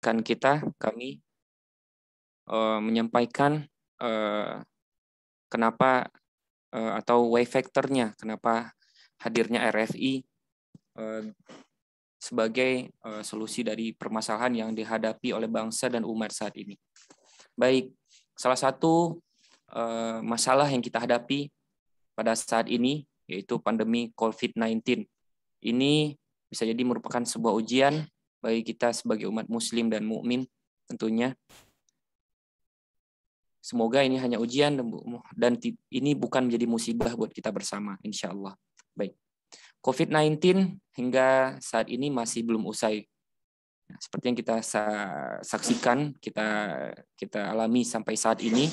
kan kita kami uh, menyampaikan uh, kenapa uh, atau why factornya kenapa hadirnya RFI uh, sebagai uh, solusi dari permasalahan yang dihadapi oleh bangsa dan umat saat ini. Baik, salah satu uh, masalah yang kita hadapi pada saat ini yaitu pandemi COVID-19. Ini bisa jadi merupakan sebuah ujian bagi kita sebagai umat muslim dan mukmin tentunya. Semoga ini hanya ujian dan ini bukan menjadi musibah buat kita bersama, insya Allah. Baik. COVID-19 hingga saat ini masih belum usai. Nah, seperti yang kita saksikan, kita kita alami sampai saat ini,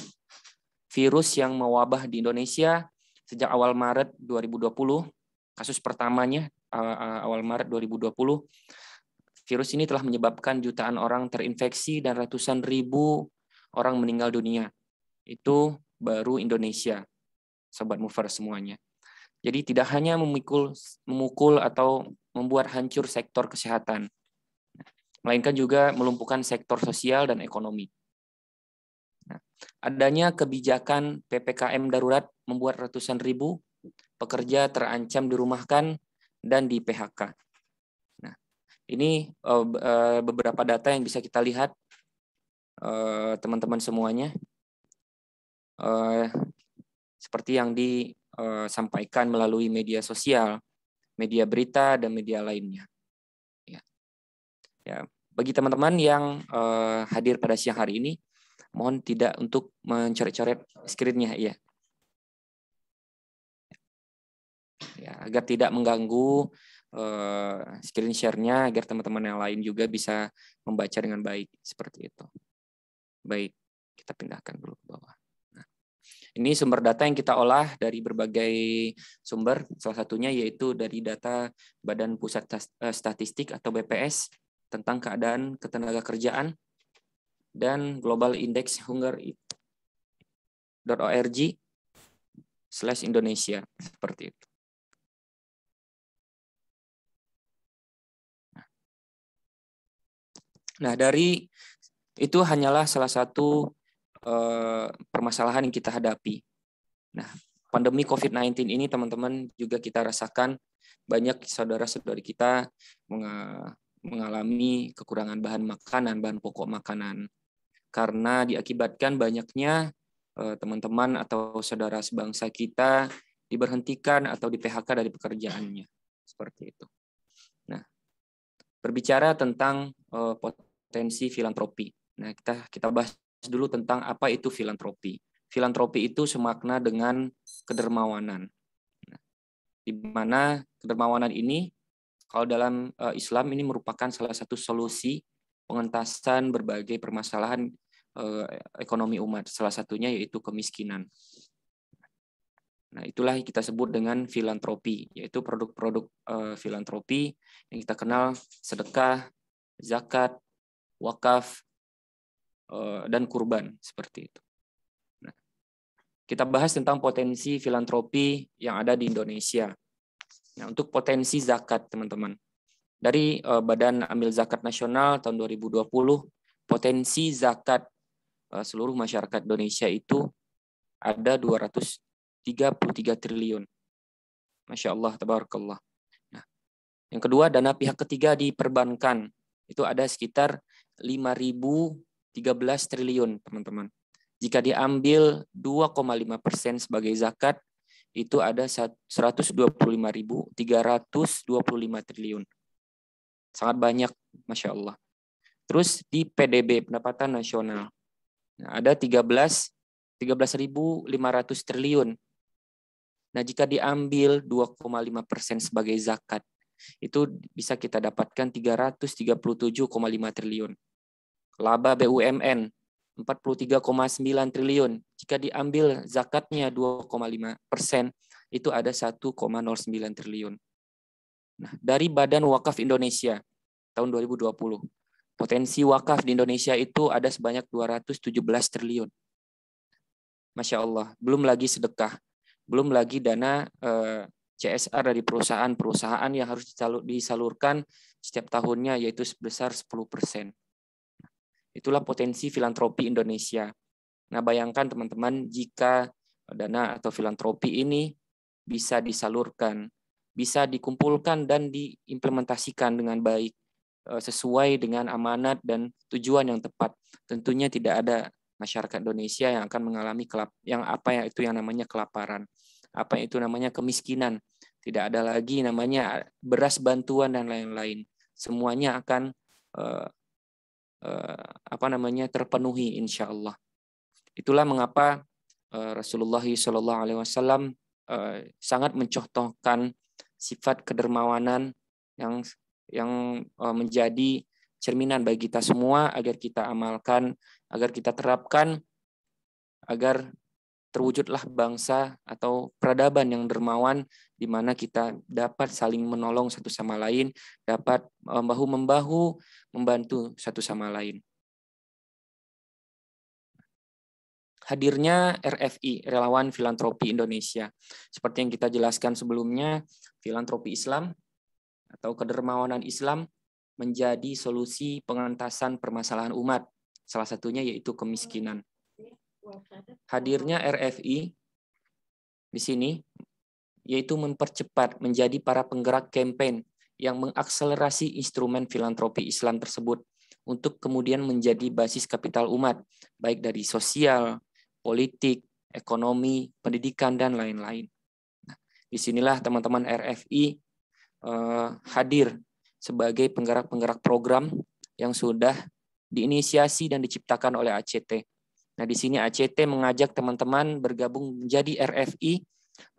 virus yang mewabah di Indonesia sejak awal Maret 2020, kasus pertamanya awal Maret 2020 Virus ini telah menyebabkan jutaan orang terinfeksi dan ratusan ribu orang meninggal dunia. Itu baru Indonesia, sobat mover semuanya. Jadi tidak hanya memikul, memukul atau membuat hancur sektor kesehatan, melainkan juga melumpuhkan sektor sosial dan ekonomi. Nah, adanya kebijakan PPKM darurat membuat ratusan ribu pekerja terancam dirumahkan dan di PHK. Ini uh, beberapa data yang bisa kita lihat eh, teman-teman uh, semuanya. Uh, seperti yang disampaikan melalui media sosial, media berita dan media lainnya. Ya. Ya, bagi teman-teman yang uh, hadir pada siang hari ini, mohon tidak untuk mencoret-coret screennya ya. ya agar tidak mengganggu Eh, screen share-nya agar teman-teman yang lain juga bisa membaca dengan baik seperti itu. Baik, kita pindahkan dulu ke bawah. Nah, ini sumber data yang kita olah dari berbagai sumber, salah satunya yaitu dari data Badan Pusat eh, Statistik atau BPS tentang keadaan ketenaga kerjaan dan Global Index Hunger .org Indonesia seperti itu. Nah, dari itu hanyalah salah satu eh, permasalahan yang kita hadapi. Nah, pandemi COVID-19 ini teman-teman juga kita rasakan banyak saudara-saudari kita mengalami kekurangan bahan makanan, bahan pokok makanan karena diakibatkan banyaknya eh, teman-teman eh, atau saudara sebangsa kita diberhentikan atau di PHK dari pekerjaannya. Seperti itu. Nah, berbicara tentang eh, potensi filantropi. Nah, kita kita bahas dulu tentang apa itu filantropi. Filantropi itu semakna dengan kedermawanan. Nah, di mana kedermawanan ini kalau dalam eh, Islam ini merupakan salah satu solusi pengentasan berbagai permasalahan eh, ekonomi umat. Salah satunya yaitu kemiskinan. Nah, itulah yang kita sebut dengan filantropi, yaitu produk-produk eh, filantropi yang kita kenal sedekah, zakat, wakaf, eh, dan kurban seperti itu. Nah, kita bahas tentang potensi filantropi yang ada di Indonesia. Nah, untuk potensi zakat, teman-teman. Dari eh, Badan Amil Zakat Nasional tahun 2020, potensi zakat eh, seluruh masyarakat Indonesia itu ada 233 triliun. Masya Allah, tabarakallah. Nah, yang kedua, dana pihak ketiga di perbankan. Itu ada sekitar 5.013 triliun, teman-teman. Jika diambil 2,5 persen sebagai zakat, itu ada 125.325 triliun. Sangat banyak, Masya Allah. Terus di PDB, pendapatan nasional, nah, ada 13 13.500 triliun. Nah, jika diambil 2,5 persen sebagai zakat, itu bisa kita dapatkan 337,5 triliun laba BUMN 43,9 triliun. Jika diambil zakatnya 2,5 persen, itu ada 1,09 triliun. Nah, dari Badan Wakaf Indonesia tahun 2020, potensi wakaf di Indonesia itu ada sebanyak 217 triliun. Masya Allah, belum lagi sedekah, belum lagi dana eh, CSR dari perusahaan-perusahaan yang harus disalurkan setiap tahunnya yaitu sebesar 10 persen. Itulah potensi filantropi Indonesia. Nah, bayangkan teman-teman jika dana atau filantropi ini bisa disalurkan, bisa dikumpulkan dan diimplementasikan dengan baik eh, sesuai dengan amanat dan tujuan yang tepat. Tentunya tidak ada masyarakat Indonesia yang akan mengalami kelap yang apa ya itu yang namanya kelaparan, apa itu namanya kemiskinan. Tidak ada lagi namanya beras bantuan dan lain-lain. Semuanya akan eh, Eh, apa namanya terpenuhi insya Allah. Itulah mengapa eh, Rasulullah Shallallahu Alaihi Wasallam eh, sangat mencontohkan sifat kedermawanan yang yang menjadi cerminan bagi kita semua agar kita amalkan, agar kita terapkan, agar terwujudlah bangsa atau peradaban yang dermawan di mana kita dapat saling menolong satu sama lain, dapat membahu membahu membantu satu sama lain. hadirnya RFI, Relawan Filantropi Indonesia. Seperti yang kita jelaskan sebelumnya, filantropi Islam atau kedermawanan Islam menjadi solusi pengentasan permasalahan umat, salah satunya yaitu kemiskinan. Hadirnya RFI di sini yaitu mempercepat menjadi para penggerak kampanye yang mengakselerasi instrumen filantropi Islam tersebut untuk kemudian menjadi basis kapital umat baik dari sosial, politik, ekonomi, pendidikan dan lain-lain. Nah, sinilah teman-teman RFI eh, hadir sebagai penggerak-penggerak program yang sudah diinisiasi dan diciptakan oleh ACT. Nah, di sini ACT mengajak teman-teman bergabung menjadi RFI,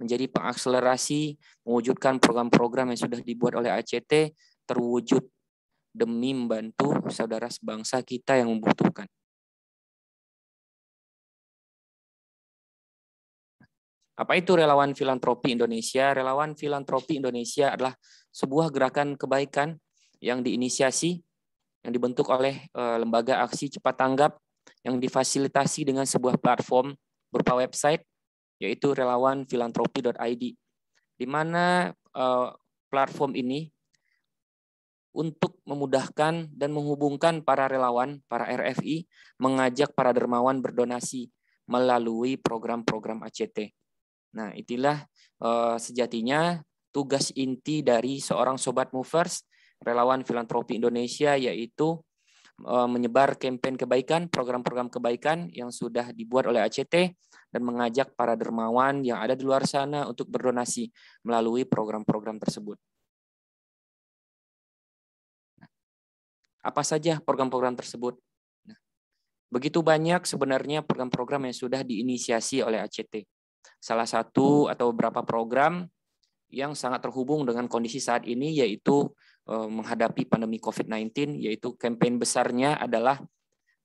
menjadi pengakselerasi, mewujudkan program-program yang sudah dibuat oleh ACT terwujud demi membantu saudara sebangsa kita yang membutuhkan. Apa itu relawan filantropi Indonesia? Relawan filantropi Indonesia adalah sebuah gerakan kebaikan yang diinisiasi, yang dibentuk oleh eh, lembaga aksi cepat tanggap yang difasilitasi dengan sebuah platform berupa website yaitu relawanfilantropi.id di mana uh, platform ini untuk memudahkan dan menghubungkan para relawan, para RFI, mengajak para dermawan berdonasi melalui program-program ACT. Nah, itulah uh, sejatinya tugas inti dari seorang sobat movers relawan filantropi Indonesia yaitu Eh, menyebar kampanye kebaikan, program-program kebaikan yang sudah dibuat oleh ACT dan mengajak para dermawan yang ada di luar sana untuk berdonasi melalui program-program tersebut. Nah, apa saja program-program tersebut? Nah, begitu banyak sebenarnya program-program yang sudah diinisiasi oleh ACT. Salah satu atau beberapa program yang sangat terhubung dengan kondisi saat ini yaitu eh, menghadapi pandemi COVID-19 yaitu kampanye besarnya adalah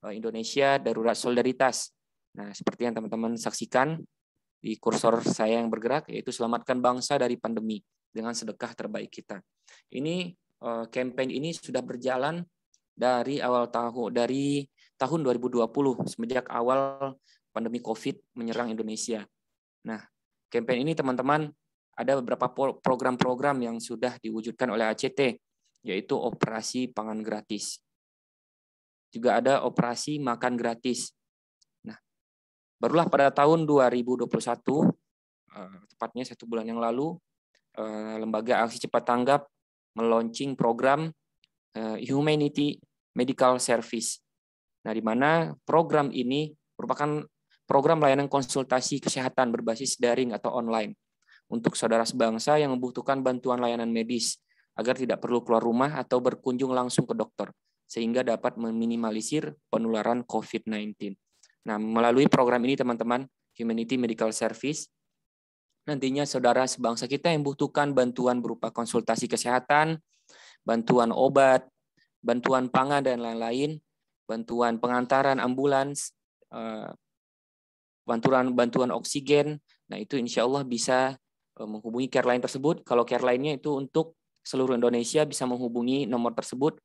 eh, Indonesia Darurat Solidaritas. Nah, seperti yang teman-teman saksikan di kursor saya yang bergerak yaitu selamatkan bangsa dari pandemi dengan sedekah terbaik kita. Ini kampanye eh, ini sudah berjalan dari awal tahun dari tahun 2020 semenjak awal pandemi Covid menyerang Indonesia. Nah, kampanye ini teman-teman ada beberapa program-program yang sudah diwujudkan oleh ACT, yaitu operasi pangan gratis. Juga ada operasi makan gratis. Nah, barulah pada tahun 2021, eh, tepatnya satu bulan yang lalu, eh, Lembaga Aksi Cepat Tanggap meluncing program eh, Humanity Medical Service. Nah, di mana program ini merupakan program layanan konsultasi kesehatan berbasis daring atau online untuk saudara sebangsa yang membutuhkan bantuan layanan medis agar tidak perlu keluar rumah atau berkunjung langsung ke dokter sehingga dapat meminimalisir penularan COVID-19. Nah, melalui program ini teman-teman Humanity Medical Service nantinya saudara sebangsa kita yang membutuhkan bantuan berupa konsultasi kesehatan, bantuan obat, bantuan pangan dan lain-lain, bantuan pengantaran ambulans, eh, bantuan bantuan oksigen. Nah, itu insya Allah bisa Eh, menghubungi care line tersebut. Kalau care line-nya itu untuk seluruh Indonesia bisa menghubungi nomor tersebut.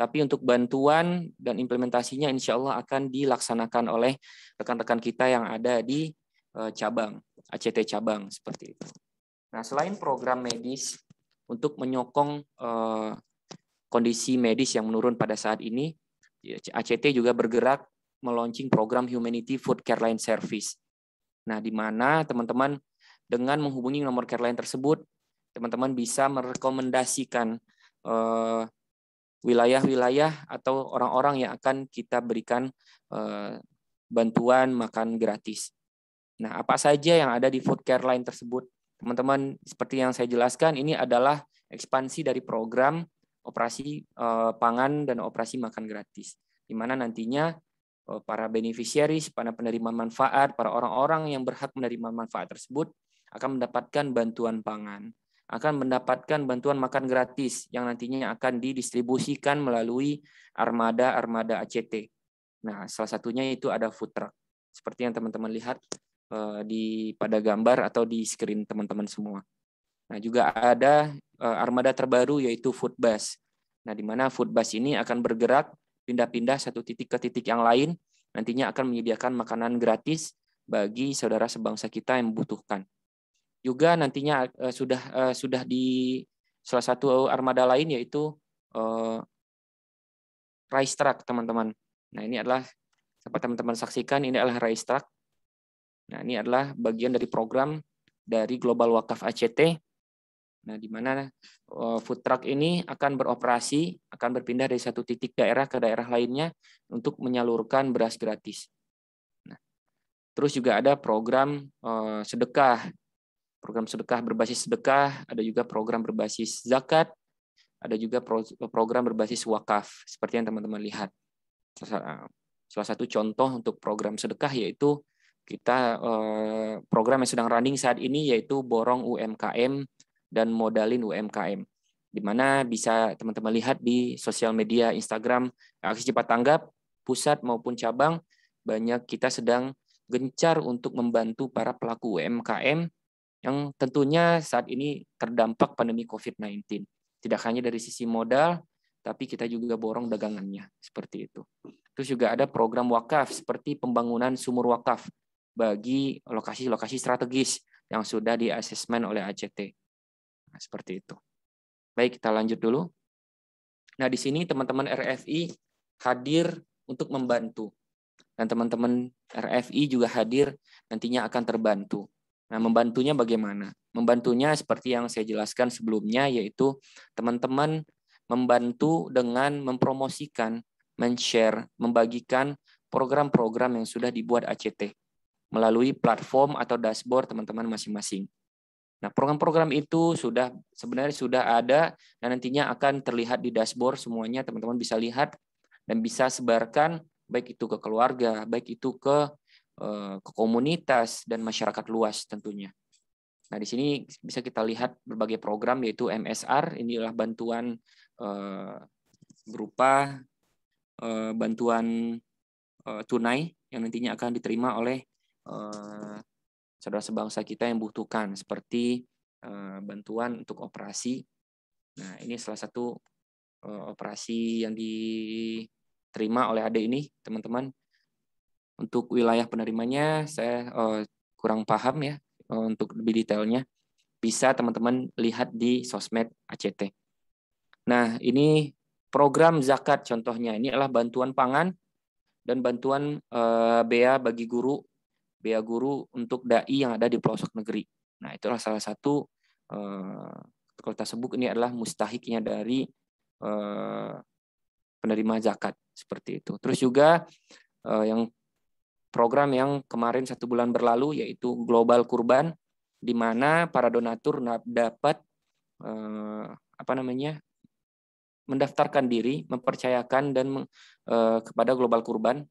Tapi untuk bantuan dan implementasinya insya Allah akan dilaksanakan oleh rekan-rekan kita yang ada di eh, cabang, ACT cabang seperti itu. Nah, selain program medis untuk menyokong eh, kondisi medis yang menurun pada saat ini, ACT juga bergerak meluncurkan program Humanity Food Care Line Service. Nah, di mana teman-teman dengan menghubungi nomor care line tersebut, teman-teman bisa merekomendasikan eh, wilayah-wilayah atau orang-orang yang akan kita berikan eh, bantuan makan gratis. Nah, apa saja yang ada di food care line tersebut? Teman-teman, seperti yang saya jelaskan, ini adalah ekspansi dari program operasi uh, pangan dan operasi makan gratis, di mana nantinya para beneficiaries, para penerima manfaat, para orang-orang yang berhak menerima manfaat tersebut akan mendapatkan bantuan pangan, akan mendapatkan bantuan makan gratis yang nantinya akan didistribusikan melalui armada-armada ACT. Nah, salah satunya itu ada food truck. Seperti yang teman-teman lihat eh, di pada gambar atau di screen teman-teman semua. Nah, juga ada eh, armada terbaru yaitu food bus. Nah, di mana food bus ini akan bergerak pindah-pindah satu titik ke titik yang lain, nantinya akan menyediakan makanan gratis bagi saudara sebangsa kita yang membutuhkan juga nantinya uh, sudah uh, sudah di salah satu armada lain yaitu uh, rice truck teman-teman. Nah ini adalah dapat teman-teman saksikan ini adalah rice truck. Nah ini adalah bagian dari program dari Global Wakaf ACT. Nah di mana uh, food truck ini akan beroperasi, akan berpindah dari satu titik daerah ke daerah lainnya untuk menyalurkan beras gratis. Nah, terus juga ada program uh, sedekah program sedekah berbasis sedekah, ada juga program berbasis zakat, ada juga program berbasis wakaf, seperti yang teman-teman lihat. Salah eh, satu contoh untuk program sedekah yaitu kita eh, program yang sedang running saat ini yaitu borong UMKM dan modalin UMKM di mana bisa teman-teman lihat di sosial media Instagram Aksi Cepat Tanggap pusat maupun cabang banyak kita sedang gencar untuk membantu para pelaku UMKM yang tentunya saat ini terdampak pandemi COVID-19. Tidak hanya dari sisi modal, tapi kita juga borong dagangannya, seperti itu. Terus juga ada program wakaf, seperti pembangunan sumur wakaf bagi lokasi-lokasi strategis yang sudah diasesmen oleh ACT. Nah, seperti itu. Baik, kita lanjut dulu. Nah, di sini teman-teman RFI hadir untuk membantu. Dan teman-teman RFI juga hadir nantinya akan terbantu Nah, membantunya bagaimana? Membantunya seperti yang saya jelaskan sebelumnya, yaitu teman-teman membantu dengan mempromosikan, men-share, membagikan program-program yang sudah dibuat ACT melalui platform atau dashboard teman-teman masing-masing. Nah, program-program itu sudah sebenarnya sudah ada dan nantinya akan terlihat di dashboard semuanya teman-teman bisa lihat dan bisa sebarkan baik itu ke keluarga, baik itu ke Eh, ke komunitas dan masyarakat luas tentunya. Nah, di sini bisa kita lihat berbagai program yaitu MSR, inilah bantuan eh, berupa eh, bantuan tunai yang nantinya akan diterima oleh saudara sebangsa kita yang butuhkan seperti bantuan untuk operasi. Nah, ini salah satu operasi yang diterima oleh Ade ini, teman-teman. Untuk wilayah penerimanya saya uh, kurang paham ya uh, untuk lebih detailnya. Bisa teman-teman lihat di sosmed ACT. Nah, ini program zakat contohnya. Ini adalah bantuan pangan dan bantuan uh, bea bagi guru, bea guru untuk dai yang ada di pelosok negeri. Nah, itulah salah satu uh, kota sebuk ini adalah mustahiknya dari uh, penerima zakat seperti itu. Terus juga yang program yang kemarin satu bulan berlalu yaitu Global Kurban di mana para donatur dapat eh, apa namanya mendaftarkan diri, mempercayakan dan eh, kepada Global Kurban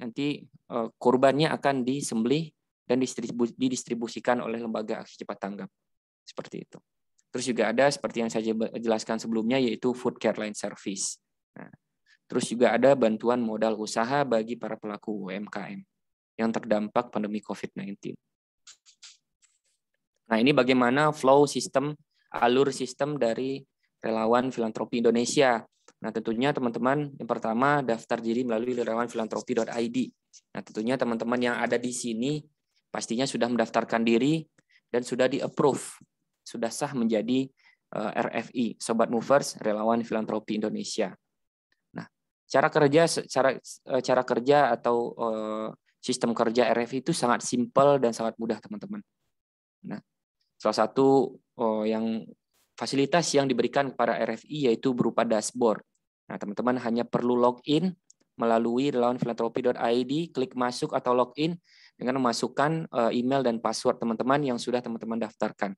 nanti eh, kurbannya akan disembelih dan didistribusikan oleh lembaga aksi cepat tanggap seperti itu. Terus juga ada seperti yang saya jelaskan sebelumnya yaitu food care line service. Nah, terus juga ada bantuan modal usaha bagi para pelaku UMKM yang terdampak pandemi COVID-19. Nah, ini bagaimana flow sistem, alur sistem dari relawan filantropi Indonesia. Nah, tentunya teman-teman yang pertama daftar diri melalui relawanfilantropi.id. Nah, tentunya teman-teman yang ada di sini pastinya sudah mendaftarkan diri dan sudah di-approve, sudah sah menjadi eh, RFI, Sobat Movers Relawan Filantropi Indonesia. Nah, cara kerja cara eh, cara kerja atau eh, sistem kerja RFI itu sangat simpel dan sangat mudah teman-teman. Nah, salah satu oh, yang fasilitas yang diberikan kepada RFI yaitu berupa dashboard. Nah, teman-teman hanya perlu login melalui relawanfilantropi.id, klik masuk atau login dengan memasukkan eh, email dan password teman-teman yang sudah teman-teman daftarkan.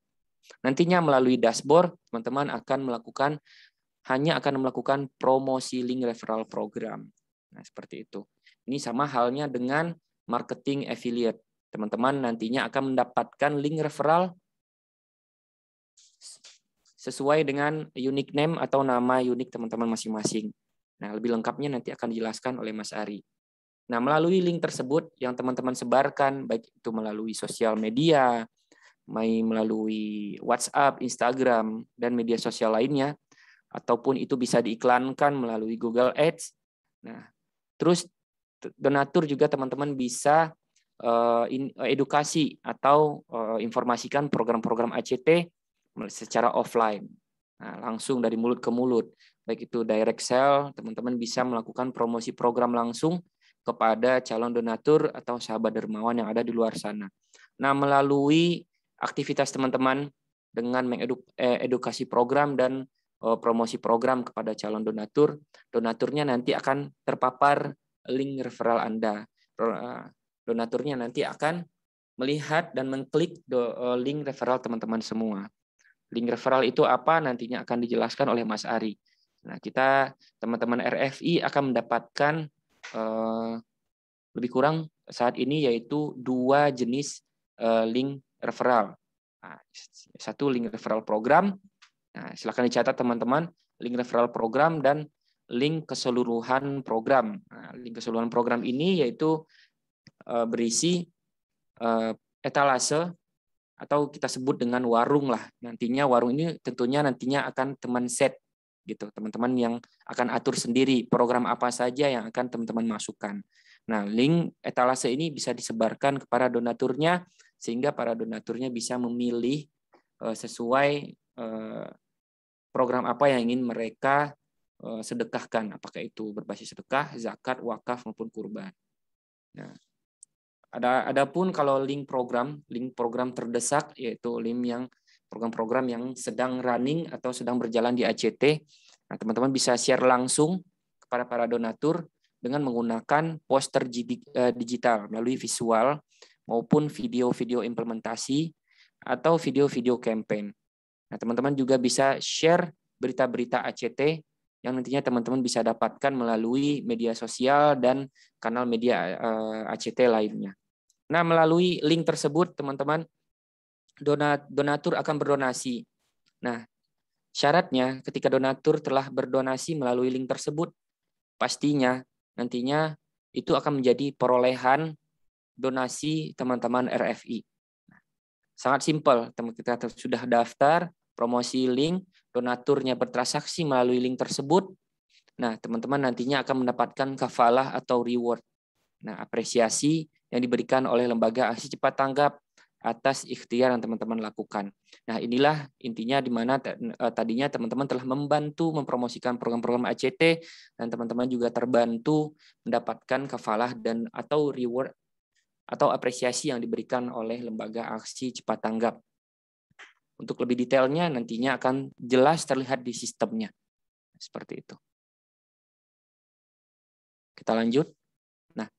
Nantinya melalui dashboard, teman-teman akan melakukan hanya akan melakukan promosi link referral program. Nah, seperti itu. Ini sama halnya dengan marketing affiliate. Teman-teman nantinya akan mendapatkan link referral sesuai dengan unique name atau nama unik teman-teman masing-masing. Nah, lebih lengkapnya nanti akan dijelaskan oleh Mas Ari. Nah, melalui link tersebut yang teman-teman sebarkan, baik itu melalui sosial media, melalui WhatsApp, Instagram, dan media sosial lainnya, ataupun itu bisa diiklankan melalui Google Ads. Nah, terus donatur juga teman-teman bisa eh, eh, edukasi atau eh, informasikan program-program ACT secara offline. Nah, langsung dari mulut ke mulut. Baik itu direct sell, teman-teman bisa melakukan promosi program langsung kepada calon donatur atau sahabat dermawan yang ada di luar sana. Nah, melalui aktivitas teman-teman dengan mengedukasi program dan promosi program kepada calon donatur, donaturnya nanti akan terpapar link referral Anda. Eh, donaturnya nanti akan melihat dan mengklik eh, link referral teman-teman semua. Link referral itu apa nantinya akan dijelaskan oleh Mas Ari. Nah, kita teman-teman RFI akan mendapatkan eh, lebih kurang saat ini yaitu dua jenis link referral. Nah, satu link referral program. Nah, silakan dicatat teman-teman link referral program dan link keseluruhan program. Nah, link keseluruhan program ini yaitu eh, berisi eh, etalase atau kita sebut dengan warung lah. Nantinya warung ini tentunya nantinya akan teman set gitu, teman-teman yang akan atur sendiri program apa saja yang akan teman-teman masukkan. Nah, link etalase ini bisa disebarkan kepada donaturnya sehingga para donaturnya bisa memilih eh, sesuai program apa yang ingin mereka Eh, sedekahkan, apakah nah, itu berbasis sedekah, zakat, wakaf maupun kurban. Nah, ada pun kalau link program, link program terdesak yaitu link yang program-program yang sedang running atau sedang berjalan di ACT. Nah, teman-teman bisa share langsung kepada para donatur dengan menggunakan poster eh, digital melalui visual maupun video-video implementasi atau video-video campaign. Nah, teman-teman juga bisa share berita-berita ACT yang nantinya teman-teman bisa dapatkan melalui media sosial dan kanal media eh, ACT lainnya. Nah, melalui link tersebut, teman-teman, donatur akan berdonasi. Nah, syaratnya ketika donatur telah berdonasi melalui link tersebut, pastinya nantinya itu akan menjadi perolehan donasi teman-teman RFI. Nah, sangat simpel, teman kita sudah daftar, promosi link, donaturnya bertransaksi melalui link tersebut, nah teman-teman nantinya akan mendapatkan kafalah atau reward. Nah, apresiasi yang diberikan oleh lembaga aksi cepat tanggap atas ikhtiar yang teman-teman lakukan. Nah, inilah intinya di mana eh, tadinya teman-teman telah membantu mempromosikan program-program ACT dan teman-teman juga terbantu mendapatkan kafalah dan atau reward atau apresiasi yang diberikan oleh lembaga aksi cepat tanggap. Untuk lebih detailnya nantinya akan jelas terlihat di sistemnya. Seperti itu. Kita lanjut. Nah,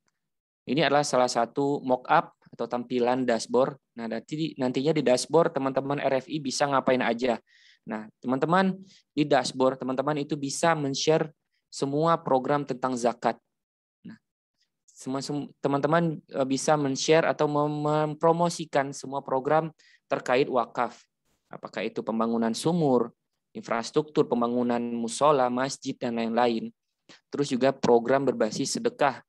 ini adalah salah satu mock-up atau tampilan dashboard. Nah, nanti, nantinya di dashboard teman-teman RFI bisa ngapain aja. Nah, teman-teman di dashboard teman-teman itu bisa men-share semua program tentang zakat. Nah, semua teman-teman e, bisa men-share atau mempromosikan semua program terkait wakaf. Apakah itu pembangunan sumur, infrastruktur, pembangunan musola, masjid, dan lain-lain. Terus juga program berbasis sedekah.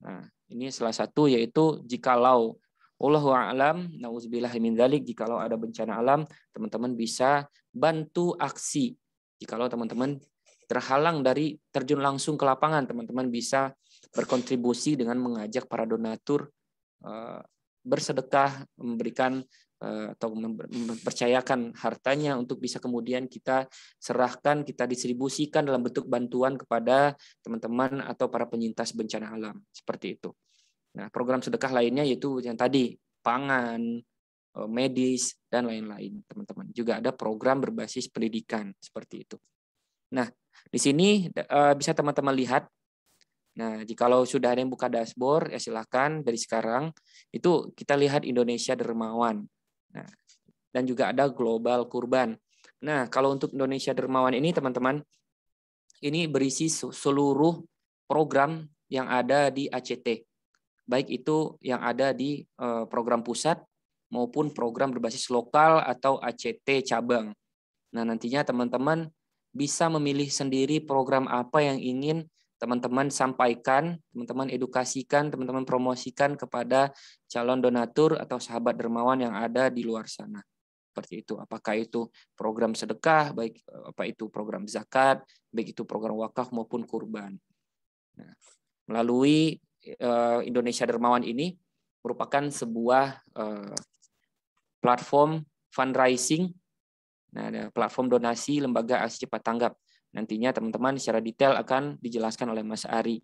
Nah, ini salah satu yaitu jikalau Allahu a'lam, nauzubillah min dzalik jikalau ada bencana alam, teman-teman bisa bantu aksi. Jikalau teman-teman terhalang dari terjun langsung ke lapangan, teman-teman bisa berkontribusi dengan mengajak para donatur eh, bersedekah, memberikan Eh, atau mempercayakan hartanya untuk bisa kemudian kita serahkan, kita distribusikan dalam bentuk bantuan kepada teman-teman atau para penyintas bencana alam seperti itu. Nah, program sedekah lainnya yaitu yang tadi pangan, eh, medis dan lain-lain, teman-teman. Juga ada program berbasis pendidikan seperti itu. Nah, di sini eh, bisa teman-teman lihat Nah, jikalau sudah ada yang buka dashboard, ya silahkan dari sekarang. Itu kita lihat Indonesia dermawan. Nah, dan juga ada global kurban. Nah, kalau untuk Indonesia Dermawan ini teman-teman, ini berisi seluruh program yang ada di ACT. Baik itu yang ada di eh, program pusat maupun program berbasis lokal atau ACT cabang. Nah, nantinya teman-teman bisa memilih sendiri program apa yang ingin teman-teman sampaikan, teman-teman edukasikan, teman-teman promosikan kepada calon donatur atau sahabat dermawan yang ada di luar sana. Seperti itu. Apakah itu program sedekah, baik eh, apa itu program zakat, baik itu program wakaf maupun kurban. Nah, melalui uh, Indonesia Dermawan ini merupakan sebuah uh, platform fundraising, nah, platform donasi lembaga aksi cepat tanggap Nantinya teman-teman secara detail akan dijelaskan oleh Mas Ari.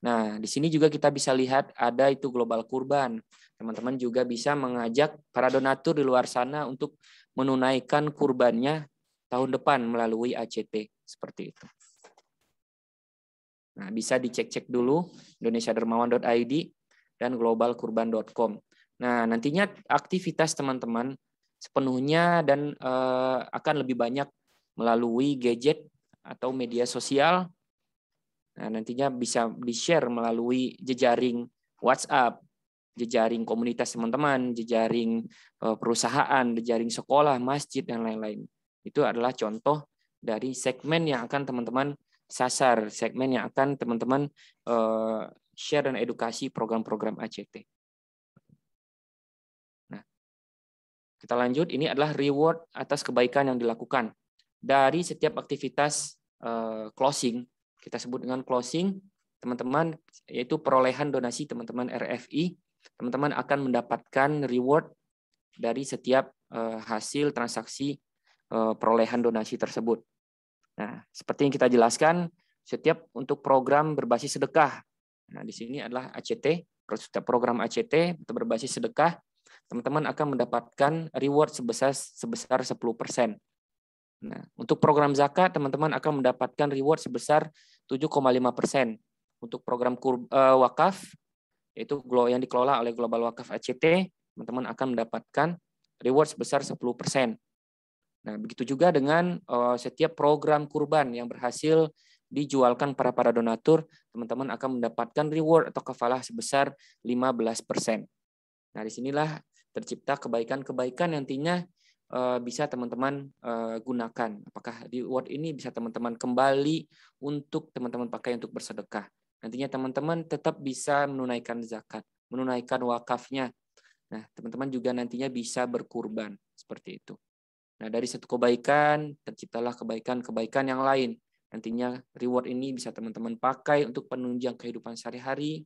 Nah, di sini juga kita bisa lihat ada itu global kurban. Teman-teman juga bisa mengajak para donatur di luar sana untuk menunaikan kurbannya tahun depan melalui ACT seperti itu. Nah, bisa dicek-cek dulu indonesiadermawan.id dan globalkurban.com. Nah, nantinya aktivitas teman-teman sepenuhnya dan uh, akan lebih banyak melalui gadget atau media sosial. Nah, nantinya bisa di-share melalui jejaring WhatsApp, jejaring komunitas teman-teman, jejaring eh, perusahaan, jejaring sekolah, masjid, dan lain-lain. Itu adalah contoh dari segmen yang akan teman-teman sasar, segmen yang akan teman-teman eh, share dan edukasi program-program ACT. Nah, kita lanjut, ini adalah reward atas kebaikan yang dilakukan dari setiap aktivitas Eh, closing. Kita sebut dengan closing, teman-teman yaitu perolehan donasi teman-teman RFI, teman-teman akan mendapatkan reward dari setiap eh, hasil transaksi eh, perolehan donasi tersebut. Nah, seperti yang kita jelaskan, setiap untuk program berbasis sedekah. Nah, di sini adalah ACT, setiap program ACT berbasis sedekah, teman-teman akan mendapatkan reward sebesar sebesar 10%. Nah, untuk program zakat teman-teman akan mendapatkan reward sebesar 7,5% untuk program eh, wakaf yaitu yang dikelola oleh Global Wakaf ACT, teman-teman akan mendapatkan reward sebesar 10%. Nah, begitu juga dengan eh, setiap program kurban yang berhasil dijualkan para para donatur, teman-teman akan mendapatkan reward atau kafalah sebesar 15%. Nah, disinilah tercipta kebaikan-kebaikan nantinya -kebaikan Eh, bisa teman-teman eh, gunakan. Apakah reward ini bisa teman-teman kembali untuk teman-teman pakai untuk bersedekah. Nantinya teman-teman tetap bisa menunaikan zakat, menunaikan wakafnya. Nah, teman-teman juga nantinya bisa berkurban seperti itu. Nah, dari satu kebaikan terciptalah kebaikan-kebaikan yang lain. Nantinya reward ini bisa teman-teman pakai untuk penunjang kehidupan sehari-hari.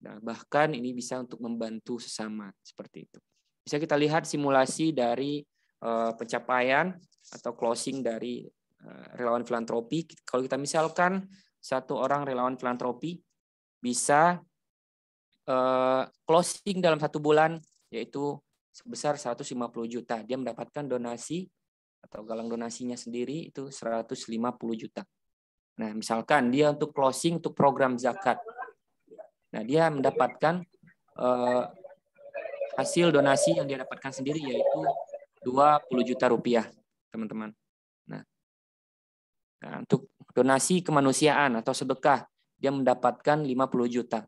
Nah, bahkan ini bisa untuk membantu sesama seperti itu. Bisa kita lihat simulasi dari Eh, pencapaian atau closing dari eh, relawan filantropi. Kalau kita misalkan satu orang relawan filantropi bisa eh, closing dalam satu bulan yaitu sebesar 150 juta. Dia mendapatkan donasi atau galang donasinya sendiri itu 150 juta. Nah, misalkan dia untuk closing untuk program zakat. Nah, dia mendapatkan uh, hasil donasi yang dia dapatkan sendiri yaitu 20 juta rupiah, teman-teman. Nah, nah, untuk donasi kemanusiaan atau sedekah, dia mendapatkan 50 juta.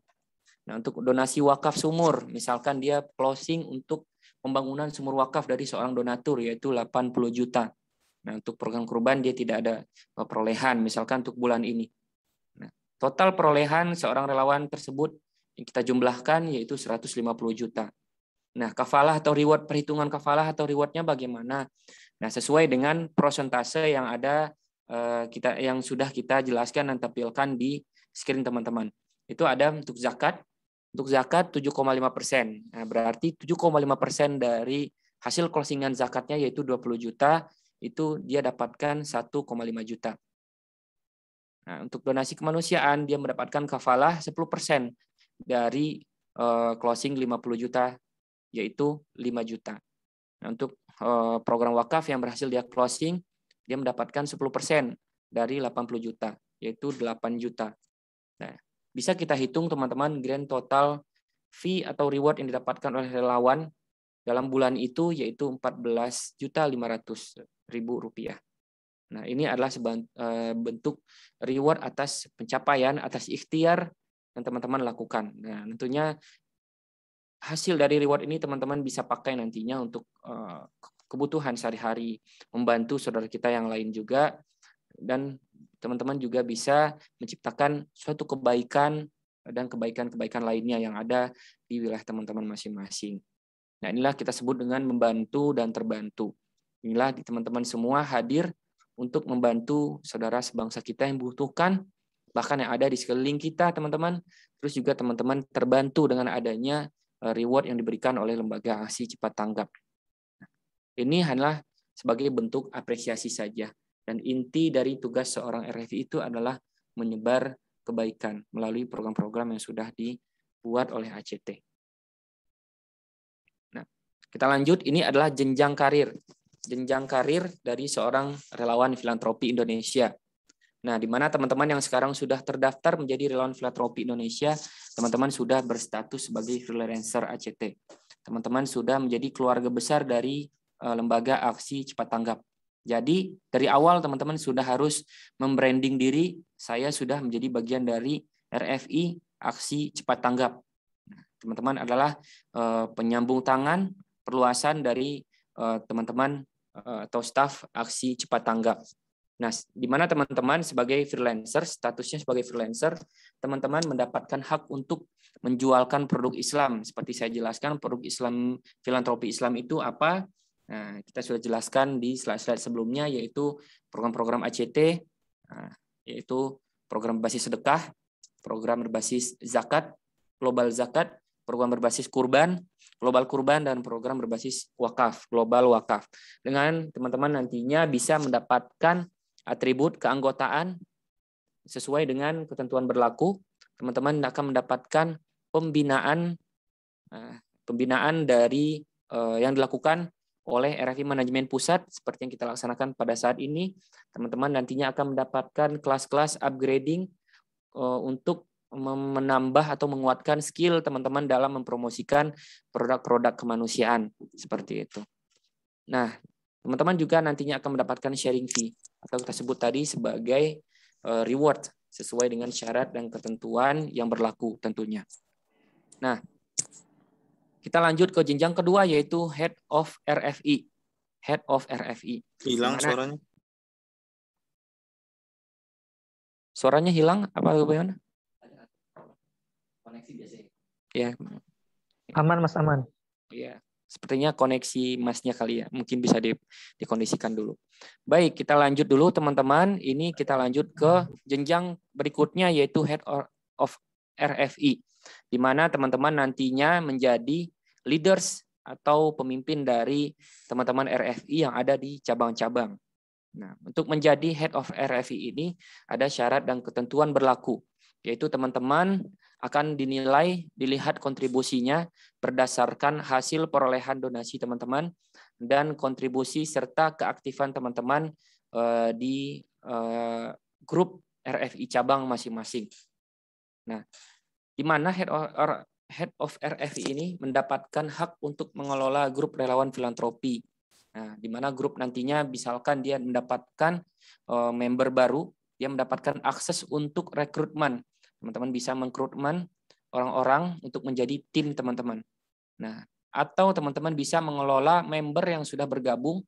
Nah, untuk donasi wakaf sumur, misalkan dia closing untuk pembangunan sumur wakaf dari seorang donatur, yaitu 80 juta. Nah, untuk program kurban dia tidak ada perolehan, misalkan untuk bulan ini. Nah, total perolehan seorang relawan tersebut yang kita jumlahkan yaitu 150 juta. Nah, kafalah atau reward, perhitungan kafalah atau rewardnya bagaimana? Nah, sesuai dengan prosentase yang ada eh, kita yang sudah kita jelaskan dan tampilkan di screen teman-teman. Itu ada untuk zakat, untuk zakat 7,5 persen. Nah, berarti 7,5 persen dari hasil closingan zakatnya yaitu 20 juta, itu dia dapatkan 1,5 juta. Nah, untuk donasi kemanusiaan, dia mendapatkan kafalah 10 persen dari uh, closing 50 juta yaitu 5 juta. Nah, untuk eh, program wakaf yang berhasil dia closing, dia mendapatkan 10% dari 80 juta, yaitu 8 juta. Nah, bisa kita hitung teman-teman grand total fee atau reward yang didapatkan oleh relawan dalam bulan itu yaitu 14.500.000 rupiah. Nah, ini adalah eh, bentuk reward atas pencapaian, atas ikhtiar yang teman-teman lakukan. Nah, tentunya hasil dari reward ini teman-teman bisa pakai nantinya untuk eh, kebutuhan sehari-hari, membantu saudara kita yang lain juga, dan teman-teman juga bisa menciptakan suatu kebaikan dan kebaikan-kebaikan lainnya yang ada di wilayah teman-teman masing-masing. Nah inilah kita sebut dengan membantu dan terbantu. Inilah teman-teman semua hadir untuk membantu saudara sebangsa kita yang butuhkan, bahkan yang ada di sekeliling kita teman-teman. Terus juga teman-teman terbantu dengan adanya Eh, reward yang diberikan oleh lembaga aksi cepat tanggap. Ini hanyalah sebagai bentuk apresiasi saja. Dan inti dari tugas seorang RFI itu adalah menyebar kebaikan melalui program-program yang sudah dibuat oleh ACT. Nah, kita lanjut, ini adalah jenjang karir. Jenjang karir dari seorang relawan filantropi Indonesia. Nah, di mana teman-teman yang sekarang sudah terdaftar menjadi relawan filantropi Indonesia, teman-teman sudah berstatus sebagai freelancer ACT. Teman-teman sudah menjadi keluarga besar dari eh, lembaga aksi cepat tanggap. Jadi, dari awal teman-teman sudah harus membranding diri, saya sudah menjadi bagian dari RFI aksi cepat tanggap. Nah, teman-teman adalah eh, penyambung tangan perluasan dari eh, teman-teman atau staf aksi cepat tanggap. Nah, di mana teman-teman sebagai freelancer, statusnya sebagai freelancer, teman-teman mendapatkan hak untuk menjualkan produk Islam. Seperti saya jelaskan, produk Islam, filantropi Islam itu apa? Nah, kita sudah jelaskan di slide-slide sebelumnya, yaitu program-program ACT, nah, yaitu program berbasis sedekah, program berbasis zakat, global zakat, program berbasis kurban, global kurban, dan program berbasis wakaf, global wakaf. Dengan teman-teman nantinya bisa mendapatkan atribut keanggotaan sesuai dengan ketentuan berlaku, teman-teman akan mendapatkan pembinaan eh, pembinaan dari eh, yang dilakukan oleh RFI Manajemen Pusat seperti yang kita laksanakan pada saat ini. Teman-teman nantinya akan mendapatkan kelas-kelas upgrading eh, untuk menambah atau menguatkan skill teman-teman dalam mempromosikan produk-produk kemanusiaan seperti itu. Nah, Teman-teman juga nantinya akan mendapatkan sharing fee atau kita sebut tadi sebagai eh, reward sesuai dengan syarat dan ketentuan yang berlaku tentunya. Nah, kita lanjut ke jenjang kedua yaitu head of RFI. Head of RFI. Hilang Dimana, suaranya. Suaranya hilang apa bagaimana? Koneksi biasanya. Ya. Aman Mas aman. Iya. Sepertinya koneksi masnya kali ya, mungkin bisa di, dikondisikan dulu. Baik, kita lanjut dulu teman-teman. Ini kita lanjut ke jenjang berikutnya yaitu head of RFI, di mana teman-teman nantinya menjadi leaders atau pemimpin dari teman-teman RFI yang ada di cabang-cabang. Nah, untuk menjadi head of RFI ini ada syarat dan ketentuan berlaku, yaitu teman-teman akan dinilai dilihat kontribusinya berdasarkan hasil perolehan donasi teman-teman dan kontribusi serta keaktifan teman-teman eh, di eh, grup RFI cabang masing-masing. Nah, di mana head of, RFI ini mendapatkan hak untuk mengelola grup relawan filantropi. Nah, di mana grup nantinya misalkan dia mendapatkan eh, member baru, dia mendapatkan akses untuk rekrutmen Teman-teman bisa mengkrutmen orang-orang untuk menjadi tim teman-teman. Nah, atau teman-teman bisa mengelola member yang sudah bergabung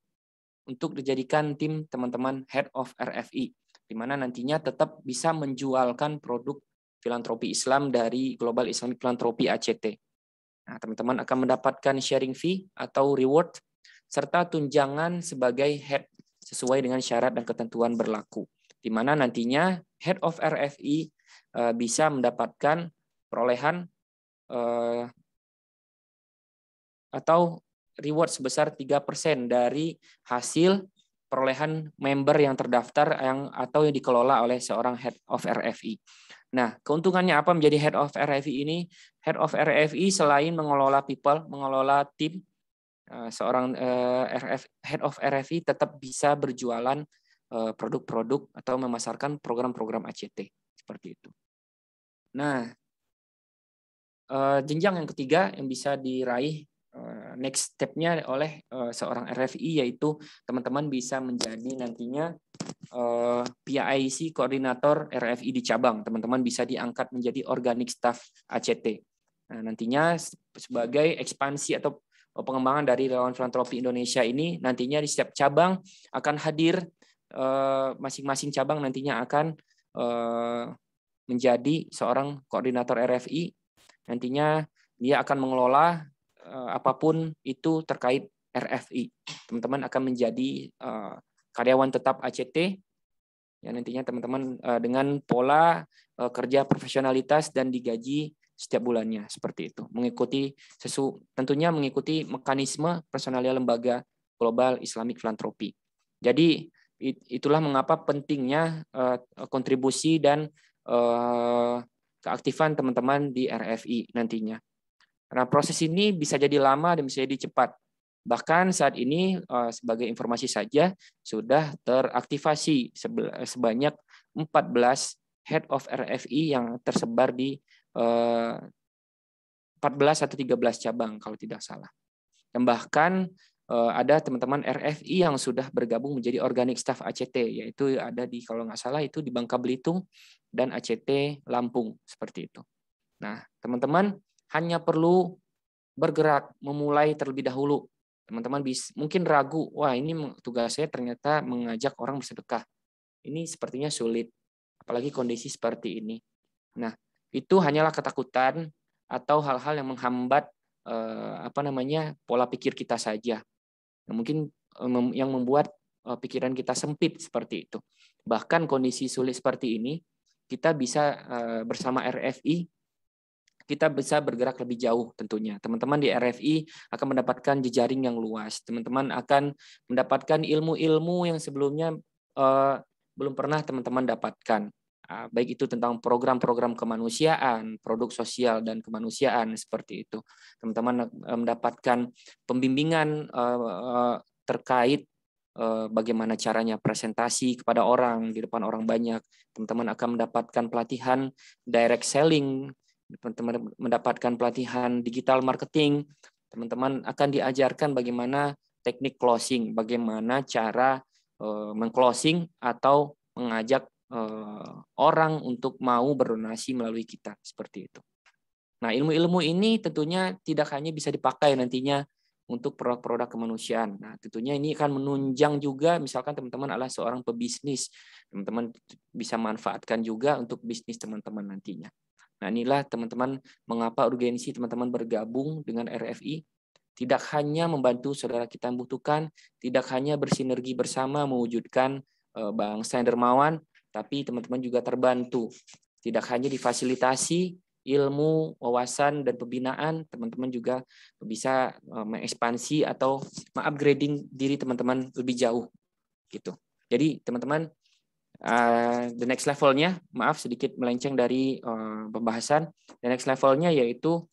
untuk dijadikan tim teman-teman head of RFI, di mana nantinya tetap bisa menjualkan produk filantropi Islam dari Global Islamic Philanthropy ACT. Nah, teman-teman akan mendapatkan sharing fee atau reward serta tunjangan sebagai head sesuai dengan syarat dan ketentuan berlaku. Di mana nantinya head of RFI Eh, bisa mendapatkan perolehan eh, atau reward sebesar 3% dari hasil perolehan member yang terdaftar yang atau yang dikelola oleh seorang head of RFI. Nah, keuntungannya apa menjadi head of RFI ini? Head of RFI selain mengelola people, mengelola tim, eh, seorang head of RFI tetap bisa berjualan produk-produk atau memasarkan program-program ACT seperti itu. Nah, eh, jenjang yang ketiga yang bisa diraih eh, next step-nya oleh eh, seorang RFI yaitu teman-teman bisa menjadi nantinya PIC koordinator RFI di cabang. Teman-teman bisa diangkat menjadi organic staff ACT. Nah, nantinya sebagai ekspansi atau pengembangan dari relawan filantropi Indonesia ini nantinya di setiap cabang akan hadir masing-masing cabang nantinya akan menjadi seorang koordinator RFI. Nantinya dia akan mengelola eh, apapun itu terkait RFI. Teman-teman akan menjadi eh, karyawan tetap ACT. Ya nantinya teman-teman eh, dengan pola kerja profesionalitas dan digaji setiap bulannya seperti itu. Mengikuti sesu tentunya mengikuti mekanisme personalia lembaga global Islamic filantropi. Jadi itulah mengapa pentingnya kontribusi dan Eh, keaktifan teman-teman di RFI nantinya. Nah, proses ini bisa jadi lama dan bisa jadi cepat. Bahkan saat ini eh, sebagai informasi saja sudah teraktivasi sebanyak 14 head of RFI yang tersebar di 14 eh, atau 13 cabang kalau tidak salah. Dan bahkan Eh, ada teman-teman RFI yang sudah bergabung menjadi organic staff ACT, yaitu ada di kalau nggak salah itu di Bangka Belitung dan ACT Lampung seperti itu. Nah, teman-teman hanya perlu bergerak, memulai terlebih dahulu. Teman-teman bisa, mungkin ragu, wah ini tugas saya ternyata mengajak orang bersedekah. Ini sepertinya sulit, apalagi kondisi seperti ini. Nah, itu hanyalah ketakutan atau hal-hal yang menghambat eh, apa namanya pola pikir kita saja Nah, mungkin eh, yang membuat eh, pikiran kita sempit seperti itu. Bahkan kondisi sulit seperti ini, kita bisa eh, bersama RFI, kita bisa bergerak lebih jauh tentunya. Teman-teman di RFI akan mendapatkan jejaring yang luas. Teman-teman akan mendapatkan ilmu-ilmu yang sebelumnya belum pernah teman-teman dapatkan. Ah, baik itu tentang program-program kemanusiaan, produk sosial dan kemanusiaan seperti itu. Teman-teman eh, mendapatkan pembimbingan eh, eh, terkait bagaimana caranya presentasi kepada orang di depan orang banyak. Teman-teman akan mendapatkan pelatihan direct selling, teman-teman mendapatkan pelatihan digital marketing. Teman-teman akan diajarkan bagaimana teknik closing, bagaimana cara mengclosing atau mengajak Eh, orang untuk mau berdonasi melalui kita seperti itu. Nah, ilmu-ilmu ini tentunya tidak hanya bisa dipakai nantinya untuk produk-produk kemanusiaan. Nah, tentunya ini akan menunjang juga misalkan teman-teman adalah seorang pebisnis, teman-teman bisa manfaatkan juga untuk bisnis teman-teman nantinya. Nah, inilah teman-teman mengapa urgensi teman-teman bergabung dengan RFI tidak hanya membantu saudara kita yang butuhkan, tidak hanya bersinergi bersama mewujudkan eh, bangsa yang dermawan, tapi teman-teman juga terbantu. Tidak hanya difasilitasi ilmu, wawasan, dan pembinaan, teman-teman juga bisa e, mengekspansi atau mengupgrading diri teman-teman lebih jauh. gitu. Jadi teman-teman, uh, the next levelnya, maaf sedikit melenceng dari uh, pembahasan, the next levelnya yaitu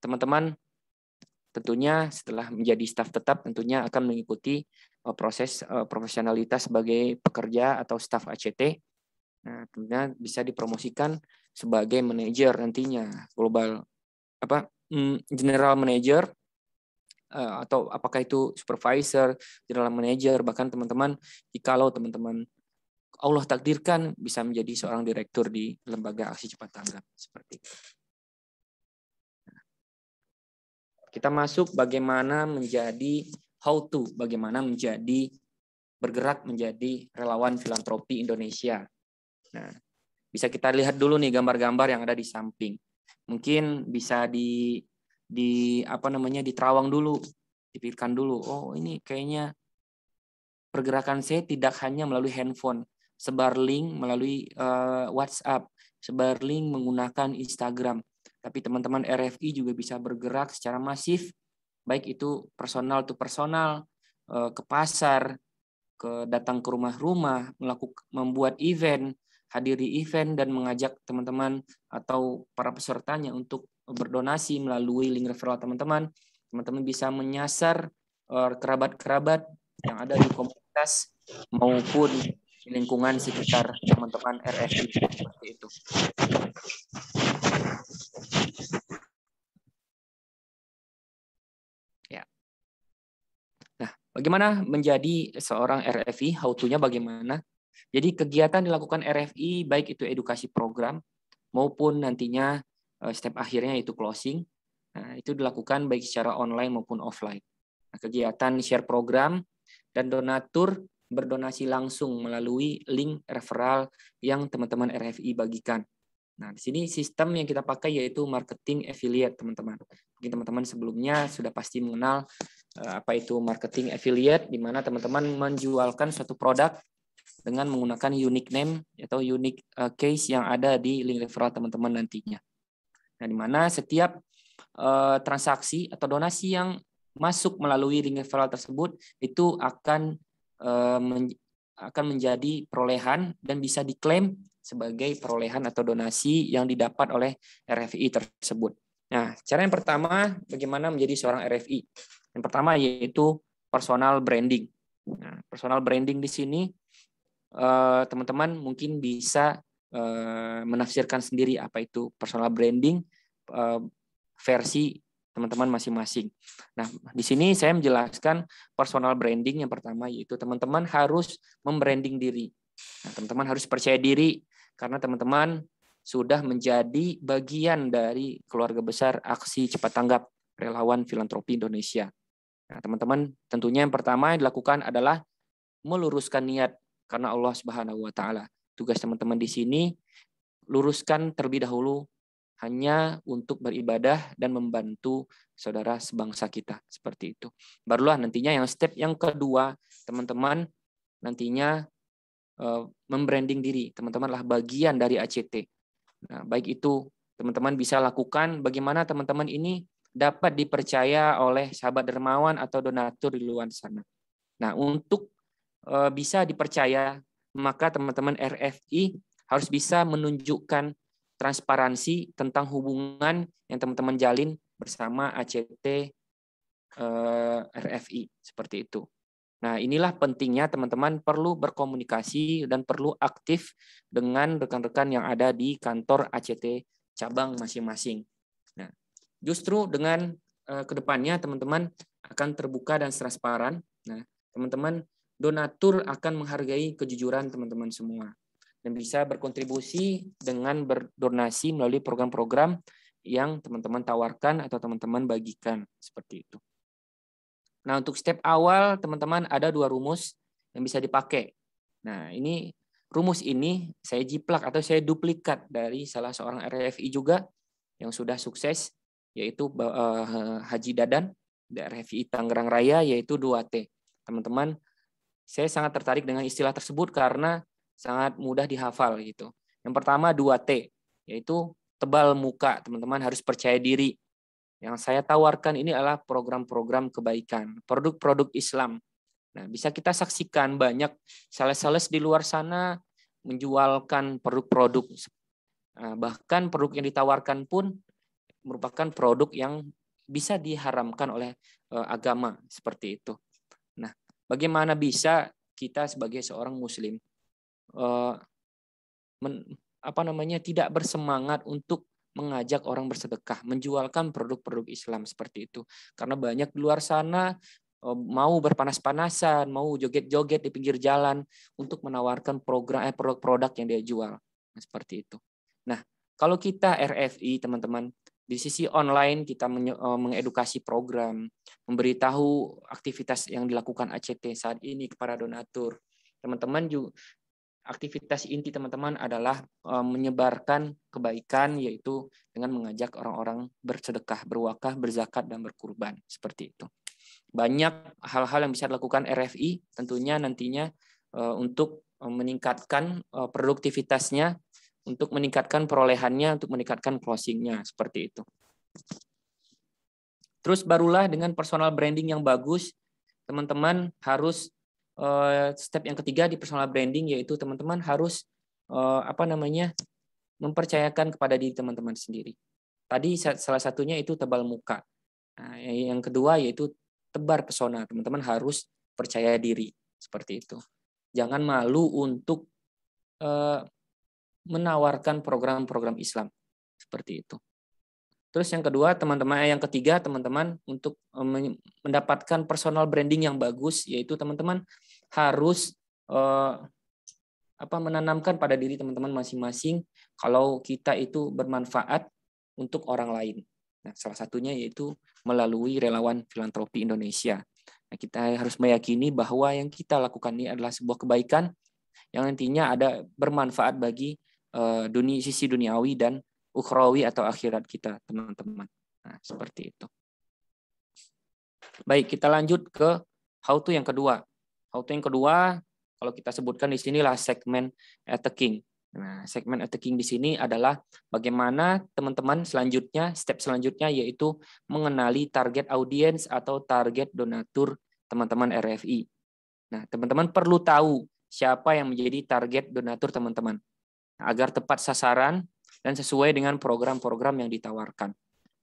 teman-teman uh, tentunya setelah menjadi staff tetap tentunya akan mengikuti Eh, proses eh, profesionalitas sebagai pekerja atau staf ACT. Nah, tentunya bisa dipromosikan sebagai manajer nantinya global apa mm, general manager eh, atau apakah itu supervisor, general manager bahkan teman-teman kalau teman-teman Allah takdirkan bisa menjadi seorang direktur di lembaga aksi cepat tanggap seperti itu. Nah, kita masuk bagaimana menjadi how to bagaimana menjadi bergerak menjadi relawan filantropi Indonesia. Nah, bisa kita lihat dulu nih gambar-gambar yang ada di samping. Mungkin bisa di di apa namanya di terawang dulu, dipikirkan dulu. Oh, ini kayaknya pergerakan saya tidak hanya melalui handphone, sebar link melalui uh, WhatsApp, sebar link menggunakan Instagram. Tapi teman-teman RFI juga bisa bergerak secara masif baik itu personal to personal, eh, ke pasar, ke datang ke rumah-rumah, melakukan membuat event, hadiri event dan mengajak teman-teman atau para pesertanya untuk berdonasi melalui link referral teman-teman. Teman-teman bisa menyasar eh, kerabat-kerabat yang ada di komunitas maupun di lingkungan sekitar teman-teman RFI seperti itu. Bagaimana menjadi seorang RFI? How to-nya bagaimana? Jadi kegiatan dilakukan RFI baik itu edukasi program maupun nantinya eh, step akhirnya itu closing. Nah, itu dilakukan baik secara online maupun offline. Nah, kegiatan share program dan donatur berdonasi langsung melalui link referral yang teman-teman RFI bagikan. Nah, di sini sistem yang kita pakai yaitu marketing affiliate, teman-teman. Mungkin teman-teman sebelumnya sudah pasti mengenal eh, apa itu marketing affiliate di mana teman-teman menjualkan suatu produk dengan menggunakan unique name atau unique eh, case yang ada di link referral teman-teman nantinya. Nah, di mana setiap eh, transaksi atau donasi yang masuk melalui link referral tersebut itu akan akan menjadi perolehan dan bisa diklaim sebagai perolehan atau donasi yang didapat oleh RFI tersebut. Nah, cara yang pertama bagaimana menjadi seorang RFI. Yang pertama yaitu personal branding. Nah, personal branding di sini eh, teman-teman mungkin bisa eh, menafsirkan sendiri apa itu personal branding eh, versi teman-teman masing-masing. Nah, di sini saya menjelaskan personal branding yang pertama yaitu teman-teman harus membranding diri. teman nah, teman-teman harus percaya diri karena teman-teman sudah menjadi bagian dari keluarga besar aksi cepat tanggap relawan filantropi Indonesia. Nah, teman-teman, tentunya yang pertama yang dilakukan adalah meluruskan niat karena Allah Subhanahu wa taala. Tugas teman-teman di sini luruskan terlebih dahulu hanya untuk beribadah dan membantu saudara sebangsa kita seperti itu. Barulah nantinya yang step yang kedua, teman-teman nantinya eh, membranding diri. Teman-teman lah bagian dari ACT. Nah, baik itu teman-teman bisa lakukan bagaimana teman-teman ini dapat dipercaya oleh sahabat dermawan atau donatur di luar sana. Nah, untuk eh, bisa dipercaya, maka teman-teman RFI harus bisa menunjukkan transparansi tentang hubungan yang teman-teman jalin bersama ACT eh, RFI seperti itu. Nah, inilah pentingnya teman-teman perlu berkomunikasi dan perlu aktif dengan rekan-rekan yang ada di kantor ACT cabang masing-masing. Nah, justru dengan uh, kedepannya teman-teman akan terbuka dan transparan. Nah, teman-teman donatur akan menghargai kejujuran teman-teman semua dan bisa berkontribusi dengan berdonasi melalui program-program yang teman-teman tawarkan atau teman-teman bagikan seperti itu. Nah, untuk step awal, teman-teman ada dua rumus yang bisa dipakai. Nah, ini rumus ini saya jiplak atau saya duplikat dari salah seorang RFI juga yang sudah sukses, yaitu eh, Haji Dadan dari RFI Tangerang Raya, yaitu 2T. Teman-teman, saya sangat tertarik dengan istilah tersebut karena sangat mudah dihafal gitu. Yang pertama 2T, yaitu tebal muka, teman-teman harus percaya diri. Yang saya tawarkan ini adalah program-program kebaikan, produk-produk Islam. Nah, bisa kita saksikan banyak sales-sales di luar sana menjualkan produk-produk. Nah, bahkan produk yang ditawarkan pun merupakan produk yang bisa diharamkan oleh eh, agama seperti itu. Nah, bagaimana bisa kita sebagai seorang muslim eh, apa namanya tidak bersemangat untuk mengajak orang bersedekah, menjualkan produk-produk Islam seperti itu. Karena banyak di luar sana eh, mau berpanas-panasan, mau joget-joget di pinggir jalan untuk menawarkan program eh, produk-produk yang dia jual. Nah, seperti itu. Nah, kalau kita RFI, teman-teman, di sisi online kita eh, mengedukasi program, memberitahu aktivitas yang dilakukan ACT saat ini kepada donatur. Teman-teman juga aktivitas inti teman-teman adalah eh, menyebarkan kebaikan yaitu dengan mengajak orang-orang bersedekah, berwakaf, berzakat dan berkurban seperti itu. Banyak hal-hal yang bisa dilakukan RFI tentunya nantinya eh, untuk eh, meningkatkan produktivitasnya, untuk meningkatkan perolehannya, untuk meningkatkan closingnya seperti itu. Terus barulah dengan personal branding yang bagus, teman-teman harus Eh, step yang ketiga di personal branding yaitu teman-teman harus eh, apa namanya mempercayakan kepada diri teman-teman sendiri. Tadi salah satunya itu tebal muka. Nah, yang kedua yaitu tebar pesona. Teman-teman harus percaya diri seperti itu. Jangan malu untuk eh, menawarkan program-program Islam seperti itu. Terus yang kedua, teman-teman, eh, yang ketiga, teman-teman untuk eh, mendapatkan personal branding yang bagus, yaitu teman-teman harus eh, apa menanamkan pada diri teman-teman masing-masing kalau kita itu bermanfaat untuk orang lain. Nah, salah satunya yaitu melalui relawan filantropi Indonesia. Nah, kita harus meyakini bahwa yang kita lakukan ini adalah sebuah kebaikan yang nantinya ada bermanfaat bagi eh, dunia sisi duniawi dan ukrawi atau akhirat kita, teman-teman. Nah, seperti itu. Baik, kita lanjut ke how to yang kedua. How to yang kedua, kalau kita sebutkan di sinilah segmen attacking. Nah, segmen attacking di sini adalah bagaimana teman-teman selanjutnya, step selanjutnya yaitu mengenali target audience atau target donatur teman-teman RFI. Nah, teman-teman perlu tahu siapa yang menjadi target donatur teman-teman. Agar tepat sasaran, dan sesuai dengan program-program yang ditawarkan.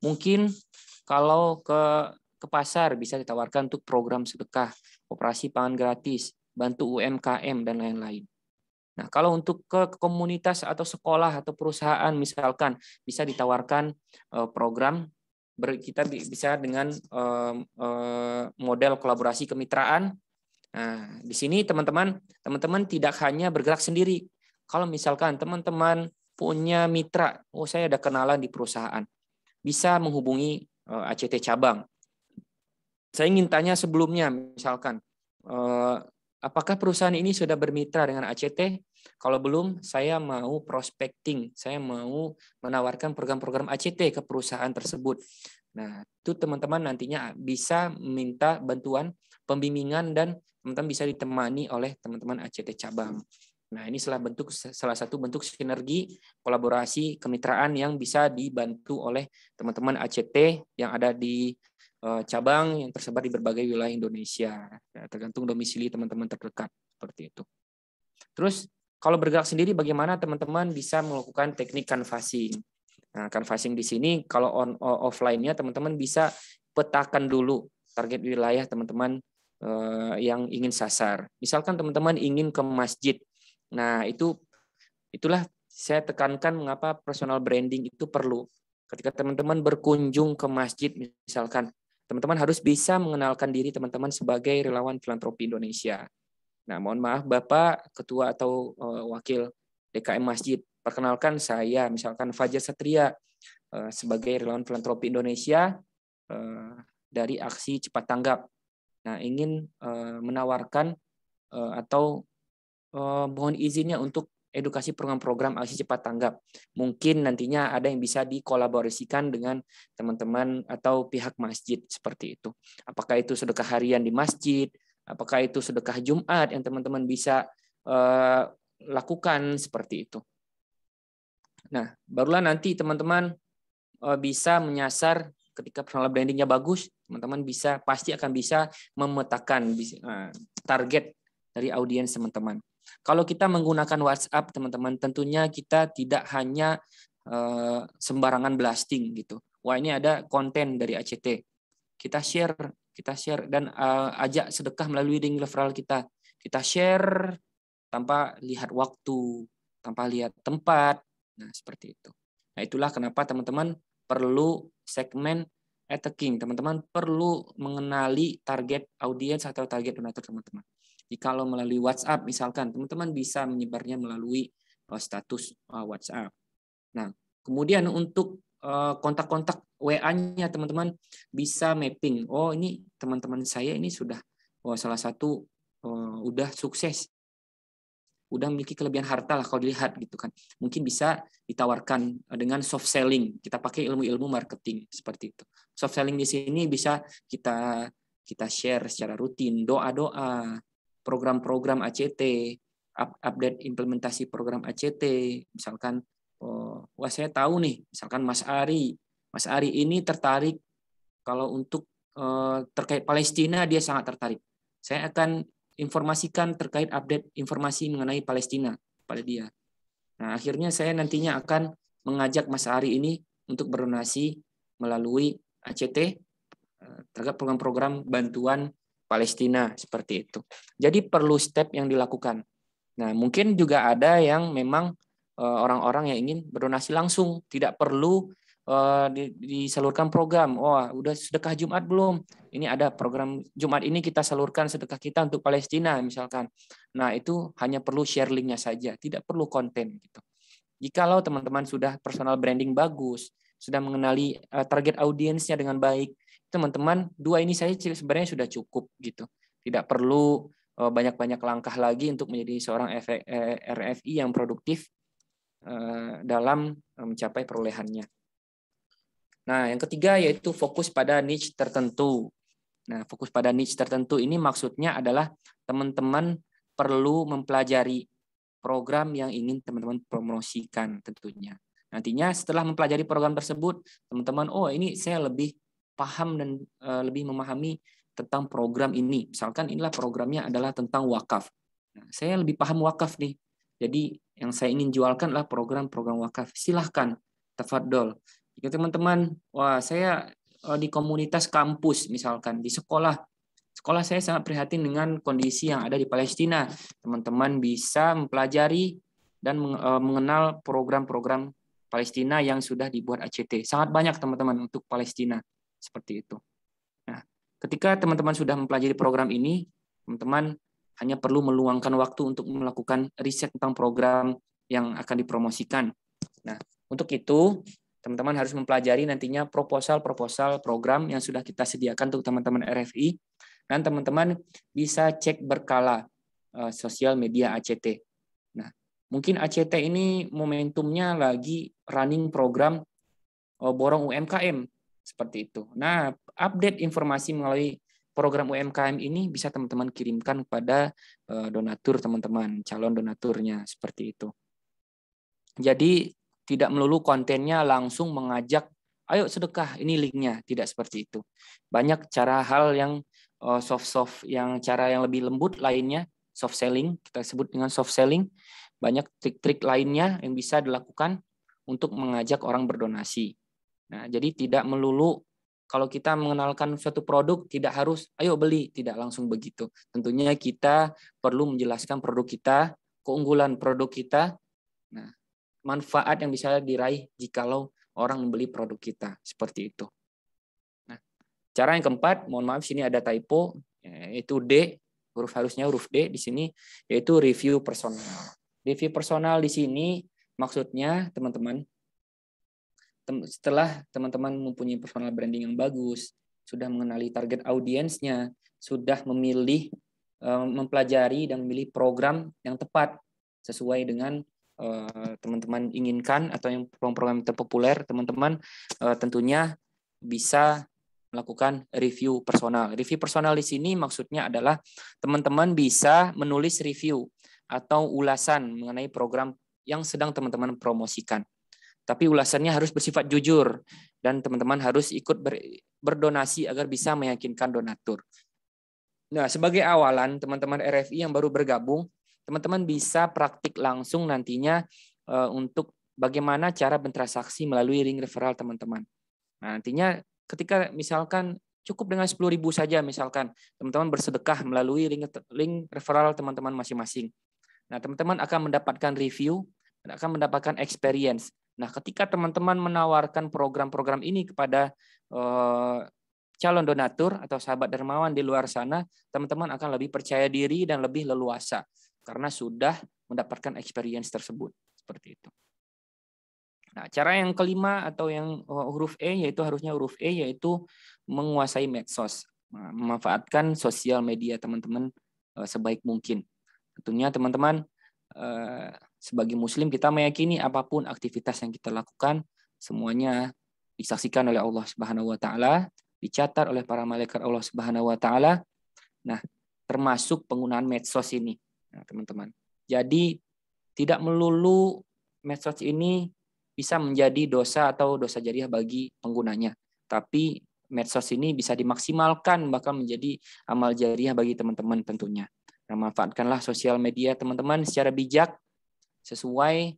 Mungkin kalau ke ke pasar bisa ditawarkan untuk program sedekah, operasi pangan gratis, bantu UMKM dan lain-lain. Nah, kalau untuk ke komunitas atau sekolah atau perusahaan misalkan bisa ditawarkan eh, program kita bisa dengan eh, model kolaborasi kemitraan. Nah, di sini teman-teman teman-teman tidak hanya bergerak sendiri. Kalau misalkan teman-teman punya mitra, oh saya ada kenalan di perusahaan, bisa menghubungi eh, ACT cabang. Saya ingin tanya sebelumnya, misalkan, eh, apakah perusahaan ini sudah bermitra dengan ACT? Kalau belum, saya mau prospecting, saya mau menawarkan program-program ACT ke perusahaan tersebut. Nah, itu teman-teman nantinya bisa minta bantuan pembimbingan dan teman-teman bisa ditemani oleh teman-teman ACT cabang. Nah, ini salah bentuk salah satu bentuk sinergi kolaborasi kemitraan yang bisa dibantu oleh teman-teman ACT yang ada di eh, cabang yang tersebar di berbagai wilayah Indonesia, ya, tergantung domisili teman-teman terdekat seperti itu. Terus kalau bergerak sendiri bagaimana teman-teman bisa melakukan teknik canvassing? Nah, canvassing di sini kalau on offline-nya teman-teman bisa petakan dulu target wilayah teman-teman eh, yang ingin sasar. Misalkan teman-teman ingin ke masjid Nah, itu itulah saya tekankan mengapa personal branding itu perlu. Ketika teman-teman berkunjung ke masjid misalkan, teman-teman harus bisa mengenalkan diri teman-teman sebagai relawan filantropi Indonesia. Nah, mohon maaf Bapak ketua atau uh, wakil DKM Masjid, perkenalkan saya misalkan Fajar Satria uh, sebagai relawan filantropi Indonesia uh, dari aksi cepat tanggap. Nah, ingin uh, menawarkan uh, atau Eh, mohon izinnya untuk edukasi program-program aksi cepat tanggap. Mungkin nantinya ada yang bisa dikolaborasikan dengan teman-teman atau pihak masjid seperti itu. Apakah itu sedekah harian di masjid, apakah itu sedekah Jumat yang teman-teman bisa eh, lakukan seperti itu. Nah, barulah nanti teman-teman eh, bisa menyasar ketika personal brandingnya bagus, teman-teman bisa pasti akan bisa memetakan target dari audiens teman-teman. Kalau kita menggunakan WhatsApp, teman-teman, tentunya kita tidak hanya uh, sembarangan blasting gitu. Wah ini ada konten dari ACT. Kita share, kita share dan uh, ajak sedekah melalui link referral kita. Kita share tanpa lihat waktu, tanpa lihat tempat. Nah seperti itu. Nah itulah kenapa teman-teman perlu segmen attacking. Teman-teman perlu mengenali target audiens atau target donatur teman-teman. Jikalau melalui WhatsApp misalkan, teman-teman bisa menyebarnya melalui eh, status eh, WhatsApp. Nah, kemudian untuk eh, kontak-kontak WA-nya teman-teman bisa mapping. Oh, ini teman-teman saya ini sudah oh, salah satu oh, udah sukses. Udah memiliki kelebihan harta lah kalau dilihat gitu kan. Mungkin bisa ditawarkan dengan soft selling. Kita pakai ilmu-ilmu marketing seperti itu. Soft selling di sini bisa kita kita share secara rutin, doa-doa, program-program ACT, update implementasi program ACT, misalkan oh, wah saya tahu nih, misalkan Mas Ari, Mas Ari ini tertarik kalau untuk eh, terkait Palestina dia sangat tertarik. Saya akan informasikan terkait update informasi mengenai Palestina pada dia. Nah, akhirnya saya nantinya akan mengajak Mas Ari ini untuk berdonasi melalui ACT eh, terhadap program-program bantuan Palestina seperti itu. Jadi perlu step yang dilakukan. Nah, mungkin juga ada yang memang eh, orang-orang yang ingin berdonasi langsung, tidak perlu eh, disalurkan program. Wah, udah sedekah Jumat belum? Ini ada program Jumat ini kita salurkan sedekah kita untuk Palestina misalkan. Nah, itu hanya perlu share linknya saja, tidak perlu konten gitu. Jikalau teman-teman sudah personal branding bagus, sudah mengenali eh, target audiensnya dengan baik, teman-teman dua ini saya sebenarnya sudah cukup gitu tidak perlu eh, banyak-banyak langkah lagi untuk menjadi seorang e, eh, RFI yang produktif eh, dalam mencapai perolehannya. Nah, yang ketiga yaitu fokus pada niche tertentu. Nah, fokus pada niche tertentu ini maksudnya adalah teman-teman perlu mempelajari program yang ingin teman-teman promosikan tentunya. Nantinya setelah mempelajari program tersebut, teman-teman, oh ini saya lebih paham dan eh, lebih memahami tentang program ini. Misalkan inilah programnya adalah tentang wakaf. Nah, saya lebih paham wakaf nih. Jadi yang saya ingin jualkan adalah program-program wakaf. Silahkan, tafadol. Jika teman-teman, wah saya eh, di komunitas kampus misalkan, di sekolah, sekolah saya sangat prihatin dengan kondisi yang ada di Palestina. Teman-teman bisa mempelajari dan eh, mengenal program-program Palestina yang sudah dibuat ACT. Sangat banyak teman-teman untuk Palestina. Seperti itu. Nah, ketika teman-teman sudah mempelajari program ini, teman-teman hanya perlu meluangkan waktu untuk melakukan riset tentang program yang akan dipromosikan. Nah, untuk itu teman-teman harus mempelajari nantinya proposal-proposal program yang sudah kita sediakan untuk teman-teman RFI dan teman-teman bisa cek berkala uh, sosial media ACT. Nah, mungkin ACT ini momentumnya lagi running program uh, borong UMKM. Seperti itu. Nah, update informasi melalui program UMKM ini bisa teman-teman kirimkan kepada eh, donatur teman-teman, calon donaturnya seperti itu. Jadi tidak melulu kontennya langsung mengajak, ayo sedekah, ini linknya, tidak seperti itu. Banyak cara hal yang eh, soft-soft, yang cara yang lebih lembut lainnya, soft selling, kita sebut dengan soft selling, banyak trik-trik lainnya yang bisa dilakukan untuk mengajak orang berdonasi. Nah, jadi tidak melulu kalau kita mengenalkan suatu produk tidak harus ayo beli, tidak langsung begitu. Tentunya kita perlu menjelaskan produk kita, keunggulan produk kita, nah, manfaat yang bisa diraih jikalau orang membeli produk kita, seperti itu. Nah, cara yang keempat, mohon maaf sini ada typo, yaitu D, huruf harusnya huruf D di sini yaitu review personal. Review personal di sini maksudnya teman-teman setelah teman-teman mempunyai personal branding yang bagus, sudah mengenali target audiensnya, sudah memilih eh, mempelajari dan memilih program yang tepat sesuai dengan eh, teman-teman inginkan atau yang program-program terpopuler teman-teman eh, tentunya bisa melakukan review personal. Review personal di sini maksudnya adalah teman-teman bisa menulis review atau ulasan mengenai program yang sedang teman-teman promosikan. Tapi ulasannya harus bersifat jujur dan teman-teman harus ikut ber, berdonasi agar bisa meyakinkan donatur. Nah, sebagai awalan teman-teman RFI yang baru bergabung, teman-teman bisa praktik langsung nantinya e, untuk bagaimana cara bertransaksi melalui link referral teman-teman. Nah, nantinya ketika misalkan cukup dengan 10.000 saja misalkan teman-teman bersedekah melalui link link referral teman-teman masing-masing. Nah, teman-teman akan mendapatkan review dan akan mendapatkan experience Nah, ketika teman-teman menawarkan program-program ini kepada eh, calon donatur atau sahabat dermawan di luar sana, teman-teman akan lebih percaya diri dan lebih leluasa karena sudah mendapatkan experience tersebut seperti itu. Nah, cara yang kelima atau yang eh, huruf E yaitu harusnya huruf E yaitu menguasai medsos, memanfaatkan sosial media teman-teman eh, sebaik mungkin. Tentunya teman-teman sebagai muslim kita meyakini apapun aktivitas yang kita lakukan semuanya disaksikan oleh Allah Subhanahu wa taala, dicatat oleh para malaikat Allah Subhanahu wa taala. Nah, termasuk penggunaan medsos ini, teman nah, teman-teman. Jadi tidak melulu medsos ini bisa menjadi dosa atau dosa jariah bagi penggunanya, tapi medsos ini bisa dimaksimalkan bahkan menjadi amal jariah bagi teman-teman tentunya. Nah, manfaatkanlah sosial media teman-teman secara bijak sesuai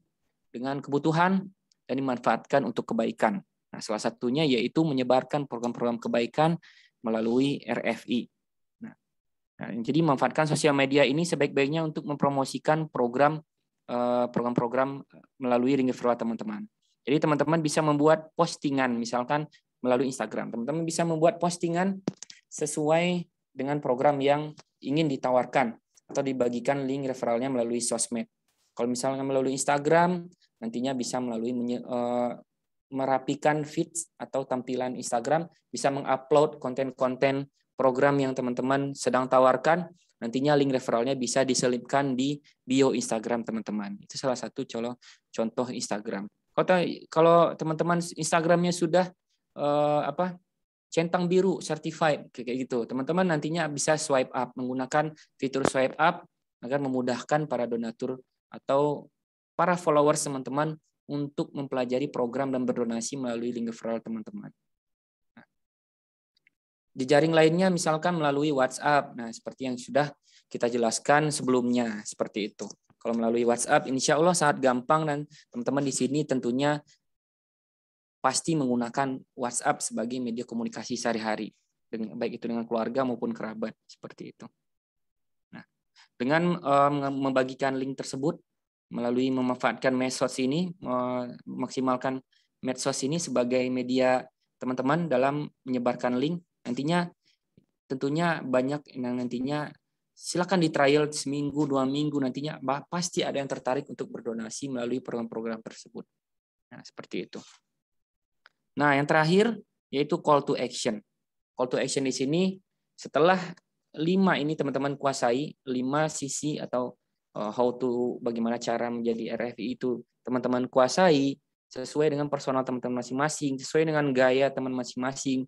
dengan kebutuhan dan dimanfaatkan untuk kebaikan. Nah, salah satunya yaitu menyebarkan program-program kebaikan melalui RFI. Nah, nah, jadi memanfaatkan sosial media ini sebaik-baiknya untuk mempromosikan program eh, program-program melalui ring referral teman-teman. Jadi teman-teman bisa membuat postingan misalkan melalui Instagram. Teman-teman bisa membuat postingan sesuai dengan program yang ingin ditawarkan atau dibagikan link referralnya melalui sosmed. Kalau misalnya melalui Instagram, nantinya bisa melalui eh, merapikan feeds atau tampilan Instagram, bisa mengupload konten-konten program yang teman-teman sedang tawarkan. Nantinya link referralnya bisa diselipkan di bio Instagram teman-teman. Itu salah satu contoh Instagram. Kalau teman-teman Instagramnya sudah eh, apa centang biru certified kayak gitu. Teman-teman nantinya bisa swipe up menggunakan fitur swipe up agar memudahkan para donatur atau para followers teman-teman untuk mempelajari program dan berdonasi melalui link referral teman-teman. di nah, jaring lainnya misalkan melalui WhatsApp. Nah, seperti yang sudah kita jelaskan sebelumnya, seperti itu. Kalau melalui WhatsApp, insya Allah sangat gampang dan teman-teman di sini tentunya pasti menggunakan WhatsApp sebagai media komunikasi sehari-hari, dengan baik itu dengan keluarga maupun kerabat, seperti itu. Dengan uh, membagikan link tersebut melalui memanfaatkan medsos ini, memaksimalkan medsos ini sebagai media teman-teman dalam menyebarkan link. Nantinya tentunya banyak yang nantinya silakan di trial seminggu, dua minggu nantinya pasti ada yang tertarik untuk berdonasi melalui program-program tersebut. Nah, seperti itu. Nah, yang terakhir yaitu call to action. Call to action di sini setelah lima ini teman-teman kuasai lima sisi atau eh, how to bagaimana cara menjadi RFI itu teman-teman kuasai sesuai dengan personal teman-teman masing-masing, sesuai dengan gaya teman masing-masing,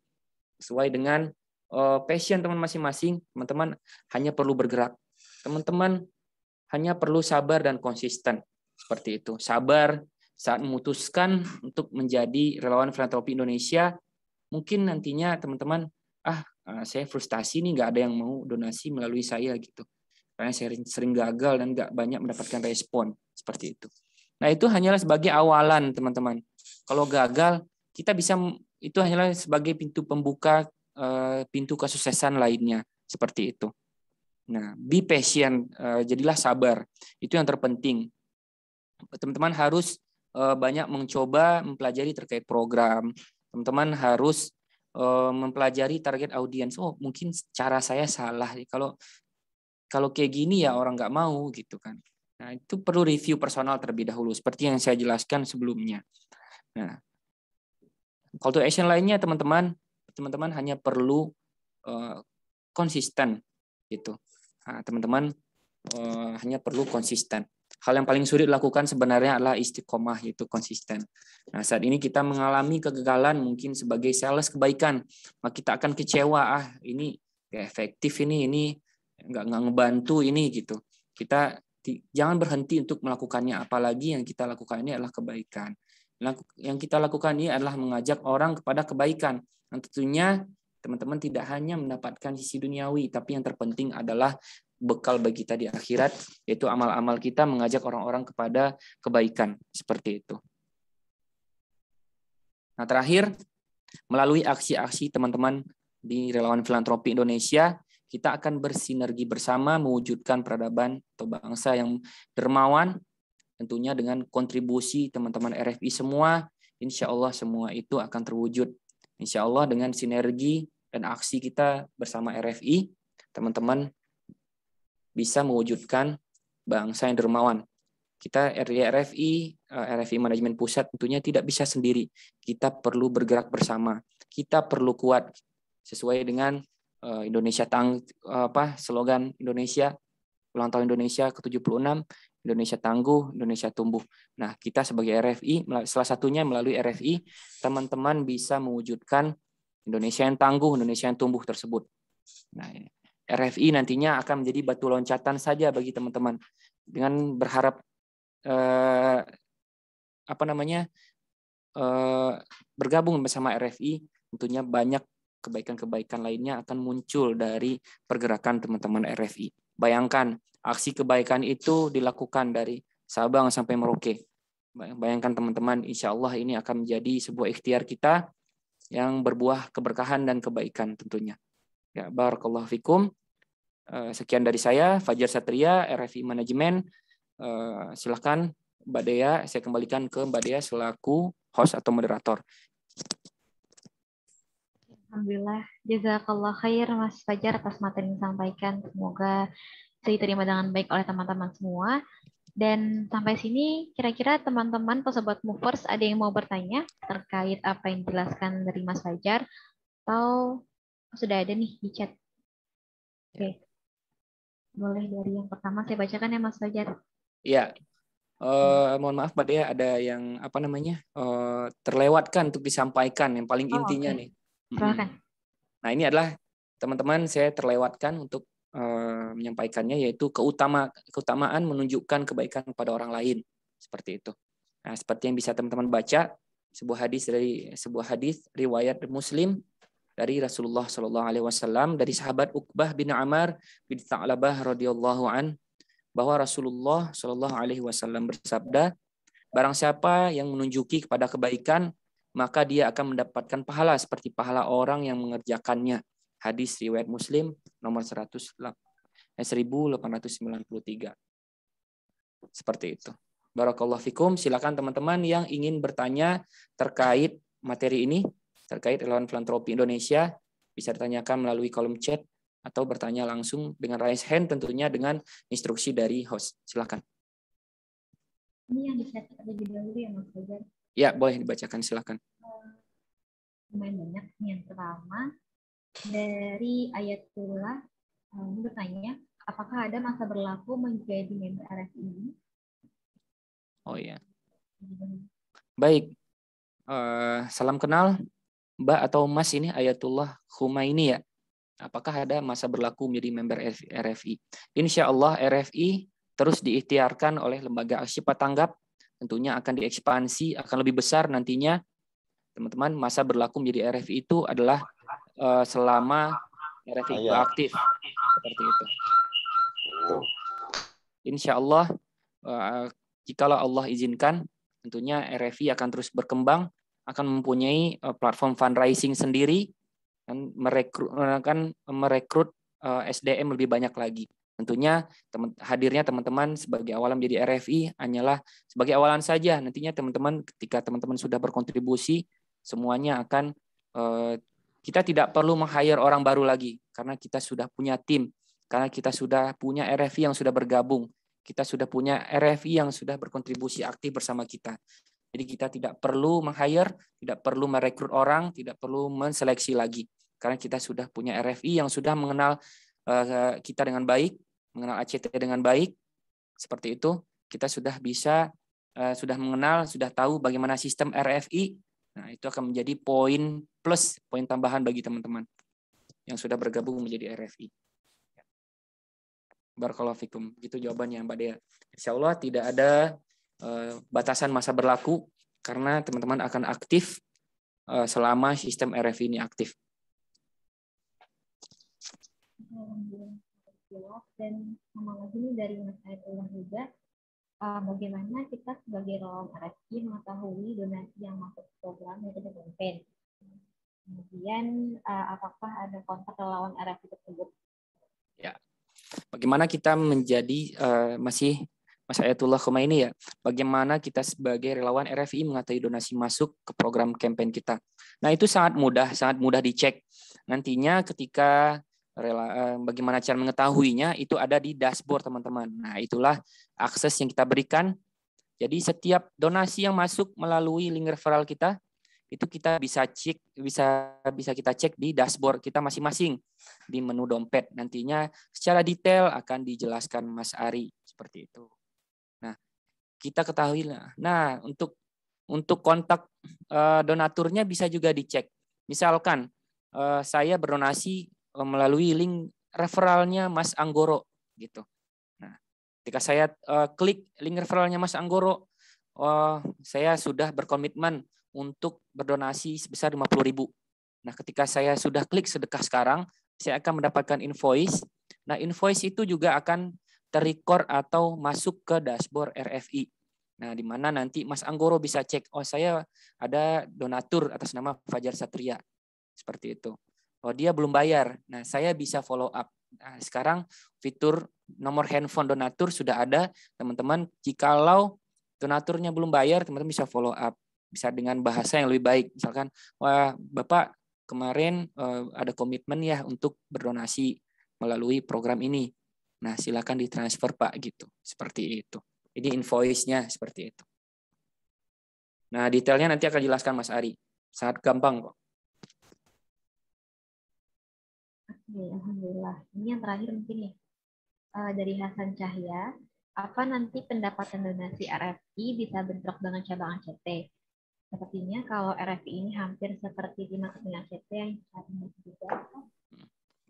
sesuai dengan eh, passion teman masing-masing, teman-teman hanya perlu bergerak. Teman-teman hanya perlu sabar dan konsisten seperti itu. Sabar saat memutuskan untuk menjadi relawan filantropi Indonesia, mungkin nantinya teman-teman ah saya frustasi nih nggak ada yang mau donasi melalui saya gitu karena saya sering, gagal dan nggak banyak mendapatkan respon seperti itu nah itu hanyalah sebagai awalan teman-teman kalau gagal kita bisa itu hanyalah sebagai pintu pembuka eh, pintu kesuksesan lainnya seperti itu nah be patient eh, jadilah sabar itu yang terpenting teman-teman harus eh, banyak mencoba mempelajari terkait program teman-teman harus Eh, mempelajari target audiens. Oh, mungkin cara saya salah. Kalau kalau kayak gini ya orang nggak mau gitu kan. Nah, itu perlu review personal terlebih dahulu seperti yang saya jelaskan sebelumnya. Nah, call to action lainnya teman-teman, teman-teman hanya perlu uh, konsisten gitu. Nah, teman-teman uh, hanya perlu konsisten. Hal yang paling sulit dilakukan sebenarnya adalah istiqomah yaitu konsisten. Nah, saat ini kita mengalami kegagalan mungkin sebagai sales kebaikan, maka kita akan kecewa ah ini gak efektif ini ini nggak nggak ngebantu ini gitu. Kita jangan berhenti untuk melakukannya apalagi yang kita lakukan ini adalah kebaikan. Yang kita lakukan ini adalah mengajak orang kepada kebaikan. Dan tentunya teman-teman tidak hanya mendapatkan sisi duniawi, tapi yang terpenting adalah bekal bagi kita di akhirat, yaitu amal-amal kita mengajak orang-orang kepada kebaikan seperti itu. Nah, terakhir melalui aksi-aksi teman-teman di relawan filantropi Indonesia, kita akan bersinergi bersama mewujudkan peradaban atau bangsa yang dermawan tentunya dengan kontribusi teman-teman RFI semua, insya Allah semua itu akan terwujud. Insya Allah dengan sinergi dan aksi kita bersama RFI, teman-teman bisa mewujudkan bangsa yang dermawan. Kita RFI, RFI eh, Manajemen Pusat tentunya tidak bisa sendiri. Kita perlu bergerak bersama. Kita perlu kuat sesuai dengan eh, Indonesia tang eh, apa slogan Indonesia ulang tahun Indonesia ke-76 Indonesia tangguh, Indonesia tumbuh. Nah, kita sebagai RFI salah satunya melalui RFI teman-teman bisa mewujudkan Indonesia yang tangguh, Indonesia yang tumbuh tersebut. Nah, ya. RFI nantinya akan menjadi batu loncatan saja bagi teman-teman dengan berharap eh, apa namanya eh, bergabung bersama RFI tentunya banyak kebaikan-kebaikan lainnya akan muncul dari pergerakan teman-teman RFI. Bayangkan aksi kebaikan itu dilakukan dari Sabang sampai Merauke. Bayangkan teman-teman, insya Allah ini akan menjadi sebuah ikhtiar kita yang berbuah keberkahan dan kebaikan tentunya. Ya, barakallahu fikum. Eh, sekian dari saya, Fajar Satria, RFI Manajemen. Eh, Silahkan Mbak Dea, saya kembalikan ke Mbak Dea selaku host atau moderator. Alhamdulillah, jazakallah khair Mas Fajar atas materi yang disampaikan. Semoga saya diterima dengan baik oleh teman-teman semua. Dan sampai sini kira-kira teman-teman pesobat movers ada yang mau bertanya terkait apa yang dijelaskan dari Mas Fajar atau Oh, sudah ada nih di chat. Oke. Okay. Ya. Boleh dari yang pertama saya bacakan ya Mas Fajar. Iya. Uh, mohon maaf Pak ya ada yang apa namanya uh, terlewatkan untuk disampaikan yang paling oh, intinya okay. nih. Silakan. Nah ini adalah teman-teman saya terlewatkan untuk uh, menyampaikannya yaitu keutama keutamaan menunjukkan kebaikan kepada orang lain seperti itu. Nah seperti yang bisa teman-teman baca sebuah hadis dari sebuah hadis riwayat Muslim dari Rasulullah Shallallahu Alaihi Wasallam dari sahabat Uqbah bin Amar bin Thalabah radhiyallahu an bahwa Rasulullah Shallallahu Alaihi Wasallam bersabda, barang siapa yang menunjuki kepada kebaikan maka dia akan mendapatkan pahala seperti pahala orang yang mengerjakannya. Hadis riwayat Muslim nomor 100 1893. Eh, seperti itu. Barakallahu fikum. Silakan teman-teman yang ingin bertanya terkait materi ini terkait relawan filantropi Indonesia bisa ditanyakan melalui kolom chat atau bertanya langsung dengan raise hand tentunya dengan instruksi dari host. Silakan. Ini yang dicatat terlebih dahulu ya Mas Fajar. Ya, boleh dibacakan silakan. Eh, lumayan banyak yang pertama dari Ayatullah eh, bertanya, apakah ada masa berlaku menjadi member RS oh, iya. ini? Oh ya. Baik. Uh, salam kenal. Mbak atau Mas ini Ayatullah Khumaini ya. Apakah ada masa berlaku menjadi member RFI? Insya Allah RFI terus diikhtiarkan oleh lembaga arsip tanggap tentunya akan diekspansi akan lebih besar nantinya teman-teman masa berlaku menjadi RFI itu adalah uh, selama RFI itu iya. aktif seperti itu Insya Allah uh, jikalau Allah izinkan tentunya RFI akan terus berkembang akan mempunyai eh, platform fundraising sendiri dan merekrut eh, akan merekrut eh, SDM lebih banyak lagi. Tentunya teman, hadirnya teman-teman sebagai awalan menjadi RFI hanyalah sebagai awalan saja. Nantinya teman-teman ketika teman-teman sudah berkontribusi semuanya akan kita tidak perlu meng-hire orang baru lagi karena kita sudah punya tim, karena kita sudah punya RFI yang sudah bergabung, kita sudah punya RFI yang sudah berkontribusi aktif bersama kita. Jadi kita tidak perlu meng-hire, tidak perlu merekrut orang, tidak perlu menseleksi lagi. Karena kita sudah punya RFI yang sudah mengenal eh, kita dengan baik, mengenal ACT dengan baik. Seperti itu, kita sudah bisa eh, sudah mengenal, sudah tahu bagaimana sistem RFI. Nah, itu akan menjadi poin plus, poin tambahan bagi teman-teman yang sudah bergabung menjadi RFI. Barakallahu fikum. Itu jawabannya Mbak Dea. Insya Allah tidak ada Eh, batasan masa berlaku karena teman-teman akan aktif eh, selama sistem RF ini aktif. Dan sama lagi ini dari Mas Aidullah juga, eh, bagaimana kita sebagai relawan RFI mengetahui donasi yang masuk program kita campaign. Kemudian apakah ada kontak relawan RFI tersebut? Ya, bagaimana kita menjadi uh, masih Mas Ayatullah Khomeini ya, bagaimana kita sebagai relawan RFI mengatai donasi masuk ke program campaign kita. Nah itu sangat mudah, sangat mudah dicek. Nantinya ketika rela, eh, bagaimana cara mengetahuinya itu ada di dashboard teman-teman. Nah itulah akses yang kita berikan. Jadi setiap donasi yang masuk melalui link referral kita itu kita bisa cek bisa bisa kita cek di dashboard kita masing-masing di menu dompet nantinya secara detail akan dijelaskan Mas Ari seperti itu kita ketahui. Nah, untuk untuk kontak eh, donaturnya bisa juga dicek. Misalkan eh, saya berdonasi eh, melalui link referralnya Mas Anggoro gitu. Nah, ketika saya klik link referralnya Mas Anggoro, uh, saya sudah berkomitmen untuk berdonasi sebesar lima puluh ribu. Nah, ketika saya sudah klik sedekah sekarang, saya akan mendapatkan invoice. Nah, invoice itu juga akan terikor atau masuk ke dashboard RFI. Nah, di mana nanti Mas Anggoro bisa cek, oh saya ada donatur atas nama Fajar Satria. Seperti itu. Oh, dia belum bayar. Nah, saya bisa follow up. Nah, sekarang fitur nomor handphone donatur sudah ada, teman-teman. Jikalau donaturnya belum bayar, teman-teman bisa follow up. Bisa dengan bahasa yang lebih baik. Misalkan, wah Bapak kemarin eh, ada komitmen ya untuk berdonasi melalui program ini. Nah, silakan ditransfer Pak gitu. Seperti itu. Ini invoice-nya seperti itu. Nah, detailnya nanti akan jelaskan Mas Ari. Sangat gampang kok. Oke, alhamdulillah. Ini yang terakhir mungkin ya. dari Hasan Cahya, apa nanti pendapatan donasi RFI bisa bentrok dengan cabang ACT? Sepertinya kalau RFI ini hampir seperti di marketing ACT yang juga.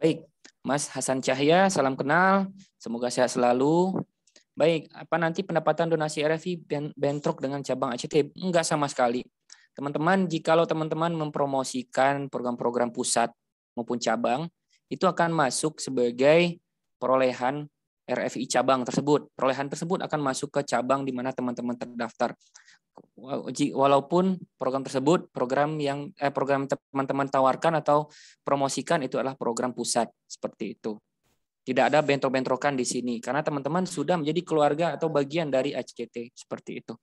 Baik, Mas Hasan Cahya, salam kenal. Semoga sehat selalu. Baik, apa nanti pendapatan donasi RFI bentrok dengan cabang ACT? Enggak sama sekali. Teman-teman, jikalau teman-teman mempromosikan program-program pusat maupun cabang, itu akan masuk sebagai perolehan RFI cabang tersebut. Perolehan tersebut akan masuk ke cabang di mana teman-teman terdaftar. Walaupun program tersebut, program yang eh, program teman-teman tawarkan atau promosikan itu adalah program pusat seperti itu. Tidak ada bentrok-bentrokan di sini karena teman-teman sudah menjadi keluarga atau bagian dari ACT seperti itu.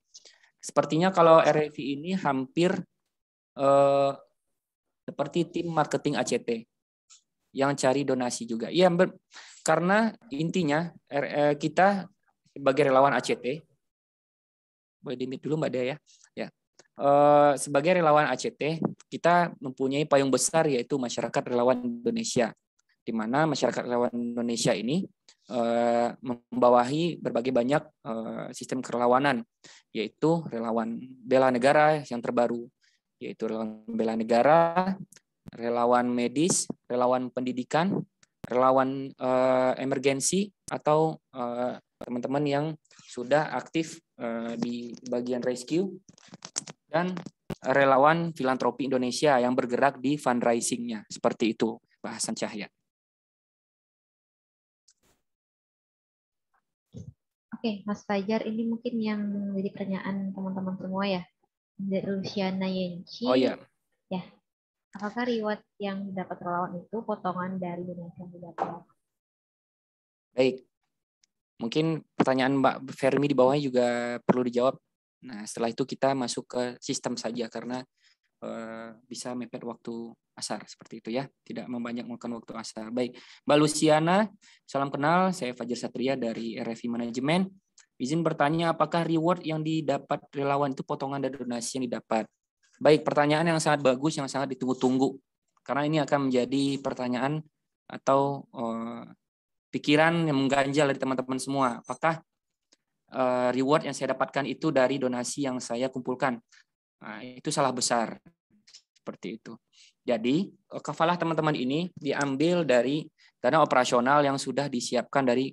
Sepertinya kalau RFI ini hampir eh, seperti tim marketing ACT yang cari donasi juga. Iya, karena intinya er, eh, kita sebagai relawan ACT, boleh dimit dulu Mbak Dea ya. ya. Eh, sebagai relawan ACT, kita mempunyai payung besar yaitu masyarakat relawan Indonesia. Di mana masyarakat relawan Indonesia ini eh, membawahi berbagai banyak sistem kerelawanan, yaitu relawan bela negara yang terbaru, yaitu relawan bela negara, relawan medis, relawan pendidikan, relawan uh, emergensi atau eh, teman-teman uh, yang sudah aktif uh, di bagian rescue dan relawan filantropi Indonesia yang bergerak di fundraisingnya seperti itu bahasan Cahya. Oke, Mas Fajar, ini mungkin yang menjadi pertanyaan teman-teman semua ya. Dari Luciana Yenci. Oh iya. Apakah reward yang didapat relawan itu potongan dari donasi yang didapat? Baik. Mungkin pertanyaan Mbak Fermi di bawahnya juga perlu dijawab. Nah, setelah itu kita masuk ke sistem saja karena eh, bisa mepet waktu asar seperti itu ya, tidak membanyakkan waktu asar. Baik, Mbak Luciana, salam kenal, saya Fajar Satria dari RFI Management. Izin bertanya, apakah reward yang didapat relawan itu potongan dari donasi yang didapat? Baik, pertanyaan yang sangat bagus, yang sangat ditunggu-tunggu. Karena ini akan menjadi pertanyaan atau uh, pikiran yang mengganjal dari teman-teman semua. Apakah uh, reward yang saya dapatkan itu dari donasi yang saya kumpulkan? Nah, itu salah besar. Seperti itu. Jadi, eh, kafalah teman-teman ini diambil dari dana operasional yang sudah disiapkan dari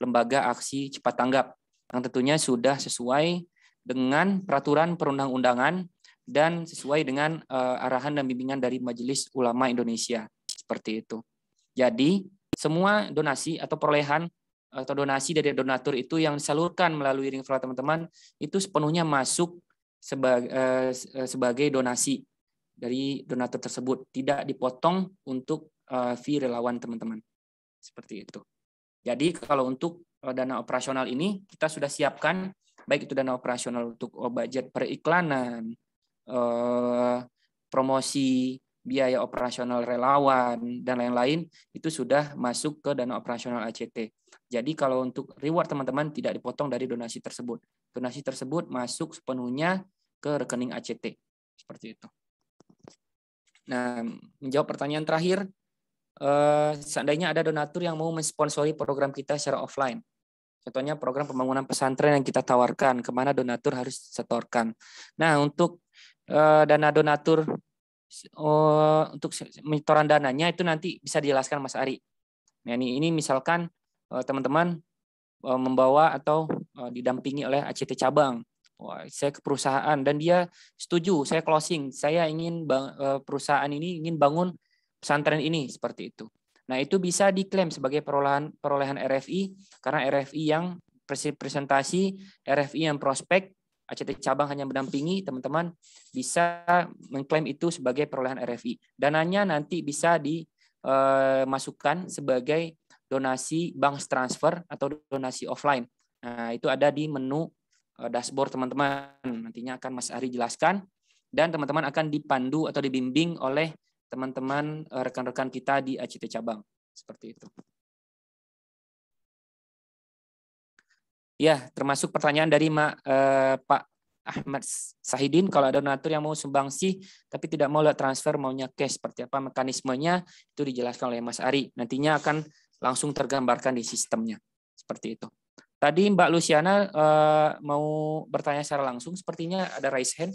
lembaga aksi cepat tanggap yang tentunya sudah sesuai dengan peraturan perundang-undangan dan sesuai dengan uh, arahan dan bimbingan dari Majelis Ulama Indonesia seperti itu. Jadi semua donasi atau perolehan atau donasi dari donatur itu yang disalurkan melalui ring flow teman-teman itu sepenuhnya masuk sebagai uh, eh, sebagai donasi dari donatur tersebut tidak dipotong untuk uh, fee relawan teman-teman seperti itu jadi kalau untuk uh, dana operasional ini kita sudah siapkan baik itu dana operasional untuk budget periklanan Eh, promosi biaya operasional relawan dan lain-lain itu sudah masuk ke dana operasional ACT. Jadi kalau untuk reward teman-teman tidak dipotong dari donasi tersebut. Donasi tersebut masuk sepenuhnya ke rekening ACT. Seperti itu. Nah, menjawab pertanyaan terakhir, eh, seandainya ada donatur yang mau mensponsori program kita secara offline, Contohnya program pembangunan pesantren yang kita tawarkan, kemana donatur harus setorkan. Nah, untuk Eh, dana donatur uh, untuk monitoran dananya itu nanti bisa dijelaskan Mas Ari. Nah, ini, ini misalkan eh, teman-teman uh, membawa atau didampingi oleh ACT cabang. Wah, saya ke perusahaan dan dia setuju, saya closing, saya ingin bang, perusahaan ini ingin bangun pesantren ini seperti itu. Nah, itu bisa diklaim sebagai perolehan perolehan RFI karena RFI yang presentasi, RFI yang prospek ACT cabang hanya mendampingi, teman-teman bisa mengklaim itu sebagai perolehan RFI. Dananya nanti bisa dimasukkan eh, sebagai donasi bank transfer atau donasi offline. Nah, itu ada di menu eh, dashboard teman-teman. Nantinya akan Mas Ari jelaskan dan teman-teman akan dipandu atau dibimbing oleh teman-teman eh, rekan-rekan kita di ACT cabang. Seperti itu. Ya, termasuk pertanyaan dari Ma, eh, Pak Ahmad Sahidin, kalau ada donatur yang mau sumbangsi tapi tidak mau lewat transfer, maunya cash, seperti apa mekanismenya, itu dijelaskan oleh Mas Ari. Nantinya akan langsung tergambarkan di sistemnya. Seperti itu. Tadi Mbak Luciana eh, mau bertanya secara langsung, sepertinya ada raise hand.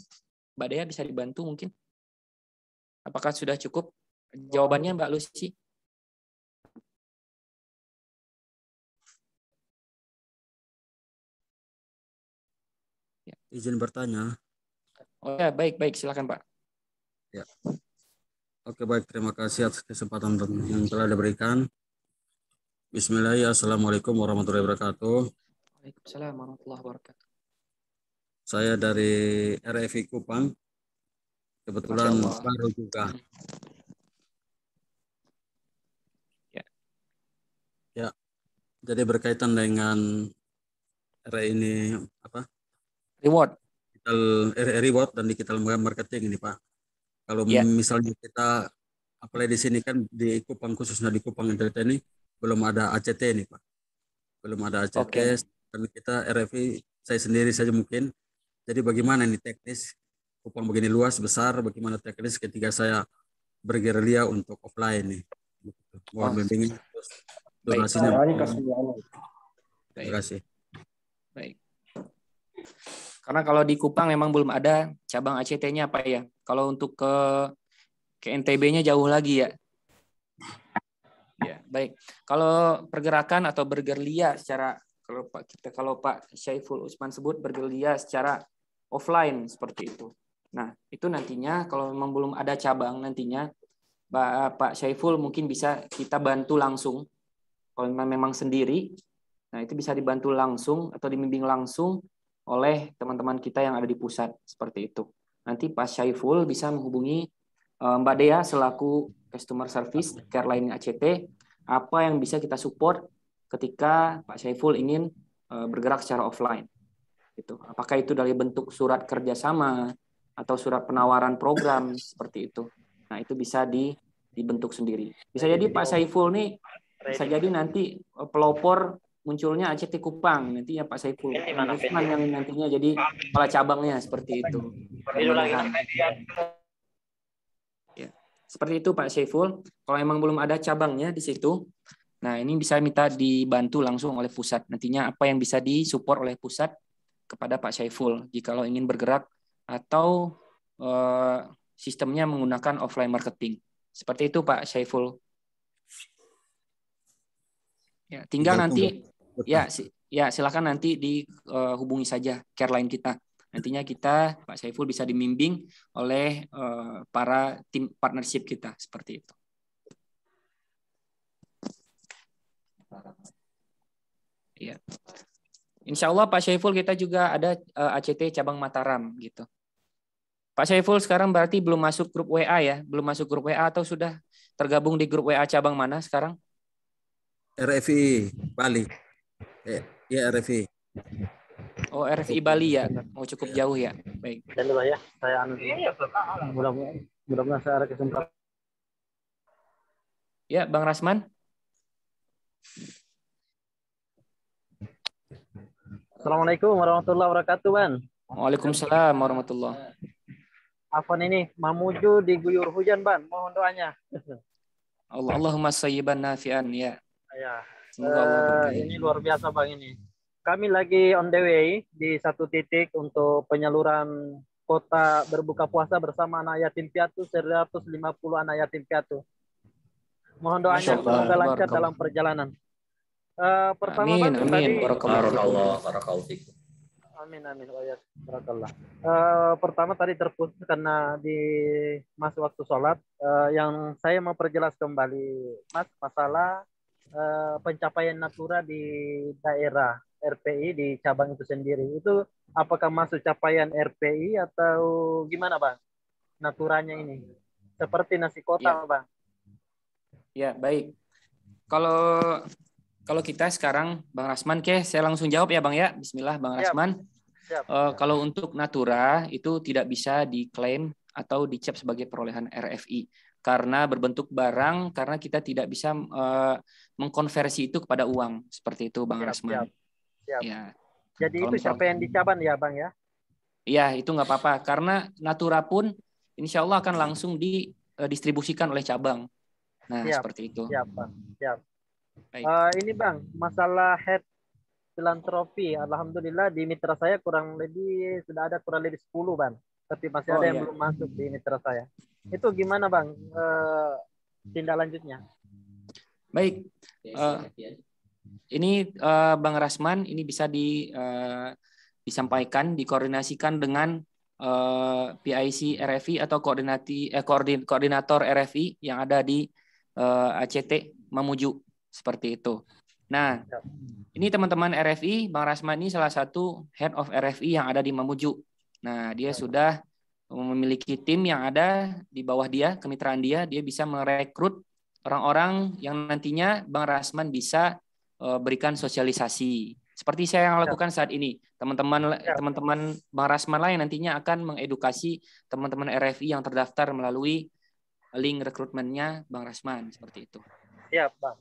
Mbak Dea bisa dibantu mungkin? Apakah sudah cukup jawabannya Mbak Lucy? izin bertanya? Oh ya, baik, baik, silakan Pak. Ya. Oke, baik, terima kasih atas kesempatan yang telah diberikan. Bismillahirrahmanirrahim. Assalamualaikum warahmatullahi wabarakatuh. Waalaikumsalam warahmatullahi wabarakatuh. Saya dari RFI Kupang. Kebetulan baru juga. Ya. ya. Jadi berkaitan dengan RFI ini apa? Reward. Digital eh, reward dan digital marketing ini Pak. Kalau yeah. misalnya kita apply di sini kan di Kupang khususnya di Kupang entertainment ini belum ada ACT ini Pak. Belum ada ACT okay. Dan kita RFI saya sendiri saja mungkin. Jadi bagaimana ini teknis Kupang begini luas besar bagaimana teknis ketika saya bergerilya untuk offline nih. Mohon oh. bimbingan Terima kasih. Baik. Karena kalau di Kupang memang belum ada cabang ACT-nya apa ya? Kalau untuk ke ke NTB-nya jauh lagi ya. Ya, baik. Kalau pergerakan atau bergerilya secara kalau Pak kita kalau Pak Syaiful Usman sebut bergerilya secara offline seperti itu. Nah, itu nantinya kalau memang belum ada cabang nantinya Pak Syaiful mungkin bisa kita bantu langsung. Kalau memang sendiri, nah itu bisa dibantu langsung atau dibimbing langsung oleh teman-teman kita yang ada di pusat seperti itu. Nanti Pak Syaiful bisa menghubungi eh, Mbak Dea selaku customer service care ACT apa yang bisa kita support ketika Pak Syaiful ingin eh, bergerak secara offline. itu. Apakah itu dari bentuk surat kerjasama atau surat penawaran program seperti itu. Nah itu bisa di dibentuk sendiri. Bisa jadi Pak Saiful nih bisa jadi nanti pelopor munculnya ACT Kupang nantinya Pak Saiful ya, Usman yang nantinya jadi kepala cabangnya seperti itu. Ya. Seperti itu Pak Saiful. Kalau emang belum ada cabangnya di situ, nah ini bisa minta dibantu langsung oleh pusat. Nantinya apa yang bisa disupport oleh pusat kepada Pak Saiful jika lo ingin bergerak atau uh, sistemnya menggunakan offline marketing. Seperti itu Pak Saiful. Ya, tinggal, nanti Ya, si, ya silakan nanti dihubungi eh, uh, saja care line kita. Nantinya kita Pak Saiful bisa dibimbing oleh uh, para tim partnership kita seperti itu. Ya. Insya Allah Pak Syaiful kita juga ada uh, eh, ACT cabang Mataram gitu. Pak Syaiful sekarang berarti belum masuk grup WA ya, belum masuk grup WA atau sudah tergabung di grup WA cabang mana sekarang? RFI Bali. Iya, ya, RFI. Oh, RFI Bali ya. Mau cukup jauh ya. Baik. Dan ya, saya anu. Mudah-mudahan saya ada kesempatan. Ya, Bang Rasman. Assalamualaikum warahmatullahi wabarakatuh, Bang. Waalaikumsalam warahmatullahi Afan ini, Mamuju diguyur hujan, Ban. Mohon doanya. Allahumma sayyiban nafian, ya. Ya, Eh, ini luar biasa Bang ini. Kami lagi on the way di satu titik untuk penyaluran kota berbuka puasa bersama anak yatim piatu 150 anak yatim piatu. Mohon doanya semoga lancar dalam perjalanan. Uh, pertama amin, Bang, amin. tadi barakallah Amin amin oh, ya, barakallah. Uh, pertama tadi terputus karena di masuk waktu sholat. Uh, yang saya mau perjelas kembali Mas masalah Eh, pencapaian Natura di daerah RPI di cabang itu sendiri itu apakah masuk capaian RPI atau gimana bang naturanya ini seperti nasi kota ya. bang ya baik kalau kalau kita sekarang bang Rasman ke saya langsung jawab ya bang ya Bismillah bang Rasman Siap. Uh, kalau untuk Natura itu tidak bisa diklaim atau dicap sebagai perolehan RFI karena berbentuk barang karena kita tidak bisa uh, mengkonversi itu kepada uang seperti itu Bang siap, Rasman. Siap. Siap. Ya. Jadi Kalau itu misalnya, siapa yang dicaban ya Bang ya? Iya itu nggak apa-apa karena Natura pun Insya Allah akan langsung didistribusikan eh, oleh cabang. Nah siap, seperti itu. Siap Bang. Siap. Baik. Uh, ini Bang masalah head filantropi, alhamdulillah di mitra saya kurang lebih sudah ada kurang lebih 10 Bang tapi masih oh, ada iya. yang belum masuk di mitra saya. Itu gimana bang e, tindak lanjutnya? Baik, uh, ini uh, bang Rasman ini bisa di uh, disampaikan dikoordinasikan dengan uh, PIC RFI atau koordinati eh, koordin, koordinator RFI yang ada di uh, ACT Mamuju seperti itu. Nah, ya. ini teman-teman RFI, Bang Rasman ini salah satu head of RFI yang ada di Mamuju Nah, dia sudah memiliki tim yang ada di bawah dia, kemitraan dia, dia bisa merekrut orang-orang yang nantinya Bang Rasman bisa eh, berikan sosialisasi. Seperti saya yang ya. lakukan saat ini, teman-teman ya. teman-teman Bang Rasman lain nantinya akan mengedukasi teman-teman RFI yang terdaftar melalui link rekrutmennya Bang Rasman seperti itu. Ya, Bang.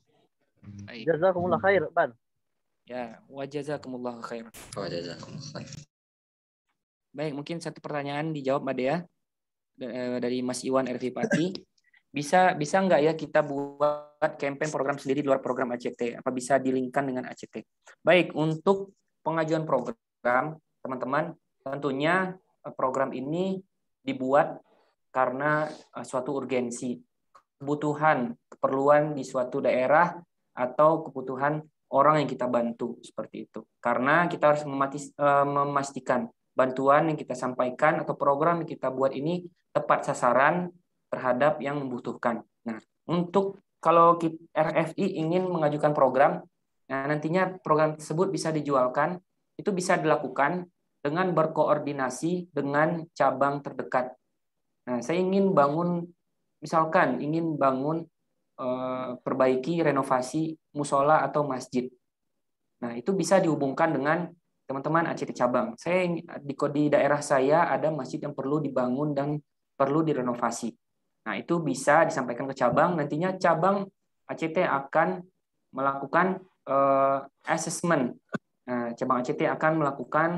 Jazakumullah khair, bang. Ya, wa khair. Wa khair. Baik, mungkin satu pertanyaan dijawab Mbak Dea eh, dari Mas Iwan pati Bisa bisa nggak ya kita buat campaign program sendiri di luar program ACT? Apa bisa dilingkan dengan ACT? Baik, untuk pengajuan program, teman-teman, tentunya eh, program ini dibuat karena eh, suatu urgensi, kebutuhan, keperluan di suatu daerah atau kebutuhan orang yang kita bantu seperti itu. Karena kita harus memastikan bantuan yang kita sampaikan atau program yang kita buat ini tepat sasaran terhadap yang membutuhkan. Nah, untuk kalau RFI ingin mengajukan program, nah nantinya program tersebut bisa dijualkan, itu bisa dilakukan dengan berkoordinasi dengan cabang terdekat. Nah, saya ingin bangun, misalkan ingin bangun eh, perbaiki renovasi musola atau masjid. Nah, itu bisa dihubungkan dengan teman-teman ACT cabang. Saya di di daerah saya ada masjid yang perlu dibangun dan perlu direnovasi. Nah, itu bisa disampaikan ke cabang. Nantinya cabang ACT akan melakukan uh, assessment. Nah, cabang ACT akan melakukan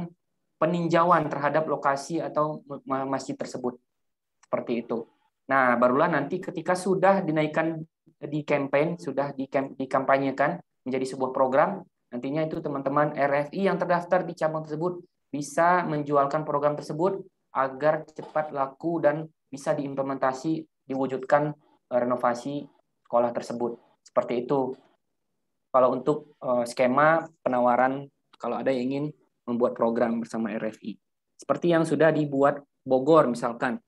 peninjauan terhadap lokasi atau masjid tersebut. Seperti itu. Nah, barulah nanti ketika sudah dinaikkan di campaign, sudah di dikampanyekan menjadi sebuah program, Nantinya itu teman-teman RFI yang terdaftar di cabang tersebut bisa menjualkan program tersebut agar cepat laku dan bisa diimplementasi, diwujudkan eh, renovasi sekolah tersebut. Seperti itu. Kalau untuk eh, skema penawaran, kalau ada yang ingin membuat program bersama RFI. Seperti yang sudah dibuat Bogor misalkan.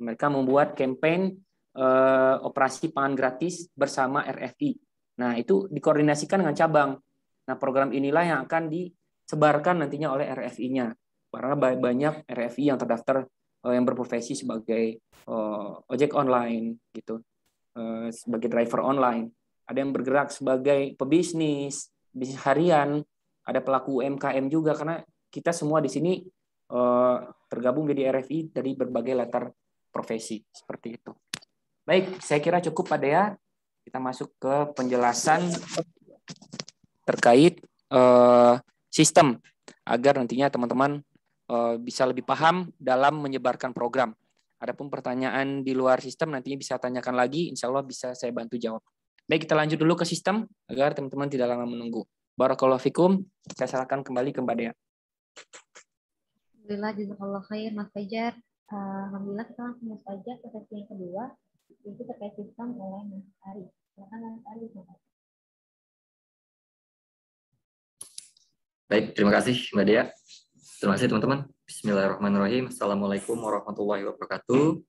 Mereka membuat campaign eh, operasi pangan gratis bersama RFI. Nah, itu dikoordinasikan dengan cabang. Nah, program inilah yang akan disebarkan nantinya oleh RFI-nya. Karena banyak RFI yang terdaftar eh, yang berprofesi sebagai eh, ojek online gitu, eh, sebagai driver online. Ada yang bergerak sebagai pebisnis, bisnis harian, ada pelaku UMKM juga karena kita semua di sini tergabung jadi RFI dari berbagai latar profesi seperti itu. Baik, saya kira cukup Pak Dea. Kita masuk ke penjelasan terkait uh, sistem agar nantinya teman-teman uh, bisa lebih paham dalam menyebarkan program. Adapun pertanyaan di luar sistem nantinya bisa tanyakan lagi, insya Allah bisa saya bantu jawab. Baik, kita lanjut dulu ke sistem agar teman-teman tidak lama menunggu. Barakallahu fikum. Saya serahkan kembali ke Mbak Dea. Alhamdulillah, jazakallah khair, Mas Fajar. Eh, Alhamdulillah, kita langsung saja ke sesi yang kedua, itu terkait sistem oleh Mas Ari. Silakan Mas Ari. Mas Ari. Baik, terima kasih Mbak Dea. Terima kasih teman-teman. Bismillahirrahmanirrahim. Assalamualaikum warahmatullahi wabarakatuh.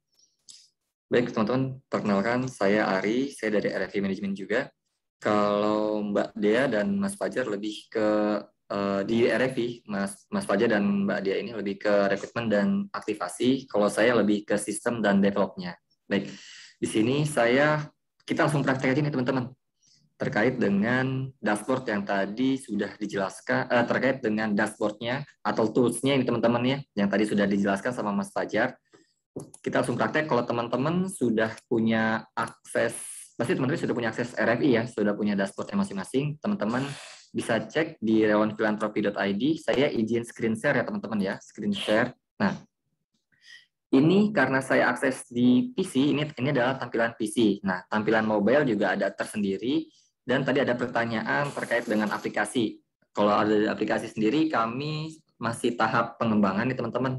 Baik teman-teman, perkenalkan saya Ari, saya dari RFI Management juga. Kalau Mbak Dea dan Mas Fajar lebih ke uh, di RFI, Mas Mas Fajar dan Mbak Dea ini lebih ke rekrutmen dan aktivasi. Kalau saya lebih ke sistem dan developnya. Baik, di sini saya kita langsung praktek aja nih teman-teman terkait dengan dashboard yang tadi sudah dijelaskan eh, terkait dengan dashboardnya atau toolsnya ini teman-teman ya yang tadi sudah dijelaskan sama Mas Fajar kita langsung praktek kalau teman-teman sudah punya akses pasti teman-teman sudah punya akses RFI ya sudah punya dashboardnya masing-masing teman-teman bisa cek di rewanfilantropi.id saya izin screen share ya teman-teman ya screen share nah ini karena saya akses di PC, ini ini adalah tampilan PC. Nah, tampilan mobile juga ada tersendiri. Dan tadi ada pertanyaan terkait dengan aplikasi. Kalau ada aplikasi sendiri, kami masih tahap pengembangan nih teman-teman.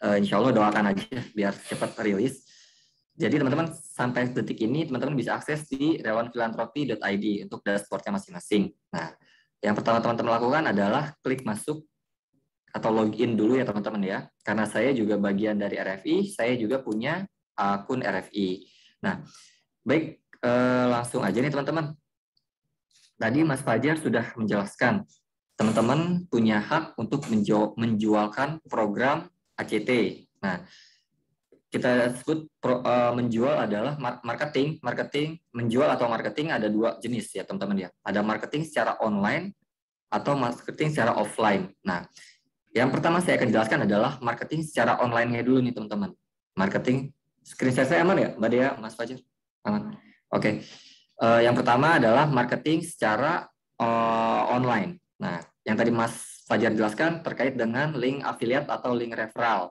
Eh, insya Allah doakan aja biar cepat rilis. Jadi teman-teman sampai detik ini teman-teman bisa akses di relawanfilantropi.id untuk dashboardnya masing-masing. Nah, yang pertama teman-teman lakukan adalah klik masuk atau login dulu ya teman-teman ya. Karena saya juga bagian dari RFI, saya juga punya akun RFI. Nah, baik eh, langsung aja nih teman-teman tadi Mas Fajar sudah menjelaskan, teman-teman punya hak untuk menjualkan program ACT. Nah, kita sebut pro, uh, menjual adalah marketing, marketing menjual atau marketing ada dua jenis ya teman-teman ya. Ada marketing secara online atau marketing secara offline. Nah, yang pertama saya akan jelaskan adalah marketing secara online-nya dulu nih teman-teman. Marketing screen saya aman ya, Mbak Dea, Mas Fajar? Aman. Oke. Okay uh, yang pertama adalah marketing secara uh, online. Nah, yang tadi Mas Fajar jelaskan terkait dengan link affiliate atau link referral.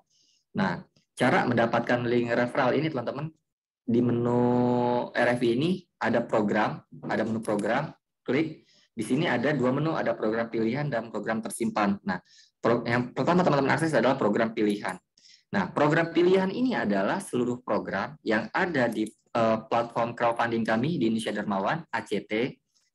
Nah, cara mendapatkan link referral ini teman-teman di menu RFI ini ada program, ada menu program, klik. Di sini ada dua menu, ada program pilihan dan program tersimpan. Nah, yang pertama teman-teman akses adalah program pilihan. Nah, program pilihan ini adalah seluruh program yang ada di uh, platform crowdfunding kami di Indonesia Dermawan ACT.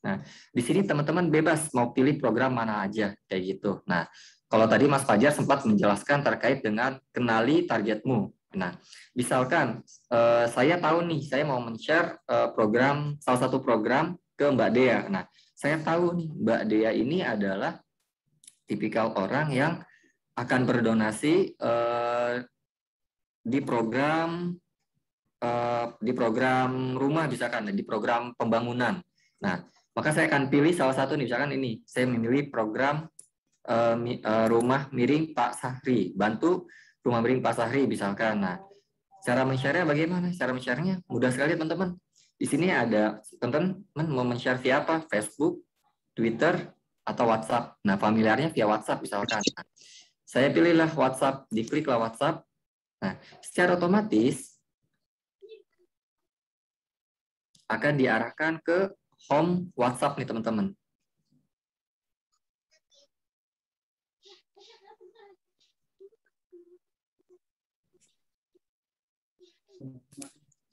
Nah, di sini teman-teman bebas mau pilih program mana aja kayak gitu. Nah, kalau tadi Mas Fajar sempat menjelaskan terkait dengan kenali targetmu. Nah, misalkan uh, saya tahu nih, saya mau men-share uh, program salah satu program ke Mbak Dea. Nah, saya tahu nih Mbak Dea ini adalah tipikal orang yang akan berdonasi eh, di program eh, di program rumah misalkan di program pembangunan. Nah, maka saya akan pilih salah satu nih misalkan ini. Saya memilih program eh, eh rumah miring Pak Sahri, bantu rumah miring Pak Sahri misalkan. Nah, cara men bagaimana? Cara men mudah sekali teman-teman. Di sini ada teman-teman mau men-share siapa? Facebook, Twitter, atau WhatsApp. Nah, familiarnya via WhatsApp misalkan. Saya pilihlah WhatsApp, dikliklah WhatsApp. Nah, secara otomatis akan diarahkan ke home WhatsApp nih teman-teman.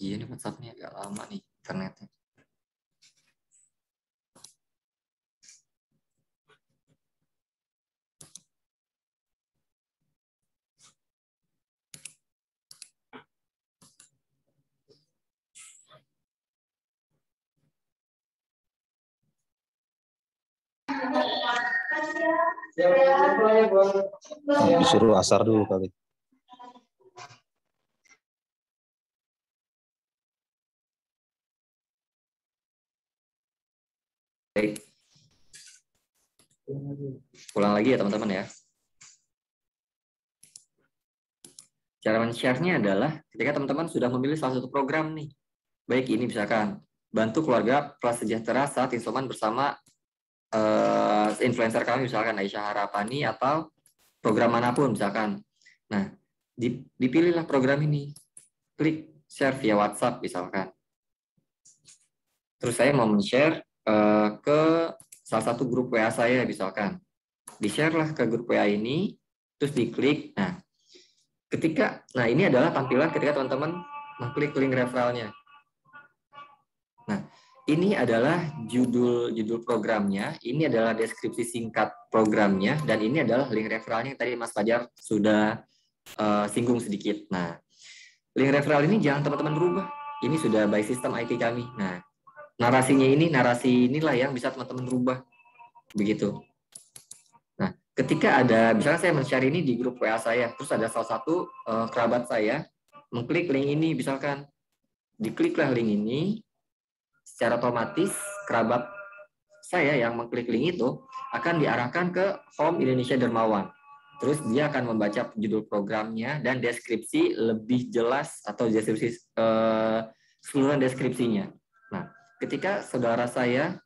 Iya nih WhatsApp nih agak lama nih internetnya. Disuruh asar dulu kali. Baik. Pulang lagi ya teman-teman ya. Cara men-share-nya adalah ketika teman-teman sudah memilih salah satu program nih. Baik ini misalkan bantu keluarga prasejahtera saat insoman bersama uh, influencer kami misalkan Aisyah Harapani atau program manapun misalkan. Nah, dipilihlah program ini. Klik share via WhatsApp misalkan. Terus saya mau men-share uh, ke salah satu grup WA saya misalkan. Di-share ke grup WA ini, terus diklik. Nah, ketika nah ini adalah tampilan ketika teman-teman mengklik link referralnya. Nah, ini adalah judul-judul programnya, ini adalah deskripsi singkat programnya, dan ini adalah link referralnya yang tadi Mas Fajar sudah uh, singgung sedikit. Nah, link referral ini jangan teman-teman berubah. Ini sudah by sistem IT kami. Nah, narasinya ini, narasi inilah yang bisa teman-teman rubah. Begitu. Nah, ketika ada, misalnya saya mencari ini di grup WA saya, terus ada salah satu uh, kerabat saya, mengklik link ini, misalkan, dikliklah link ini, secara otomatis kerabat saya yang mengklik link itu akan diarahkan ke home Indonesia Dermawan. Terus dia akan membaca judul programnya dan deskripsi lebih jelas atau deskripsi eh, seluruh deskripsinya. Nah, ketika saudara saya,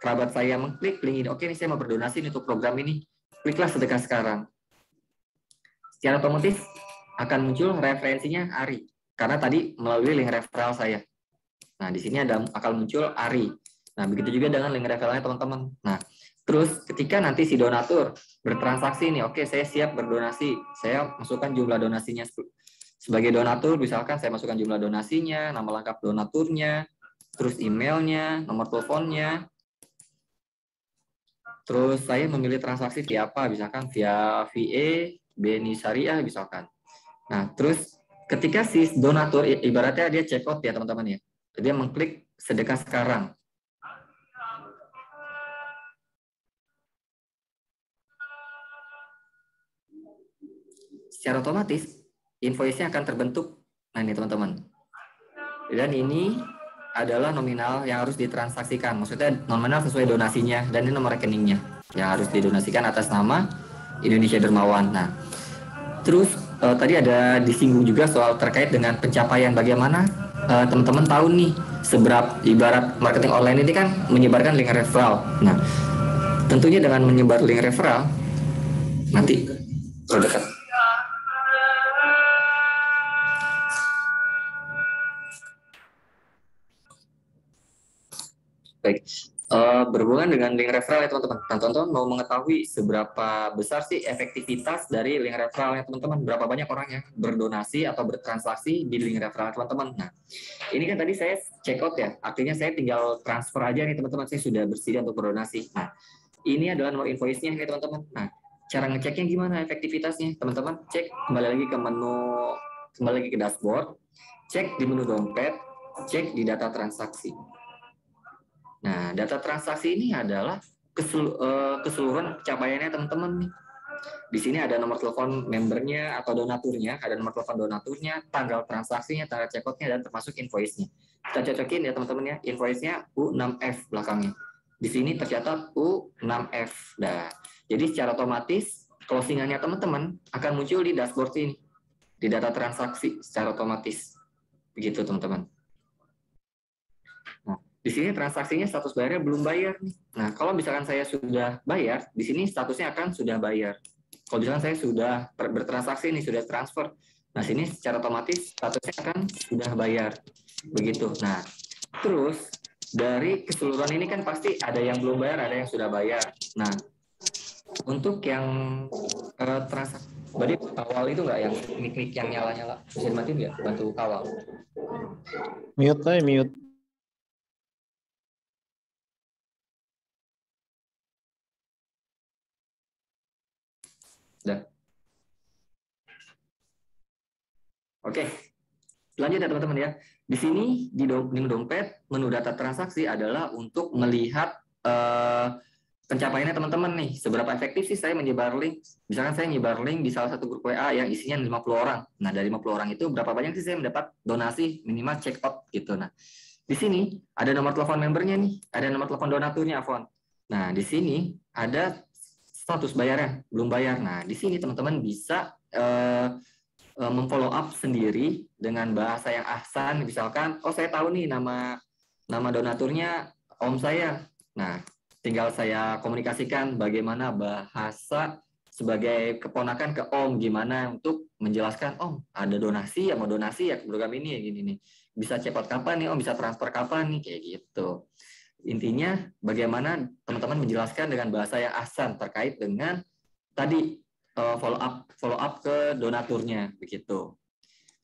kerabat saya mengklik link ini, oke ini saya mau berdonasi untuk program ini, kliklah sedekah sekarang. Secara otomatis akan muncul referensinya Ari karena tadi melalui link referral saya. Nah, di sini ada akan muncul Ari. Nah, begitu juga dengan link referralnya teman-teman. Nah, terus ketika nanti si donatur bertransaksi nih, oke okay, saya siap berdonasi, saya masukkan jumlah donasinya sebagai donatur, misalkan saya masukkan jumlah donasinya, nama lengkap donaturnya, terus emailnya, nomor teleponnya, terus saya memilih transaksi via apa, misalkan via VA, BNI Syariah, misalkan. Nah, terus ketika si donatur, ibaratnya dia check out ya teman-teman ya, jadi mengklik sedekah sekarang. Secara otomatis invoice-nya akan terbentuk. Nah ini teman-teman. Dan ini adalah nominal yang harus ditransaksikan. Maksudnya nominal sesuai donasinya dan ini nomor rekeningnya yang harus didonasikan atas nama Indonesia Dermawan. Nah, terus eh, tadi ada disinggung juga soal terkait dengan pencapaian bagaimana uh, teman-teman tahu nih seberapa ibarat marketing online ini kan menyebarkan link referral. Nah, tentunya dengan menyebar link referral nanti terdekat. baik Eh, berhubungan dengan link referral ya teman-teman. Nah teman-teman mau mengetahui seberapa besar sih efektivitas dari link referral ya teman-teman. Berapa banyak orang yang berdonasi atau bertransaksi di link referral teman-teman. Nah ini kan tadi saya check out ya. artinya saya tinggal transfer aja nih teman-teman. Saya sudah bersedia untuk berdonasi. Nah ini adalah nomor invoice-nya nih ya, teman-teman. Nah cara ngeceknya gimana efektivitasnya teman-teman? Cek kembali lagi ke menu kembali lagi ke dashboard. Cek di menu dompet. Cek di data transaksi. Nah, data transaksi ini adalah eh, keseluruhan capaiannya teman-teman nih. Di sini ada nomor telepon membernya atau donaturnya, ada nomor telepon donaturnya, tanggal transaksinya, tanggal checkoutnya, dan termasuk invoice-nya. Kita cocokin ya teman-teman ya, invoice-nya U6F belakangnya. Di sini tercatat U6F. Nah, jadi secara otomatis closingannya teman-teman akan muncul di dashboard ini, di data transaksi secara otomatis. Begitu teman-teman di sini transaksinya status bayarnya belum bayar Nah, kalau misalkan saya sudah bayar, di sini statusnya akan sudah bayar. Kalau misalkan saya sudah bertransaksi ini sudah transfer, nah sini secara otomatis statusnya akan sudah bayar. Begitu. Nah, terus dari keseluruhan ini kan pasti ada yang belum bayar, ada yang sudah bayar. Nah, untuk yang uh, eh, transaksi Berarti kawal itu nggak yang mik-mik yang nyala-nyala bisa dimatiin nggak bantu kawal? Mute aja eh, mute. Oke, lanjut ya teman-teman ya. Di sini di dompet menu data transaksi adalah untuk melihat uh, pencapaiannya teman-teman nih. Seberapa efektif sih saya menyebar link? Misalkan saya menyebar link di salah satu grup WA yang isinya 50 orang. Nah, dari 50 orang itu berapa banyak sih saya mendapat donasi minimal check out gitu. Nah, di sini ada nomor telepon membernya nih, ada nomor telepon donaturnya Avon. Nah, di sini ada status bayarnya belum bayar. Nah, di sini teman-teman bisa Uh, Eh, memfollow up sendiri dengan bahasa yang ahsan misalkan oh saya tahu nih nama nama donaturnya om saya nah tinggal saya komunikasikan bagaimana bahasa sebagai keponakan ke om gimana untuk menjelaskan om ada donasi ya mau donasi ya ke program ini ya gini nih bisa cepat kapan nih om bisa transfer kapan nih kayak gitu intinya bagaimana teman-teman menjelaskan dengan bahasa yang ahsan terkait dengan tadi Eh, follow up follow up ke donaturnya begitu.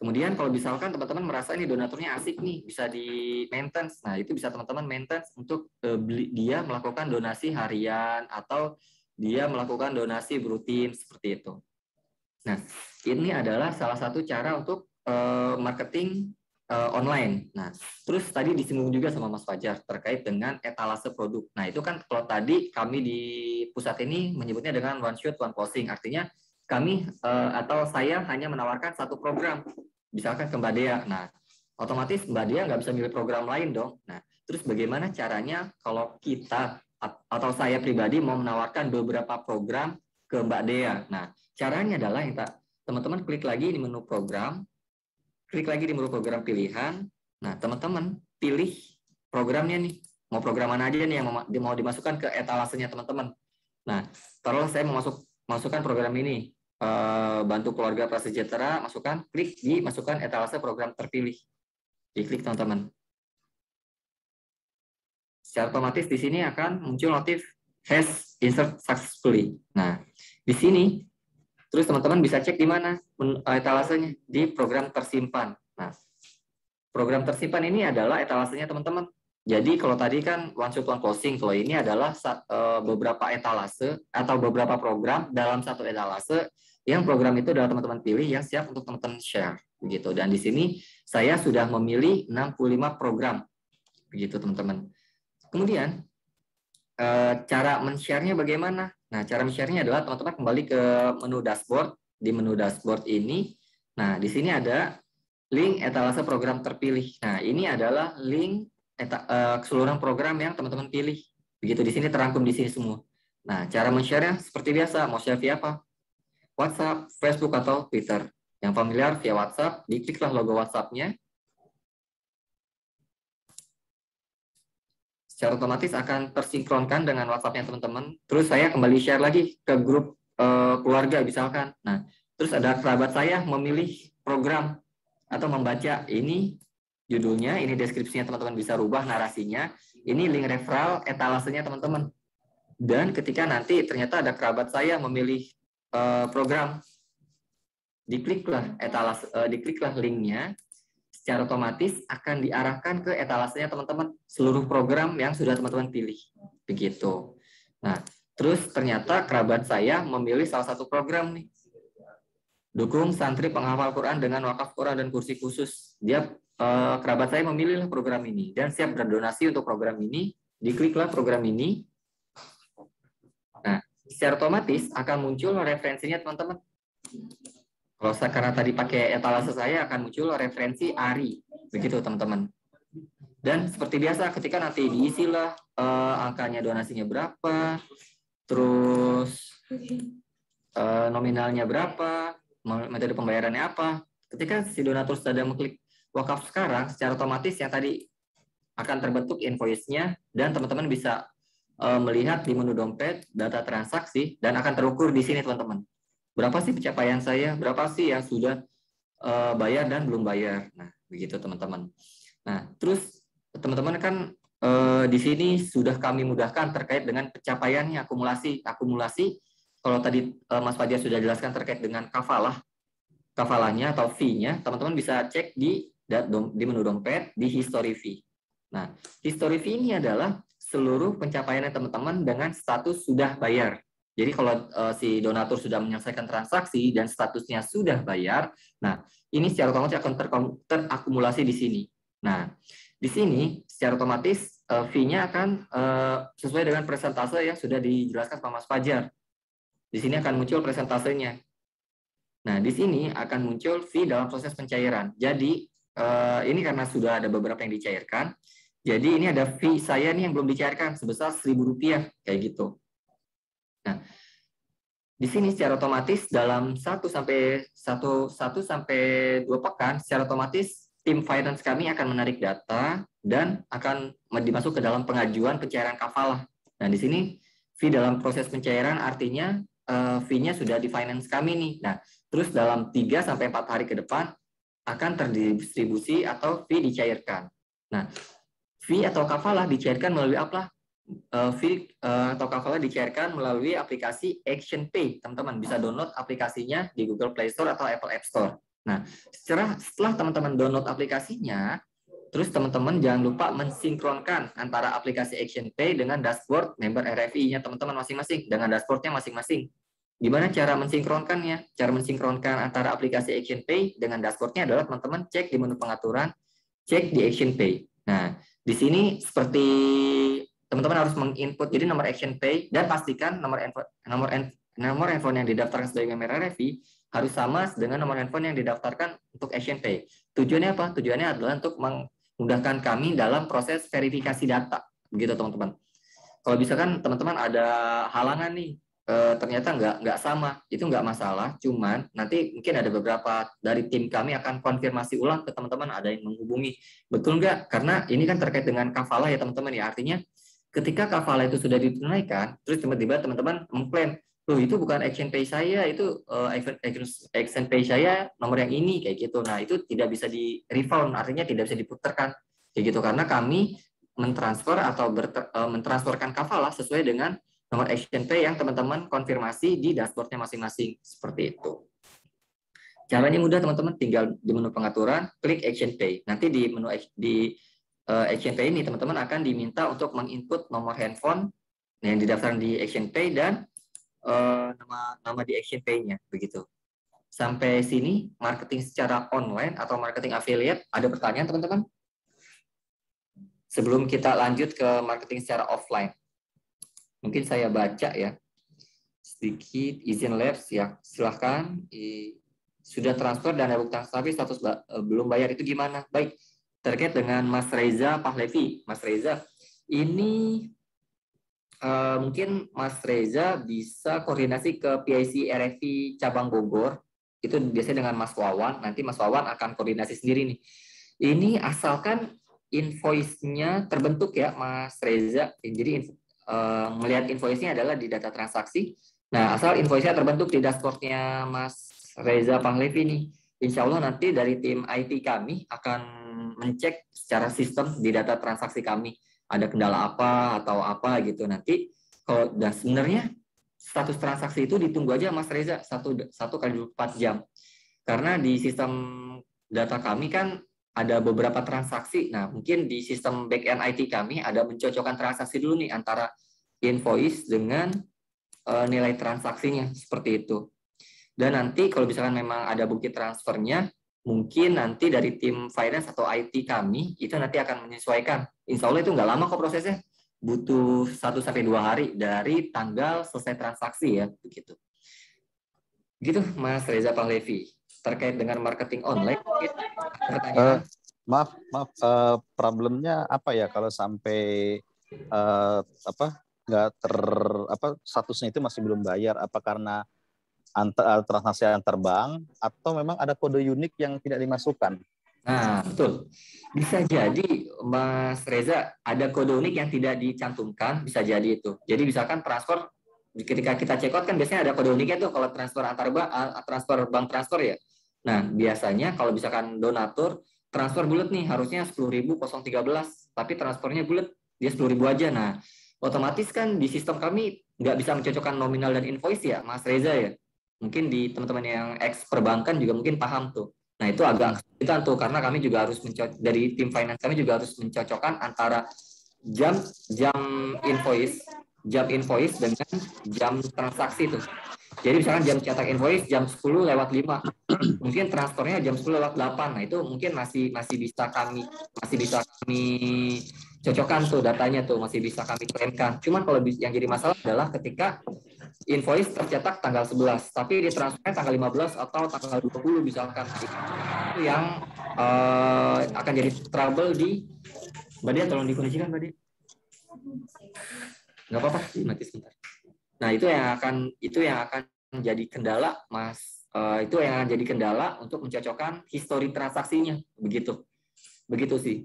Kemudian kalau misalkan teman-teman merasa ini donaturnya asik nih, bisa di maintenance. Nah, itu bisa teman-teman maintenance untuk eh, beli dia melakukan donasi harian atau dia melakukan donasi rutin seperti itu. Nah, ini adalah salah satu cara untuk eh, marketing uh, online. Nah, terus tadi disinggung juga sama Mas Fajar terkait dengan etalase produk. Nah, itu kan kalau tadi kami di pusat ini menyebutnya dengan one shot one closing. Artinya kami uh, atau saya hanya menawarkan satu program, misalkan ke Mbak Dea. Nah, otomatis Mbak Dea nggak bisa milih program lain dong. Nah, terus bagaimana caranya kalau kita atau saya pribadi mau menawarkan beberapa program ke Mbak Dea. Nah, caranya adalah yang teman-teman klik lagi di menu program, klik lagi di menu program pilihan. Nah, teman-teman pilih programnya nih. Mau program mana aja nih yang mau dimasukkan ke etalasenya teman-teman. Nah, taruhlah saya mau masuk masukkan program ini. E, bantu keluarga prasejahtera, masukkan, klik di masukkan etalase program terpilih. Diklik teman-teman. Secara otomatis di sini akan muncul notif has insert successfully. Nah, di sini Terus teman-teman bisa cek di mana eh, etalasenya di program tersimpan. Nah, program tersimpan ini adalah etalasenya teman-teman. Jadi kalau tadi kan one shot one closing, kalau ini adalah eh, beberapa etalase atau beberapa program dalam satu etalase yang program itu adalah teman-teman pilih yang siap untuk teman-teman share begitu. Dan di sini saya sudah memilih 65 program begitu teman-teman. Kemudian eh, cara men-share-nya bagaimana? Nah, cara share adalah teman-teman kembali ke menu dashboard. Di menu dashboard ini, nah di sini ada link etalase program terpilih. Nah, ini adalah link eta, uh, keseluruhan program yang teman-teman pilih. Begitu di sini terangkum di sini semua. Nah, cara men-share-nya seperti biasa, mau share via apa? WhatsApp, Facebook, atau Twitter. Yang familiar via WhatsApp, dikliklah logo WhatsApp-nya, secara otomatis akan tersinkronkan dengan WhatsApp-nya teman-teman. Terus saya kembali share lagi ke grup uh, keluarga misalkan. Nah, terus ada kerabat saya memilih program atau membaca ini judulnya, ini deskripsinya teman-teman bisa rubah narasinya, ini link referral etalasenya teman-teman. Dan ketika nanti ternyata ada kerabat saya memilih uh, program, dikliklah etalas, uh, eh, dikliklah linknya, secara otomatis akan diarahkan ke etalasenya teman-teman seluruh program yang sudah teman-teman pilih. Begitu. Nah, terus ternyata kerabat saya memilih salah satu program nih. Dukung santri penghafal Quran dengan wakaf Quran dan kursi khusus. Dia eh, kerabat saya memilih program ini dan siap berdonasi untuk program ini. Dikliklah program ini. Nah, secara otomatis akan muncul referensinya teman-teman. Kalau saya karena tadi pakai etalase saya akan muncul referensi ARI, begitu teman-teman. Dan seperti biasa ketika nanti diisilah uh, eh, angkanya donasinya berapa, terus uh, nominalnya berapa, metode pembayarannya apa. Ketika si donatur sudah mengklik wakaf sekarang, secara otomatis yang tadi akan terbentuk invoice-nya dan teman-teman bisa eh, melihat di menu dompet data transaksi dan akan terukur di sini teman-teman berapa sih pencapaian saya, berapa sih yang sudah uh, bayar dan belum bayar. Nah, begitu teman-teman. Nah, terus teman-teman kan uh, di sini sudah kami mudahkan terkait dengan pencapaiannya akumulasi akumulasi. Kalau tadi uh, Mas Fajar sudah jelaskan terkait dengan kafalah, kafalahnya atau fee-nya, teman-teman bisa cek di di menu dompet di history fee. Nah, history fee ini adalah seluruh pencapaian teman-teman dengan status sudah bayar. Jadi kalau e, si donatur sudah menyelesaikan transaksi dan statusnya sudah bayar, nah ini secara otomatis akan ter terakumulasi di sini. Nah, di sini secara otomatis e, fee-nya akan e, sesuai dengan presentase yang sudah dijelaskan sama Mas Fajar. Di sini akan muncul presentasenya. Nah, di sini akan muncul fee dalam proses pencairan. Jadi e, ini karena sudah ada beberapa yang dicairkan, jadi ini ada fee saya nih yang belum dicairkan sebesar rp rupiah kayak gitu. Nah, di sini secara otomatis dalam 1 sampai 1 1 sampai 2 pekan secara otomatis tim finance kami akan menarik data dan akan dimasuk ke dalam pengajuan pencairan kafalah. Nah, di sini fee dalam proses pencairan artinya uh, fee-nya sudah di finance kami nih. Nah, terus dalam 3 sampai 4 hari ke depan akan terdistribusi atau fee dicairkan. Nah, fee atau kafalah dicairkan melalui apa uh, eh, fee uh, atau covernya dicairkan melalui aplikasi Action Pay. Teman-teman bisa download aplikasinya di Google Play Store atau Apple App Store. Nah, setelah setelah teman-teman download aplikasinya, terus teman-teman jangan lupa mensinkronkan antara aplikasi Action Pay dengan dashboard member RFI-nya teman-teman masing-masing dengan dashboardnya masing-masing. Gimana cara mensinkronkannya? Cara mensinkronkan antara aplikasi Action Pay dengan dashboardnya adalah teman-teman cek di menu pengaturan, cek di Action Pay. Nah, di sini seperti teman-teman harus menginput jadi nomor action pay dan pastikan nomor nomor nomor handphone yang didaftarkan sebagai merek harus sama dengan nomor handphone yang didaftarkan untuk action pay. Tujuannya apa? Tujuannya adalah untuk memudahkan kami dalam proses verifikasi data. Begitu teman-teman. Kalau bisa kan teman-teman ada halangan nih, e, ternyata nggak nggak sama, itu nggak masalah. Cuman nanti mungkin ada beberapa dari tim kami akan konfirmasi ulang ke teman-teman ada yang menghubungi. Betul nggak? Karena ini kan terkait dengan kafalah ya teman-teman ya. Artinya ketika kafalah itu sudah ditunaikan, terus tiba-tiba teman-teman mengklaim, loh itu bukan action pay saya, itu uh, action, pay saya nomor yang ini kayak gitu. Nah itu tidak bisa di refund, artinya tidak bisa diputarkan kayak gitu karena kami mentransfer atau uh, mentransferkan kafalah sesuai dengan nomor action pay yang teman-teman konfirmasi di dashboardnya masing-masing seperti itu. Caranya mudah teman-teman, tinggal di menu pengaturan, klik action pay. Nanti di menu di Eh, Action Pay ini, teman-teman akan diminta untuk menginput nomor handphone yang didaftarkan di Action Pay dan uh, nama nama di Action Pay-nya, begitu. Sampai sini marketing secara online atau marketing affiliate, ada pertanyaan teman-teman? Sebelum kita lanjut ke marketing secara offline, mungkin saya baca ya sedikit izin labs ya silahkan sudah transfer dan ada bukti tapi status eh, belum bayar itu gimana baik terkait dengan Mas Reza Pahlevi. Mas Reza, ini uh, mungkin Mas Reza bisa koordinasi ke PIC RFI cabang Bogor. Itu biasanya dengan Mas Wawan. Nanti Mas Wawan akan koordinasi sendiri nih. Ini asalkan invoice-nya terbentuk ya, Mas Reza. Jadi melihat eh, invoice-nya adalah di data transaksi. Nah, asal invoice-nya terbentuk di dashboard-nya Mas Reza Pahlevi nih. Insya Allah nanti dari tim IT kami akan ngecek secara sistem di data transaksi kami ada kendala apa atau apa gitu nanti kalau dan sebenarnya status transaksi itu ditunggu aja Mas Reza satu satu kali empat jam karena di sistem data kami kan ada beberapa transaksi. Nah, mungkin di sistem back end IT kami ada mencocokkan transaksi dulu nih antara invoice dengan e, nilai transaksinya seperti itu. Dan nanti kalau misalkan memang ada bukti transfernya, mungkin nanti dari tim finance atau IT kami itu nanti akan menyesuaikan. Insya Allah itu nggak lama kok prosesnya, butuh 1 sampai dua hari dari tanggal selesai transaksi ya, begitu. Gitu Mas Reza Panglevi terkait dengan marketing online. Uh, maaf, maaf, uh, problemnya apa ya kalau sampai uh, apa nggak ter apa statusnya itu masih belum bayar? Apa karena antar, eh, transaksi antar bank atau memang ada kode unik yang tidak dimasukkan? Nah, betul. Bisa jadi Mas Reza ada kode unik yang tidak dicantumkan, bisa jadi itu. Jadi misalkan transfer ketika kita check out kan biasanya ada kode uniknya tuh kalau transfer antar bank eh, transfer bank transfer ya. Nah, biasanya kalau misalkan donatur transfer bulat nih harusnya 10.013 tapi transfernya bulat dia 10.000 aja. Nah, otomatis kan di sistem kami nggak bisa mencocokkan nominal dan invoice ya, Mas Reza ya mungkin di teman-teman yang ex perbankan juga mungkin paham tuh. Nah itu agak kesulitan tuh karena kami juga harus mencocok dari tim finance kami juga harus mencocokkan antara jam jam invoice jam invoice dengan jam transaksi tuh. Jadi misalkan jam cetak invoice jam 10 lewat 5. Mungkin transfernya jam 10 lewat 8. Nah, itu mungkin masih masih bisa kami masih bisa kami cocokkan tuh datanya tuh, masih bisa kami klaimkan. Cuman kalau yang jadi masalah adalah ketika invoice tercetak tanggal 11, tapi ditransfer tanggal 15 atau tanggal 20 misalkan. Itu yang uh, akan jadi trouble di Mbak Dia tolong dikondisikan Mbak Dia. Nggak apa-apa, mati sebentar. Nah, itu yang akan itu yang akan jadi kendala Mas uh, itu yang akan jadi kendala untuk mencocokkan histori transaksinya begitu. Begitu sih.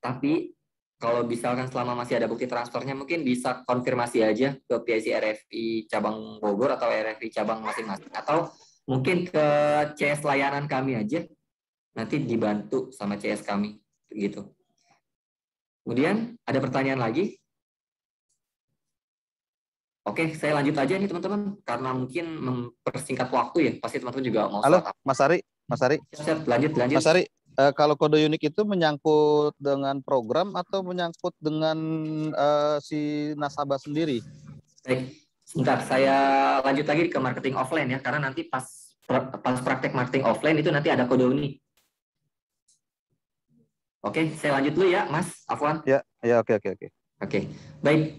Tapi kalau misalkan selama masih ada bukti transfernya mungkin bisa konfirmasi aja ke PIC RFI cabang Bogor atau RFI cabang masing-masing atau mungkin ke CS layanan kami aja nanti dibantu sama CS kami gitu. Kemudian ada pertanyaan lagi? Oke, saya lanjut aja nih teman-teman karena mungkin mempersingkat waktu ya. Pasti teman-teman juga mau Halo, Mas Ari, Mas Ari. Siap, siap, lanjut, lanjut. Mas Ari, uh, kalau kode unik itu menyangkut dengan program atau menyangkut dengan uh, si nasabah sendiri? Baik, sebentar saya lanjut lagi ke marketing offline ya karena nanti pas pas praktek marketing offline itu nanti ada kode unik. Oke, saya lanjut dulu ya, Mas Afwan. Ya, ya, oke, oke, oke. Oke, baik.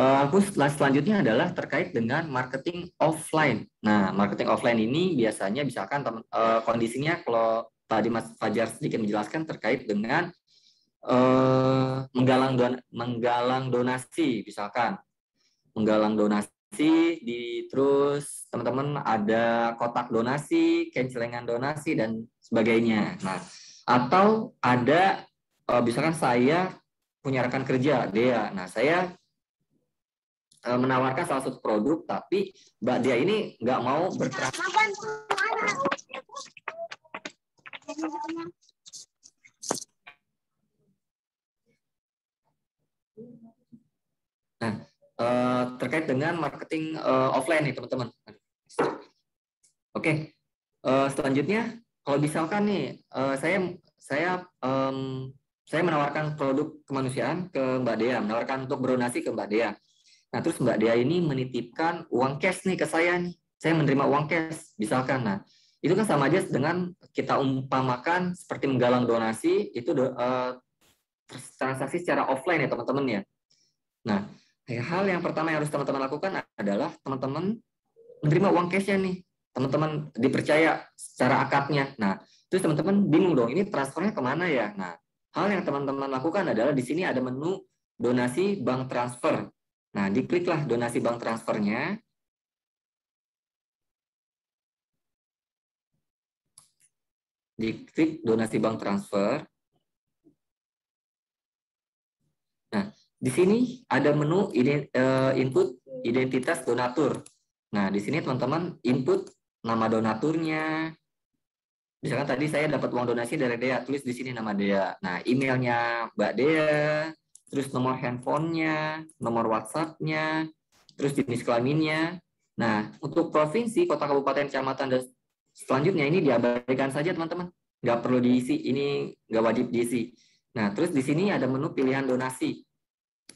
Eh, aku uh, selanjutnya adalah terkait dengan marketing offline. Nah, marketing offline ini biasanya misalkan uh, kondisinya kalau tadi Mas Fajar sedikit menjelaskan terkait dengan eh, menggalang don menggalang donasi misalkan menggalang donasi di terus teman-teman ada kotak donasi, kencelengan donasi dan sebagainya. Nah, atau ada eh, misalkan saya punya rekan kerja dia. Nah, saya eh, menawarkan salah satu produk tapi Mbak Dia ini nggak mau bertransaksi Nah, eh, terkait dengan marketing eh, offline nih teman-teman. Oke, eh, selanjutnya kalau misalkan nih saya saya saya menawarkan produk kemanusiaan ke Mbak Dea, menawarkan untuk berdonasi ke Mbak Dea. Nah, terus Mbak Dea ini menitipkan uang cash nih ke saya nih. Saya menerima uang cash, misalkan. Nah, itu kan sama aja dengan kita umpamakan seperti menggalang donasi itu uh, transaksi secara offline ya teman-teman ya. Nah, ya, hal yang pertama yang harus teman-teman lakukan adalah teman-teman menerima uang cashnya nih. Teman-teman dipercaya secara akadnya. Nah, terus teman-teman bingung dong ini transfernya kemana ya. Nah, hal yang teman-teman lakukan adalah di sini ada menu donasi bank transfer. Nah, dikliklah donasi bank transfernya. diklik donasi bank transfer. Nah, di sini ada menu eh, input identitas donatur. Nah, di sini teman-teman input nama donaturnya. Misalkan tadi saya dapat uang donasi dari Dea, tulis di sini nama Dea. Nah, emailnya Mbak Dea, terus nomor handphonenya, nomor WhatsApp-nya, terus jenis kelaminnya. Nah, untuk provinsi, kota, kabupaten, kecamatan, dan Selanjutnya ini diabaikan saja teman-teman. Nggak perlu diisi, ini nggak wajib diisi. Nah, terus di sini ada menu pilihan donasi.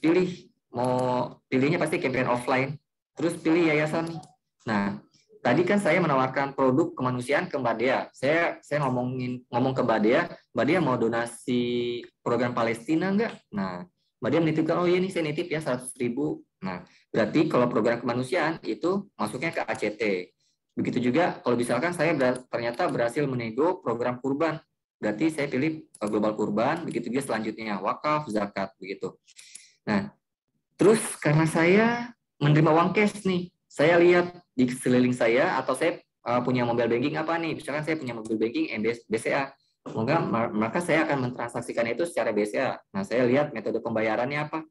Pilih, mau pilihnya pasti campaign offline. Terus pilih yayasan. Nah, tadi kan saya menawarkan produk kemanusiaan ke Mbak Dea. Saya saya ngomongin ngomong ke Mbak Dea, Mbak Dea mau donasi program Palestina enggak? Nah, Mbak Dea menitipkan, oh iya ini saya nitip ya 100 ribu. Nah, berarti kalau program kemanusiaan itu masuknya ke ACT. Begitu juga kalau misalkan saya ternyata berhasil menego program kurban, berarti saya pilih eh, global kurban, begitu juga selanjutnya wakaf, zakat, begitu. Nah, terus karena saya menerima uang cash nih, saya lihat di sekeliling saya atau saya uh, punya mobile banking apa nih, misalkan saya punya mobile banking MBS, BCA, maka, maka saya akan mentransaksikan itu secara BCA. Nah, saya lihat metode pembayarannya apa.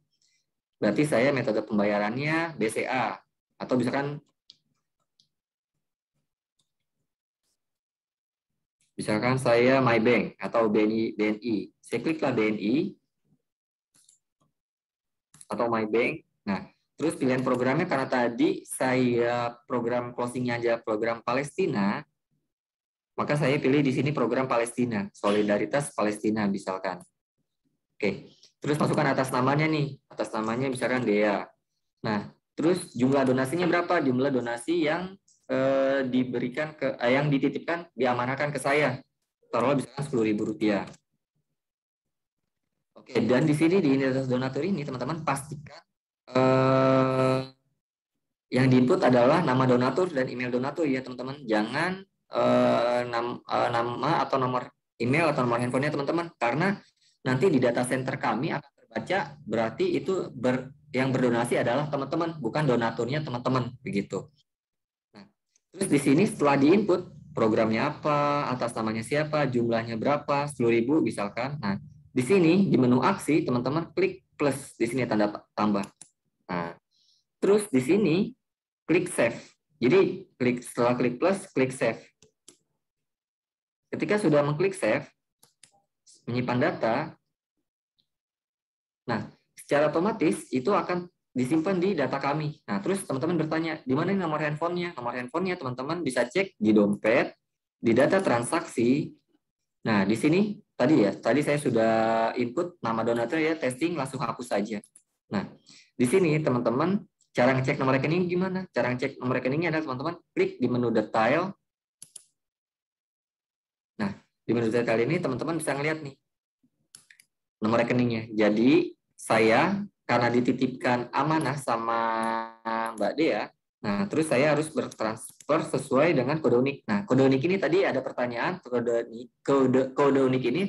Berarti saya metode pembayarannya BCA atau misalkan Misalkan saya My Bank atau BNI, BNI. Saya kliklah BNI atau My Bank. Nah, terus pilihan programnya karena tadi saya program closingnya aja program Palestina, maka saya pilih di sini program Palestina, solidaritas Palestina misalkan. Oke, terus masukkan atas namanya nih, atas namanya misalkan Dea. Nah, terus jumlah donasinya berapa? Jumlah donasi yang eh, diberikan ke eh, yang dititipkan diamanahkan ke saya. Taruhlah bisa sepuluh ribu rupiah. Oke, dan di sini di identitas donatur ini teman-teman pastikan eh, yang diinput adalah nama donatur dan email donatur ya teman-teman. Jangan eh, nam, eh, nama atau nomor email atau nomor handphonenya teman-teman karena nanti di data center kami akan terbaca berarti itu ber, yang berdonasi adalah teman-teman bukan donaturnya teman-teman begitu Terus di sini setelah diinput programnya apa, atas namanya siapa, jumlahnya berapa, 10.000 misalkan. Nah, di sini di menu aksi teman-teman klik plus di sini tanda tambah. Nah, terus di sini klik save. Jadi klik setelah klik plus klik save. Ketika sudah mengklik save, menyimpan data. Nah, secara otomatis itu akan disimpan di data kami. Nah, terus teman-teman bertanya, di mana nomor handphonenya? Nomor handphonenya teman-teman bisa cek di dompet, di data transaksi. Nah, di sini tadi ya, tadi saya sudah input nama donatur ya, testing langsung hapus saja. Nah, di sini teman-teman cara ngecek nomor rekening gimana? Cara ngecek nomor rekeningnya adalah teman-teman klik di menu detail. Nah, di menu detail ini teman-teman bisa ngelihat nih nomor rekeningnya. Jadi, saya karena dititipkan amanah sama Mbak Dea, ya. nah terus saya harus bertransfer sesuai dengan kode unik. Nah kode unik ini tadi ada pertanyaan kode unik, kode, kode unik ini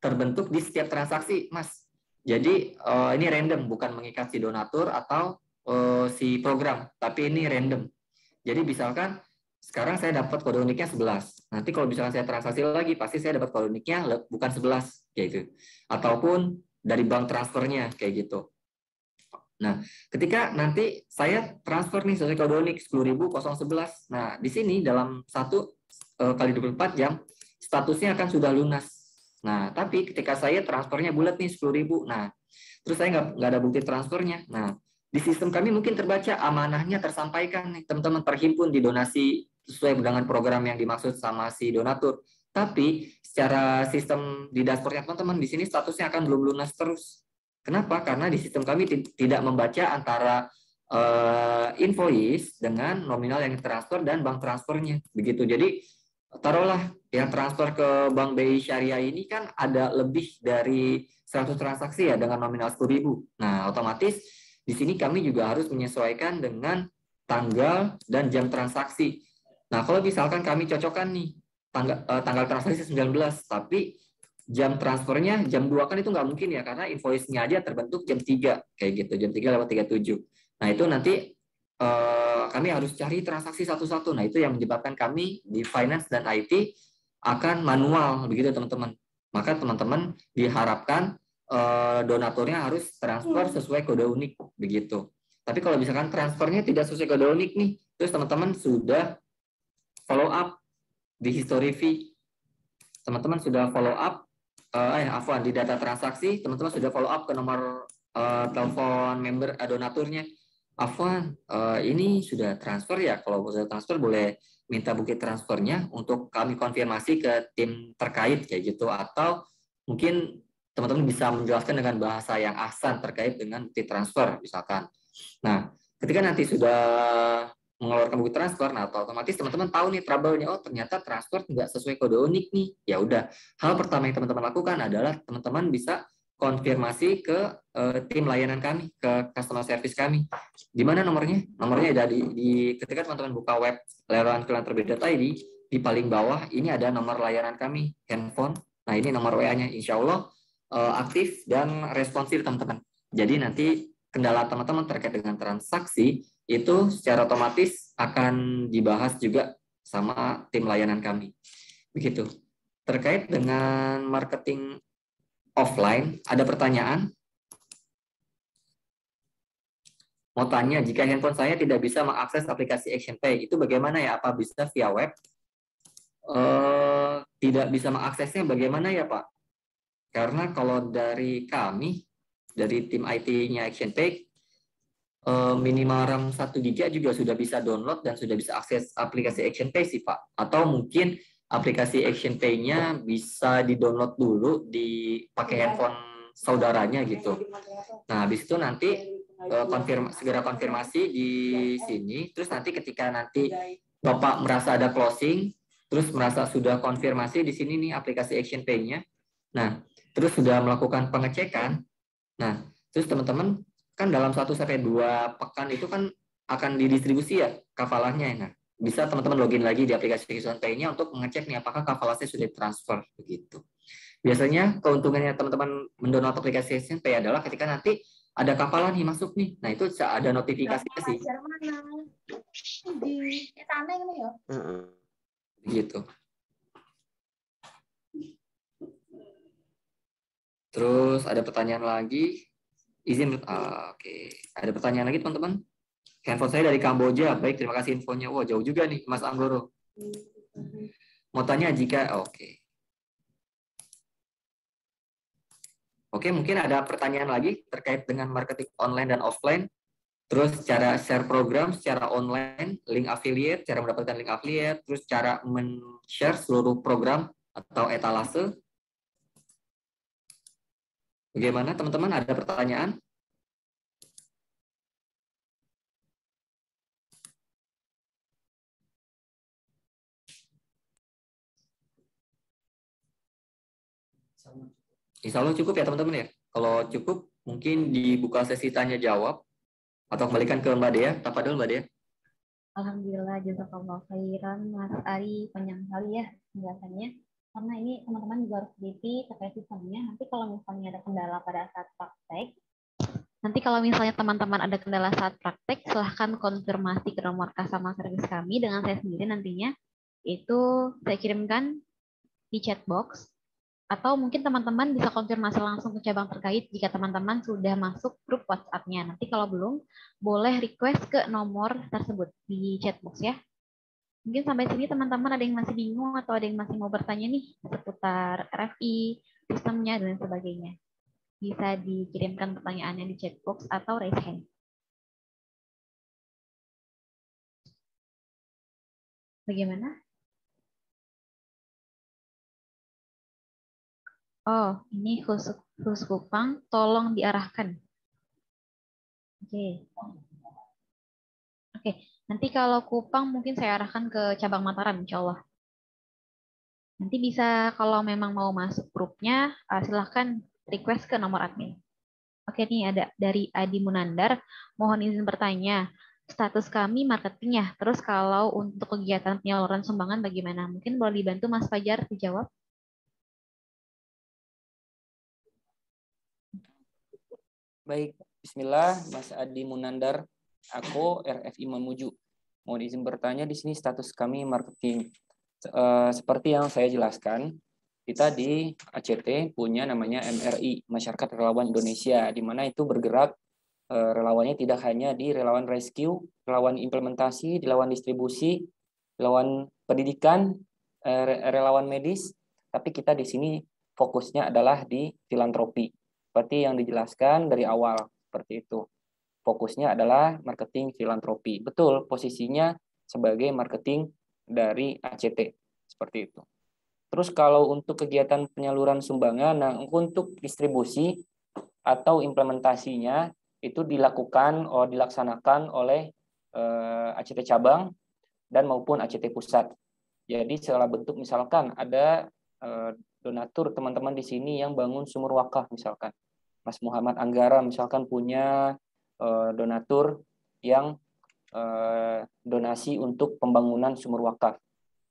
terbentuk di setiap transaksi, Mas. Jadi uh, ini random, bukan mengikat si donatur atau uh, si program, tapi ini random. Jadi misalkan sekarang saya dapat kode uniknya 11. Nanti kalau misalkan saya transaksi lagi, pasti saya dapat kode uniknya bukan 11, kayak gitu. Ataupun dari bank transfernya, kayak gitu. Nah, ketika nanti saya transfer nih sesuai kode unik 10.011. Nah, di sini dalam 1 eh, kali 24 jam statusnya akan sudah lunas. Nah, tapi ketika saya transfernya bulat nih 10.000. Nah, terus saya nggak, nggak ada bukti transfernya. Nah, di sistem kami mungkin terbaca amanahnya tersampaikan nih teman-teman terhimpun di donasi sesuai dengan program yang dimaksud sama si donatur. Tapi secara sistem di dashboardnya teman-teman di sini statusnya akan belum lunas terus. Kenapa? Karena di sistem kami tidak membaca antara uh, invoice dengan nominal yang transfer dan bank transfernya. Begitu. Jadi taruhlah yang transfer ke Bank BI Syariah ini kan ada lebih dari 100 transaksi ya dengan nominal 10.000. Nah, otomatis di sini kami juga harus menyesuaikan dengan tanggal dan jam transaksi. Nah, kalau misalkan kami cocokkan nih tanggal, eh, tanggal transaksi 19, tapi jam transfernya jam 2 kan itu nggak mungkin ya karena invoice-nya aja terbentuk jam 3 kayak gitu jam 3 lewat 37 nah itu iya. nanti eh, kami harus cari transaksi satu-satu nah itu yang menyebabkan kami di finance dan IT akan manual begitu teman-teman maka teman-teman diharapkan eh, donaturnya harus transfer hmm. sesuai kode unik begitu tapi kalau misalkan transfernya tidak sesuai kode unik nih terus teman-teman sudah follow up di history fee teman-teman sudah follow up uh, eh afwan di data transaksi teman-teman sudah follow up ke nomor uh, telepon member uh, donaturnya. Afwan, uh, ini sudah transfer ya? Kalau sudah transfer boleh minta bukti transfernya untuk kami konfirmasi ke tim terkait kayak gitu atau mungkin teman-teman bisa menjelaskan dengan bahasa yang asan terkait dengan bukti transfer misalkan. Nah, ketika nanti sudah mengeluarkan buku transfer, nah otomatis teman-teman tahu nih trouble-nya, oh ternyata transfer nggak sesuai kode unik nih. Ya udah, hal pertama yang teman-teman lakukan adalah teman-teman bisa konfirmasi ke uh, tim layanan kami, ke customer service kami. Di mana nomornya? Nomornya ada di, di ketika teman-teman buka web layanan klien tadi, di paling bawah ini ada nomor layanan kami, handphone. Nah ini nomor WA-nya, insya Allah uh, aktif dan responsif teman-teman. Jadi nanti kendala teman-teman terkait dengan transaksi itu secara otomatis akan dibahas juga sama tim layanan kami. Begitu. Terkait dengan marketing offline, ada pertanyaan? Mau tanya, jika handphone saya tidak bisa mengakses aplikasi Action Pay, itu bagaimana ya? Apa bisa via web? Eh, tidak bisa mengaksesnya bagaimana ya, Pak? Karena kalau dari kami, dari tim IT-nya Action Pay, Eh, minimal RAM 1 GB juga sudah bisa download dan sudah bisa akses aplikasi Action Pay sih Pak. Atau mungkin aplikasi Action Pay-nya bisa di-download dulu di pakai iya. handphone saudaranya iya, gitu. Nah, habis itu nanti iya, eh, konfirma, segera konfirmasi di sini. Terus nanti ketika nanti Bapak merasa ada closing, terus merasa sudah konfirmasi di sini nih aplikasi Action Pay-nya. Nah, terus sudah melakukan pengecekan. Nah, terus teman-teman kan dalam satu sampai dua pekan itu kan akan didistribusi ya kafalahnya ya. nah Bisa teman-teman login lagi di aplikasi Kisan Pay-nya untuk mengecek nih apakah kafalahnya sudah transfer begitu. Biasanya keuntungannya teman-teman mendownload aplikasi Kisan Pay adalah ketika nanti ada kafalah nih masuk nih. Nah, itu ada notifikasinya sih. Di ini ya. Gitu. Terus ada pertanyaan lagi. Izin, uh, oke. Okay. Ada pertanyaan lagi teman-teman? Handphone saya dari Kamboja. Baik, terima kasih infonya. Wah, jauh juga nih, Mas Anggoro. Mau tanya jika, oke. Okay. Oke, mungkin ada pertanyaan lagi terkait dengan marketing online dan offline. Terus cara share program secara online, link affiliate, cara mendapatkan link affiliate, terus cara men-share seluruh program atau etalase, Bagaimana teman-teman ada pertanyaan? Insya Allah cukup ya teman-teman ya. Kalau cukup mungkin dibuka sesi tanya jawab atau kembalikan ke Mbak Dea. Tapa dulu Mbak Dea. Alhamdulillah jazakallah khairan Mas Ari panjang ya penjelasannya karena ini teman-teman juga harus teliti terkait sistemnya. Nanti kalau misalnya ada kendala pada saat praktek, nanti kalau misalnya teman-teman ada kendala saat praktek, silahkan konfirmasi ke nomor customer service kami dengan saya sendiri nantinya. Itu saya kirimkan di chat box atau mungkin teman-teman bisa konfirmasi langsung ke cabang terkait jika teman-teman sudah masuk grup WhatsApp-nya. Nanti kalau belum, boleh request ke nomor tersebut di chat box ya. Mungkin sampai sini teman-teman ada yang masih bingung atau ada yang masih mau bertanya nih seputar RFI, sistemnya, dan sebagainya. Bisa dikirimkan pertanyaannya di chat box atau raise hand. Bagaimana? Oh, ini khusus, kupang, tolong diarahkan. Oke. Okay. Oke, okay. Nanti kalau Kupang mungkin saya arahkan ke cabang Mataram insya Allah. Nanti bisa kalau memang mau masuk grupnya, eh, silahkan request ke nomor admin. Oke ini ada dari Adi Munandar, mohon izin bertanya, status kami marketingnya. terus kalau untuk kegiatan penyaluran sumbangan bagaimana? Mungkin boleh dibantu Mas Fajar dijawab. Baik, Bismillah, Mas Adi Munandar aku RFI Mamuju. Mohon izin bertanya di sini status kami marketing. Eh, seperti yang saya jelaskan, kita di ACT punya namanya MRI, Masyarakat Relawan Indonesia, di mana itu bergerak eh, relawannya tidak hanya di relawan rescue, relawan implementasi, relawan distribusi, relawan pendidikan, eh, relawan medis, tapi kita di sini fokusnya adalah di filantropi, seperti yang dijelaskan dari awal, seperti itu fokusnya adalah marketing filantropi. Betul, posisinya sebagai marketing dari ACT seperti itu. Terus kalau untuk kegiatan penyaluran sumbangan, nah untuk distribusi atau implementasinya itu dilakukan atau oh, dilaksanakan oleh eh, ACT cabang dan maupun ACT pusat. Jadi segala bentuk misalkan ada eh, donatur teman-teman di sini yang bangun sumur wakaf misalkan. Mas Muhammad Anggara misalkan punya Eh, donatur yang eh, donasi untuk pembangunan sumur wakaf.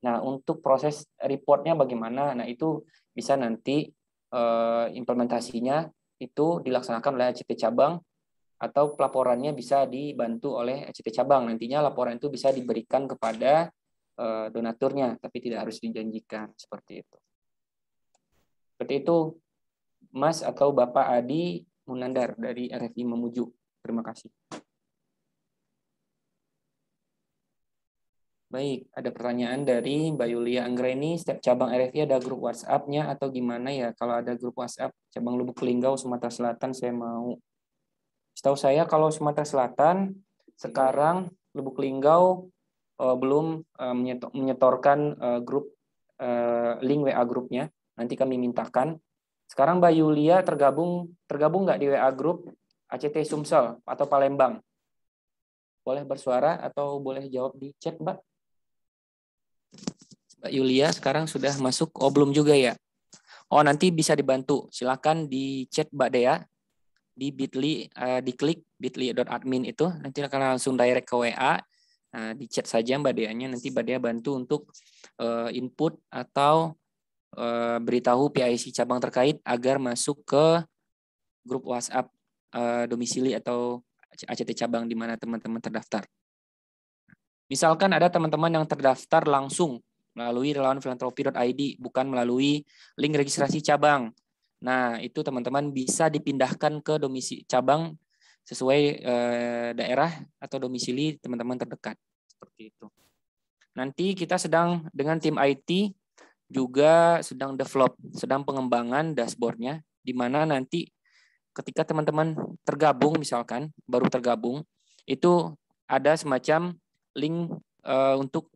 Nah, untuk proses reportnya bagaimana? Nah, itu bisa nanti eh, implementasinya itu dilaksanakan oleh ACT cabang atau pelaporannya bisa dibantu oleh ACT cabang. Nantinya laporan itu bisa diberikan kepada donaturnya, tapi tidak harus dijanjikan seperti itu. Seperti itu, Mas atau Bapak Adi Munandar dari RFI Memujuk. Terima kasih. Baik, ada pertanyaan dari Mbak Yulia Anggreni, setiap cabang RFI ada grup WhatsApp-nya atau gimana ya? Kalau ada grup WhatsApp cabang Lubuk Linggau Sumatera Selatan saya mau. Setahu saya kalau Sumatera Selatan sekarang Lubuk Linggau uh, belum uh, menyetorkan uh, grup uh, link WA grupnya. Nanti kami mintakan. Sekarang Mbak Yulia tergabung tergabung nggak di WA grup ACT Sumsel atau Palembang. Boleh bersuara atau boleh jawab di chat, Mbak. Mbak Yulia sekarang sudah masuk. Oh, belum juga ya? Oh, nanti bisa dibantu. Silakan di chat Mbak Dea di bit.ly, uh, diklik bit.ly.admin itu. Nanti akan langsung direct ke WA. Nah, di chat saja Mbak Dea-nya. Nanti Mbak Dea bantu untuk eh, input atau eh, beritahu PIC cabang terkait agar masuk ke grup WhatsApp Eh, domisili atau ACT cabang di mana teman-teman terdaftar. Misalkan ada teman-teman yang terdaftar langsung melalui relawan relawanfilantropi.id, bukan melalui link registrasi cabang. Nah, itu teman-teman bisa dipindahkan ke domisili cabang sesuai eh, daerah atau domisili teman-teman terdekat. Seperti itu. Nanti kita sedang dengan tim IT juga sedang develop, sedang pengembangan dashboardnya, di mana nanti ketika teman-teman tergabung misalkan baru tergabung itu ada semacam link uh, untuk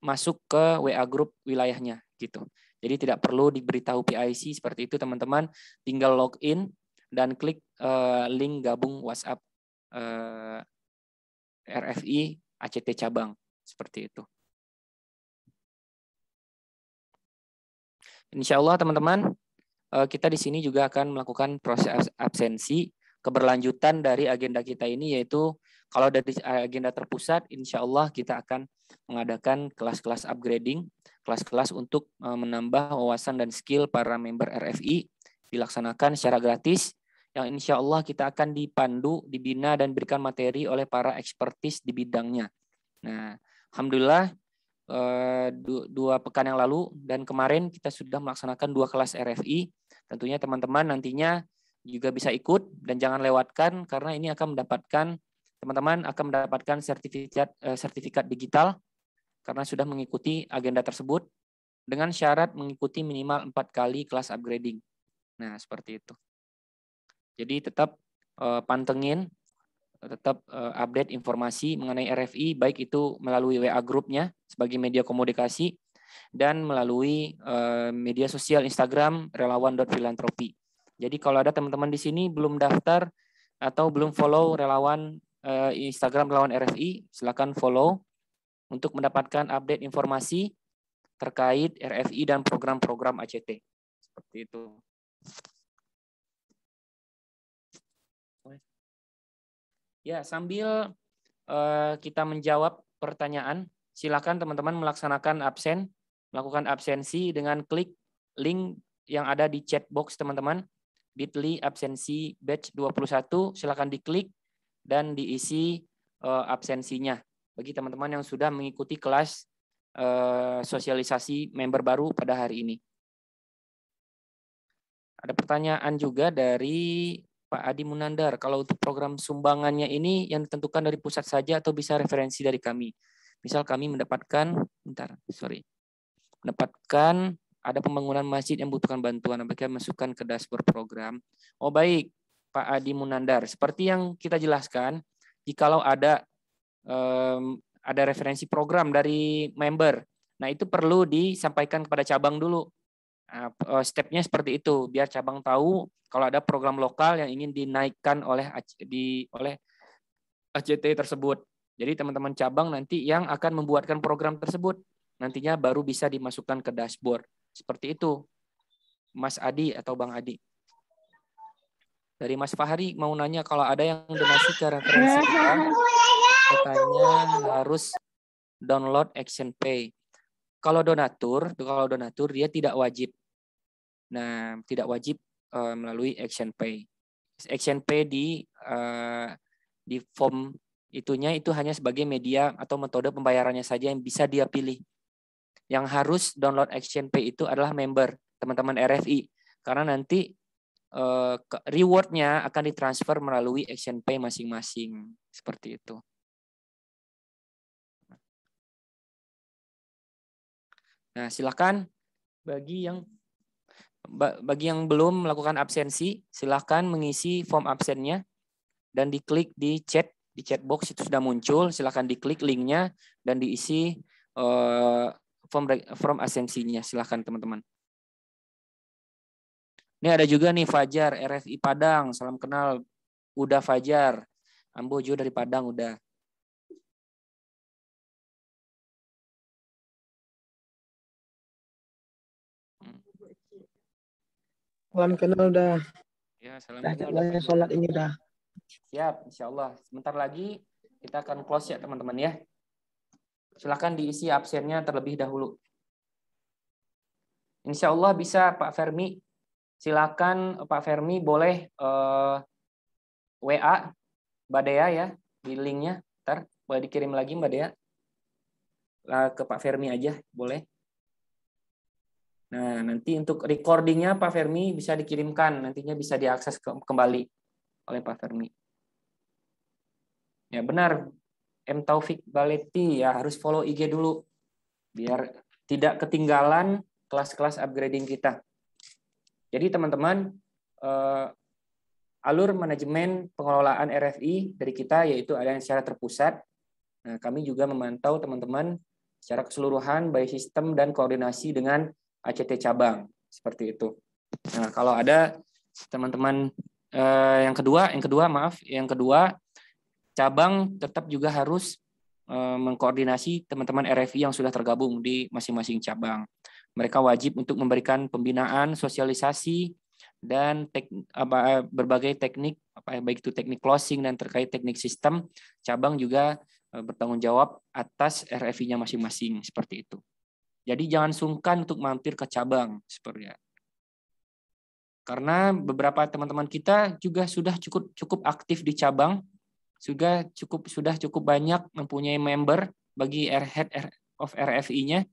masuk ke WA grup wilayahnya gitu. Jadi tidak perlu diberitahu PIC seperti itu teman-teman, tinggal login dan klik uh, link gabung WhatsApp uh, eh, RFI ACT cabang seperti itu. Insya Allah teman-teman Eh, kita di sini juga akan melakukan proses absensi keberlanjutan dari agenda kita ini yaitu kalau dari agenda terpusat, insya Allah kita akan mengadakan kelas-kelas upgrading, kelas-kelas untuk eh, menambah wawasan dan skill para member RFI dilaksanakan secara gratis yang insya Allah kita akan dipandu, dibina, dan berikan materi oleh para ekspertis di bidangnya. Nah, Alhamdulillah Eh, dua pekan yang lalu dan kemarin kita sudah melaksanakan dua kelas RFI. Tentunya teman-teman nantinya juga bisa ikut dan jangan lewatkan karena ini akan mendapatkan teman-teman akan mendapatkan sertifikat eh, sertifikat digital karena sudah mengikuti agenda tersebut dengan syarat mengikuti minimal empat kali kelas upgrading. Nah, seperti itu. Jadi tetap eh, pantengin tetap uh, update informasi mengenai RFI baik itu melalui WA grupnya sebagai media komunikasi dan melalui uh, media sosial Instagram relawan.filantropi. Jadi kalau ada teman-teman di sini belum daftar atau belum follow relawan uh, Instagram relawan RFI, silakan follow untuk mendapatkan update informasi terkait RFI dan program-program ACT. Seperti itu. Ya, sambil uh, kita menjawab pertanyaan, silakan teman-teman melaksanakan absen, melakukan absensi dengan klik link yang ada di chat box teman-teman. Bitly absensi batch 21, silakan diklik dan diisi uh, absensinya. Bagi teman-teman yang sudah mengikuti kelas uh, sosialisasi member baru pada hari ini. Ada pertanyaan juga dari Pak Adi Munandar, kalau untuk program sumbangannya ini yang ditentukan dari pusat saja atau bisa referensi dari kami. Misal kami mendapatkan, bentar, sorry, mendapatkan ada pembangunan masjid yang butuhkan bantuan, apakah masukkan ke dashboard program. Oh baik, Pak Adi Munandar. Seperti yang kita jelaskan, jikalau ada um, ada referensi program dari member, nah itu perlu disampaikan kepada cabang dulu. Eh, stepnya seperti itu biar cabang tahu kalau ada program lokal yang ingin dinaikkan oleh di oleh ACT tersebut. Jadi teman-teman cabang nanti yang akan membuatkan program tersebut nantinya baru bisa dimasukkan ke dashboard. Seperti itu. Mas Adi atau Bang Adi. Dari Mas Fahri mau nanya kalau ada yang donasi ke referensi kita, katanya harus download action pay. Kalau donatur, kalau donatur dia tidak wajib. Nah, tidak wajib uh, melalui action pay. Action pay di uh, di form itunya itu hanya sebagai media atau metode pembayarannya saja yang bisa dia pilih. Yang harus download action pay itu adalah member teman-teman RFI karena nanti eh, rewardnya akan ditransfer melalui action pay masing-masing seperti itu. Nah, silakan bagi yang bagi yang belum melakukan absensi, silakan mengisi form absennya dan diklik di chat di chat box itu sudah muncul. Silakan diklik linknya dan diisi uh, form form absensinya. Silakan teman-teman. Ini ada juga nih Fajar RFI Padang. Salam kenal. Udah Fajar. Ambo juga dari Padang udah. Salam kenal udah. Ya, salam dah, kenal. Dah sholat ini dah. Siap, insya Allah. Sebentar lagi kita akan close ya teman-teman ya. Silakan diisi absennya terlebih dahulu. Insya Allah bisa Pak Fermi. Silakan eh, Pak Fermi boleh uh, eh, WA Mbak Dea ya di linknya. Ntar boleh dikirim lagi Mbak Dea. ke Pak Fermi aja boleh. Nah, nanti untuk recordingnya Pak Fermi bisa dikirimkan, nantinya bisa diakses ke kembali oleh Pak Fermi. Ya benar, M Taufik Baleti ya harus follow IG dulu biar tidak ketinggalan kelas-kelas upgrading kita. Jadi teman-teman eh, alur manajemen pengelolaan RFI dari kita yaitu ada yang secara terpusat. Nah, kami juga memantau teman-teman secara keseluruhan baik sistem dan koordinasi dengan ACT cabang seperti itu. Nah, kalau ada teman-teman eh, yang kedua, yang kedua maaf, yang kedua cabang tetap juga harus eh, mengkoordinasi teman-teman RFI yang sudah tergabung di masing-masing cabang. Mereka wajib untuk memberikan pembinaan, sosialisasi dan tek, apa, berbagai teknik apa baik itu teknik closing dan terkait teknik sistem cabang juga eh, bertanggung jawab atas RFI-nya masing-masing seperti itu. Jadi jangan sungkan untuk mampir ke cabang seperti itu. Karena beberapa teman-teman kita juga sudah cukup cukup aktif di cabang, sudah cukup sudah cukup banyak mempunyai member bagi head of RFI-nya.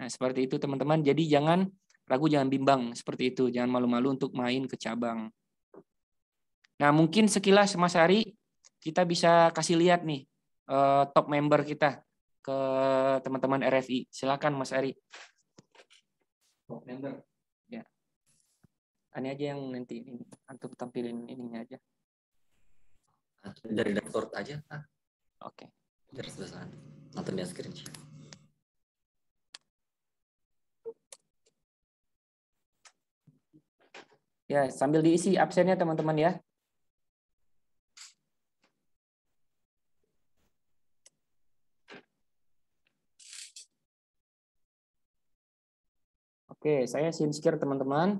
Nah, seperti itu teman-teman. Jadi jangan ragu, jangan bimbang seperti itu. Jangan malu-malu untuk main ke cabang. Nah, mungkin sekilas Mas Ari kita bisa kasih lihat nih eh, top member kita ke teman-teman RFI. Silakan Mas Eri. Member. Oh, ya. Ini aja yang nanti ini untuk tampilin ininya aja. Dari dashboard aja. Oke. Okay. Dari sebelah sana. yang screen Ya, sambil diisi absennya teman-teman ya. Oke, saya Sinskir teman-teman.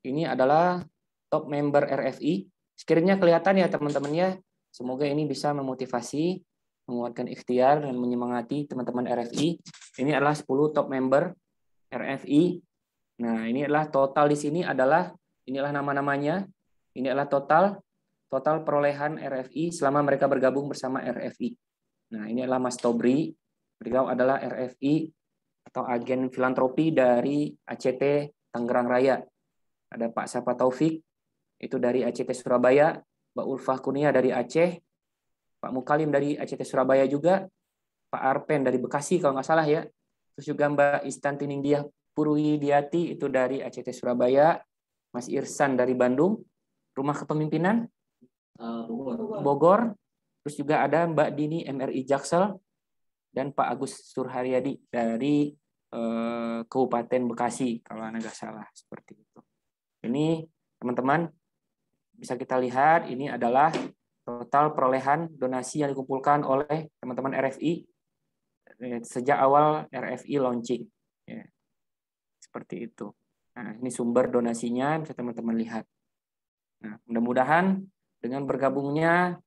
Ini adalah top member RFI. Skirnya kelihatan ya teman-teman ya. Semoga ini bisa memotivasi, menguatkan ikhtiar, dan menyemangati teman-teman RFI. Ini adalah 10 top member RFI. Nah, ini adalah total di sini adalah, inilah nama-namanya. Ini adalah total total perolehan RFI selama mereka bergabung bersama RFI. Nah, ini adalah Mas Tobri. Beliau adalah RFI atau agen filantropi dari ACT Tangerang Raya. Ada Pak Sapa Taufik, itu dari ACT Surabaya, Mbak Ulfah Kunia dari Aceh, Pak Mukalim dari ACT Surabaya juga, Pak Arpen dari Bekasi kalau nggak salah ya, terus juga Mbak Ningdiah Purwi Diati itu dari ACT Surabaya, Mas Irsan dari Bandung, Rumah Kepemimpinan, eh, Bogor. Bogor. Terus juga ada Mbak Dini MRI Jaksel dan Pak Agus Surharyadi dari eh, Kabupaten Bekasi kalau anda nggak salah seperti itu. Ini teman-teman bisa kita lihat ini adalah total perolehan donasi yang dikumpulkan oleh teman-teman RFI eh, sejak awal RFI launching. Ya, seperti itu. Nah, ini sumber donasinya bisa teman-teman lihat. Nah, mudah-mudahan dengan bergabungnya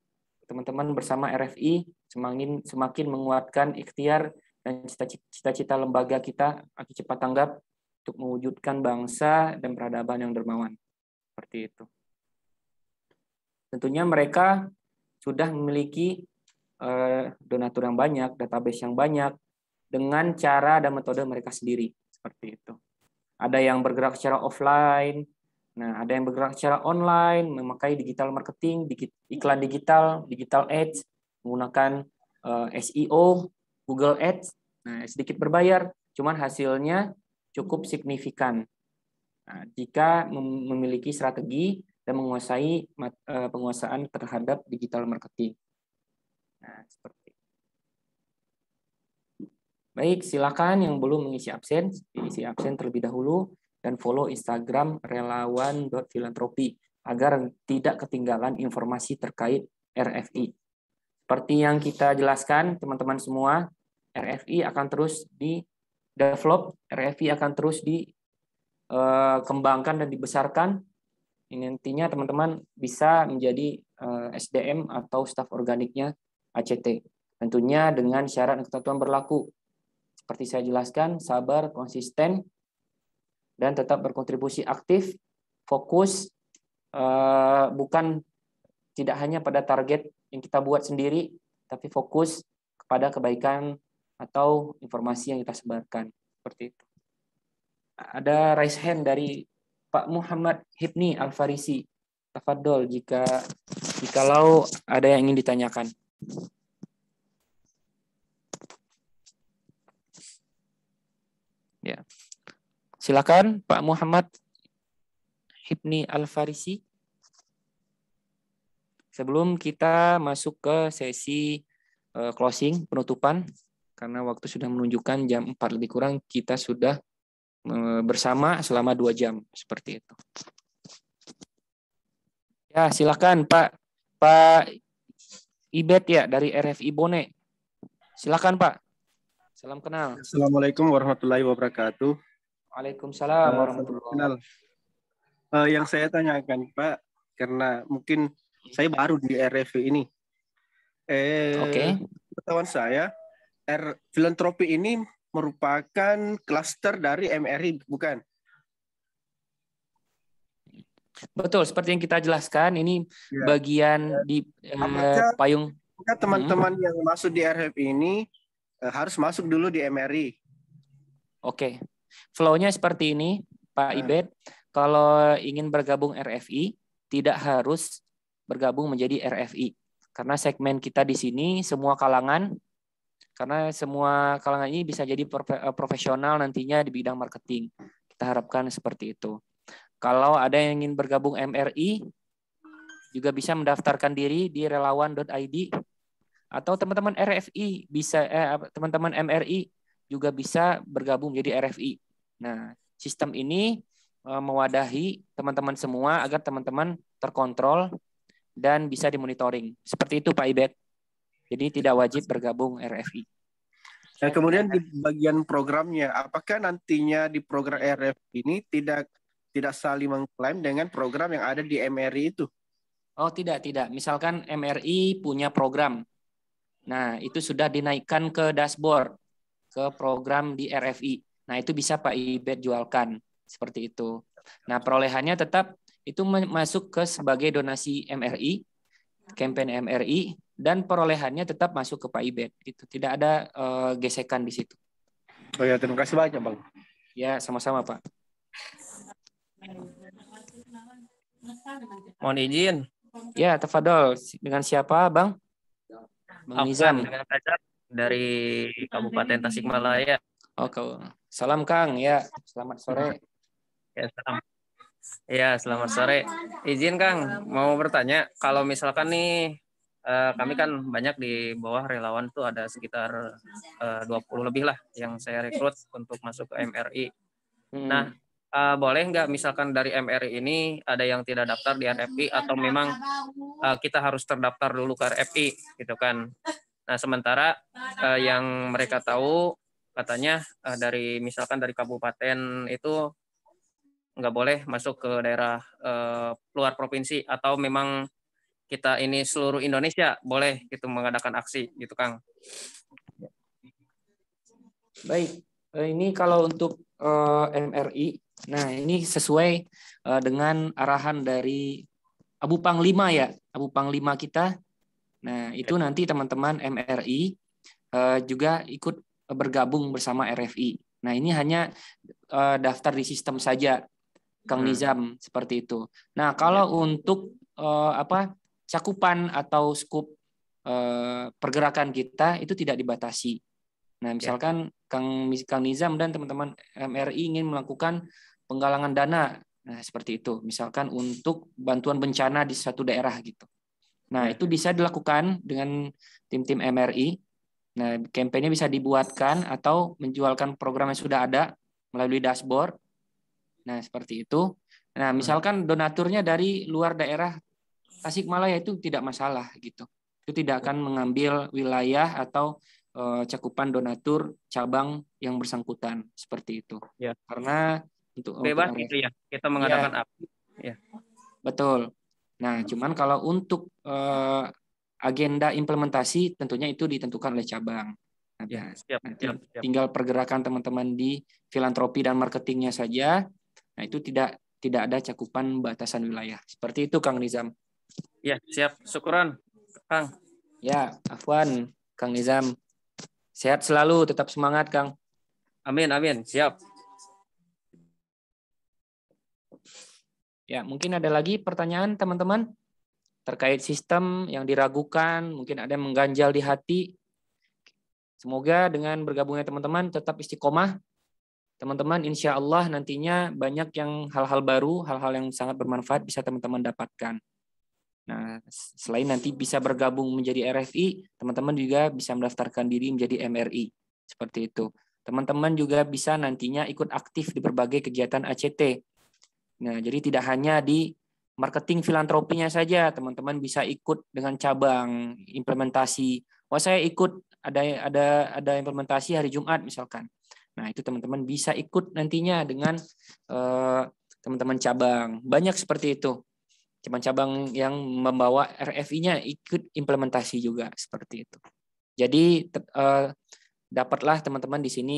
teman-teman bersama RFI semakin semakin menguatkan ikhtiar dan cita-cita lembaga kita Aki Cepat Tanggap untuk mewujudkan bangsa dan peradaban yang dermawan. Seperti itu. Tentunya mereka sudah memiliki eh, donatur yang banyak, database yang banyak, dengan cara dan metode mereka sendiri. Seperti itu. Ada yang bergerak secara offline, nah ada yang bergerak secara online, memakai digital marketing, iklan digital, digital ads, menggunakan uh, eh, SEO, Google Ads, nah, sedikit berbayar, cuman hasilnya cukup signifikan. Nah, jika memiliki strategi dan menguasai uh, penguasaan terhadap digital marketing. Nah, seperti Baik, silakan yang belum mengisi absen, isi absen terlebih dahulu dan follow Instagram relawan.filantropi agar tidak ketinggalan informasi terkait RFI. Seperti yang kita jelaskan, teman-teman semua, RFI akan terus di develop, eh, RFI akan terus dikembangkan dan dibesarkan. Ini nantinya, teman-teman bisa menjadi eh, SDM atau staf organiknya ACT. Tentunya dengan syarat dan ketentuan berlaku. Seperti saya jelaskan, sabar, konsisten, dan tetap berkontribusi aktif, fokus, eh, bukan tidak hanya pada target yang kita buat sendiri, tapi fokus kepada kebaikan atau informasi yang kita sebarkan. Seperti itu. Ada raise hand dari Pak Muhammad Hipni Al-Farisi. Tafadol jika kalau ada yang ingin ditanyakan. Ya. Silakan Pak Muhammad Hipni Al-Farisi. Sebelum kita masuk ke sesi eh, closing, penutupan, karena waktu sudah menunjukkan jam 4 lebih kurang, kita sudah eh, bersama selama dua jam, seperti itu. Ya, silakan Pak Pak Ibet ya dari RFI Bone. Silakan Pak. Salam kenal. Assalamualaikum warahmatullahi wabarakatuh. Waalaikumsalam eh, warahmatullahi wabarakatuh. Uh, yang saya tanyakan Pak, karena mungkin saya baru di RFI ini. Eh, Oke. Okay. Ketahuan saya, R filantropi ini merupakan klaster dari MRI, bukan? Betul, seperti yang kita jelaskan, ini ya. bagian ya. di eh, payung. teman-teman hmm. yang masuk di RHF ini eh, harus masuk dulu di MRI. Oke, flow-nya seperti ini, Pak nah. Ibed. Kalau ingin bergabung RFI, tidak harus bergabung menjadi RFI. Karena segmen kita di sini semua kalangan, karena semua kalangan ini bisa jadi eh, profesional nantinya di bidang marketing. Kita harapkan seperti itu. Kalau ada yang ingin bergabung MRI, juga bisa mendaftarkan diri di relawan.id atau teman-teman RFI bisa teman eh, teman-teman MRI juga bisa bergabung jadi RFI. Nah, sistem ini eh, mewadahi teman-teman semua agar teman-teman terkontrol dan bisa dimonitoring. Seperti itu Pak Ibek. Jadi tidak wajib bergabung RFI. Nah, kemudian di bagian programnya, apakah nantinya di program RFI ini tidak tidak saling mengklaim dengan program yang ada di MRI itu? Oh tidak, tidak. Misalkan MRI punya program. Nah, itu sudah dinaikkan ke dashboard, ke program di RFI. Nah, itu bisa Pak Ibet jualkan seperti itu. Nah, perolehannya tetap itu masuk ke sebagai donasi MRI, ya. campaign MRI dan perolehannya tetap masuk ke Pak Ibet. gitu. Tidak ada uh, gesekan di situ. Oh ya, terima kasih banyak, Bang. Ya, sama-sama, Pak. Mohon izin. Ya, tafadol. Dengan siapa, Bang? Bang Afgan, Nizam. dari Kabupaten Tasikmalaya. Oh, Salam Kang, ya. Selamat sore. Ya, salam. Iya selamat sore. Izin Kang, mau bertanya, kalau misalkan nih eh, kami kan banyak di bawah relawan tuh ada sekitar eh, dua 20 lebih lah yang saya rekrut untuk masuk ke MRI. Hmm. Nah, eh, boleh nggak misalkan dari MRI ini ada yang tidak daftar di RFI atau memang kita harus terdaftar dulu ke RFI gitu kan? Nah, sementara yang mereka tahu katanya dari misalkan dari kabupaten itu nggak boleh masuk ke daerah uh, luar provinsi atau memang kita ini seluruh Indonesia boleh gitu mengadakan aksi gitu Kang. Baik, eh, ini kalau untuk uh, eh, MRI, nah ini sesuai uh, dengan arahan dari Abu Panglima ya, Abu Panglima kita. Nah itu ya. nanti teman-teman MRI uh, juga ikut bergabung bersama RFI. Nah ini hanya uh, daftar di sistem saja. Kang hmm. Nizam seperti itu. Nah, kalau ya. untuk uh, apa cakupan atau skup uh, pergerakan kita itu tidak dibatasi. Nah, ya. misalkan ya. Kang Kang Nizam dan teman-teman MRI ingin melakukan penggalangan dana, nah seperti itu. Misalkan untuk bantuan bencana di satu daerah gitu. Nah, ya. itu bisa dilakukan dengan tim-tim MRI. Nah, kampanye bisa dibuatkan atau menjualkan program yang sudah ada melalui dashboard Nah, seperti itu. Nah, hmm. misalkan donaturnya dari luar daerah Tasikmalaya itu tidak masalah gitu. Itu tidak iya. akan mengambil wilayah atau uh, cakupan donatur cabang yang bersangkutan seperti itu. Ya. Karena untuk bebas untuk, gitu ya. Kita iya. mengadakan ya. apa? Ya. Betul. Nah, cuman kalau untuk uh, agenda implementasi tentunya itu ditentukan oleh cabang. Iya, nah, ya, siap, siap, siap. Tinggal pergerakan teman-teman di filantropi dan marketingnya saja Nah, itu tidak tidak ada cakupan batasan wilayah. Seperti itu Kang Nizam. Ya, siap. Syukuran, Kang. Ya, afwan, Kang Nizam. Sehat selalu, tetap semangat, Kang. Amin, amin. Siap. Ya, mungkin ada lagi pertanyaan teman-teman terkait sistem yang diragukan, mungkin ada yang mengganjal di hati. Semoga dengan bergabungnya teman-teman tetap istiqomah teman-teman insya Allah nantinya banyak yang hal-hal baru, hal-hal yang sangat bermanfaat bisa teman-teman dapatkan. Nah, selain nanti bisa bergabung menjadi RFI, teman-teman juga bisa mendaftarkan diri menjadi MRI. Seperti itu. Teman-teman juga bisa nantinya ikut aktif di berbagai kegiatan ACT. Nah, jadi tidak hanya di marketing filantropinya saja, teman-teman bisa ikut dengan cabang implementasi. Wah, saya ikut ada ada ada implementasi hari Jumat misalkan Nah, itu teman-teman bisa ikut nantinya dengan eh, teman-teman uh, cabang. Banyak seperti itu. Cuman cabang yang membawa RFI-nya ikut implementasi juga seperti itu. Jadi uh, dapatlah teman-teman di sini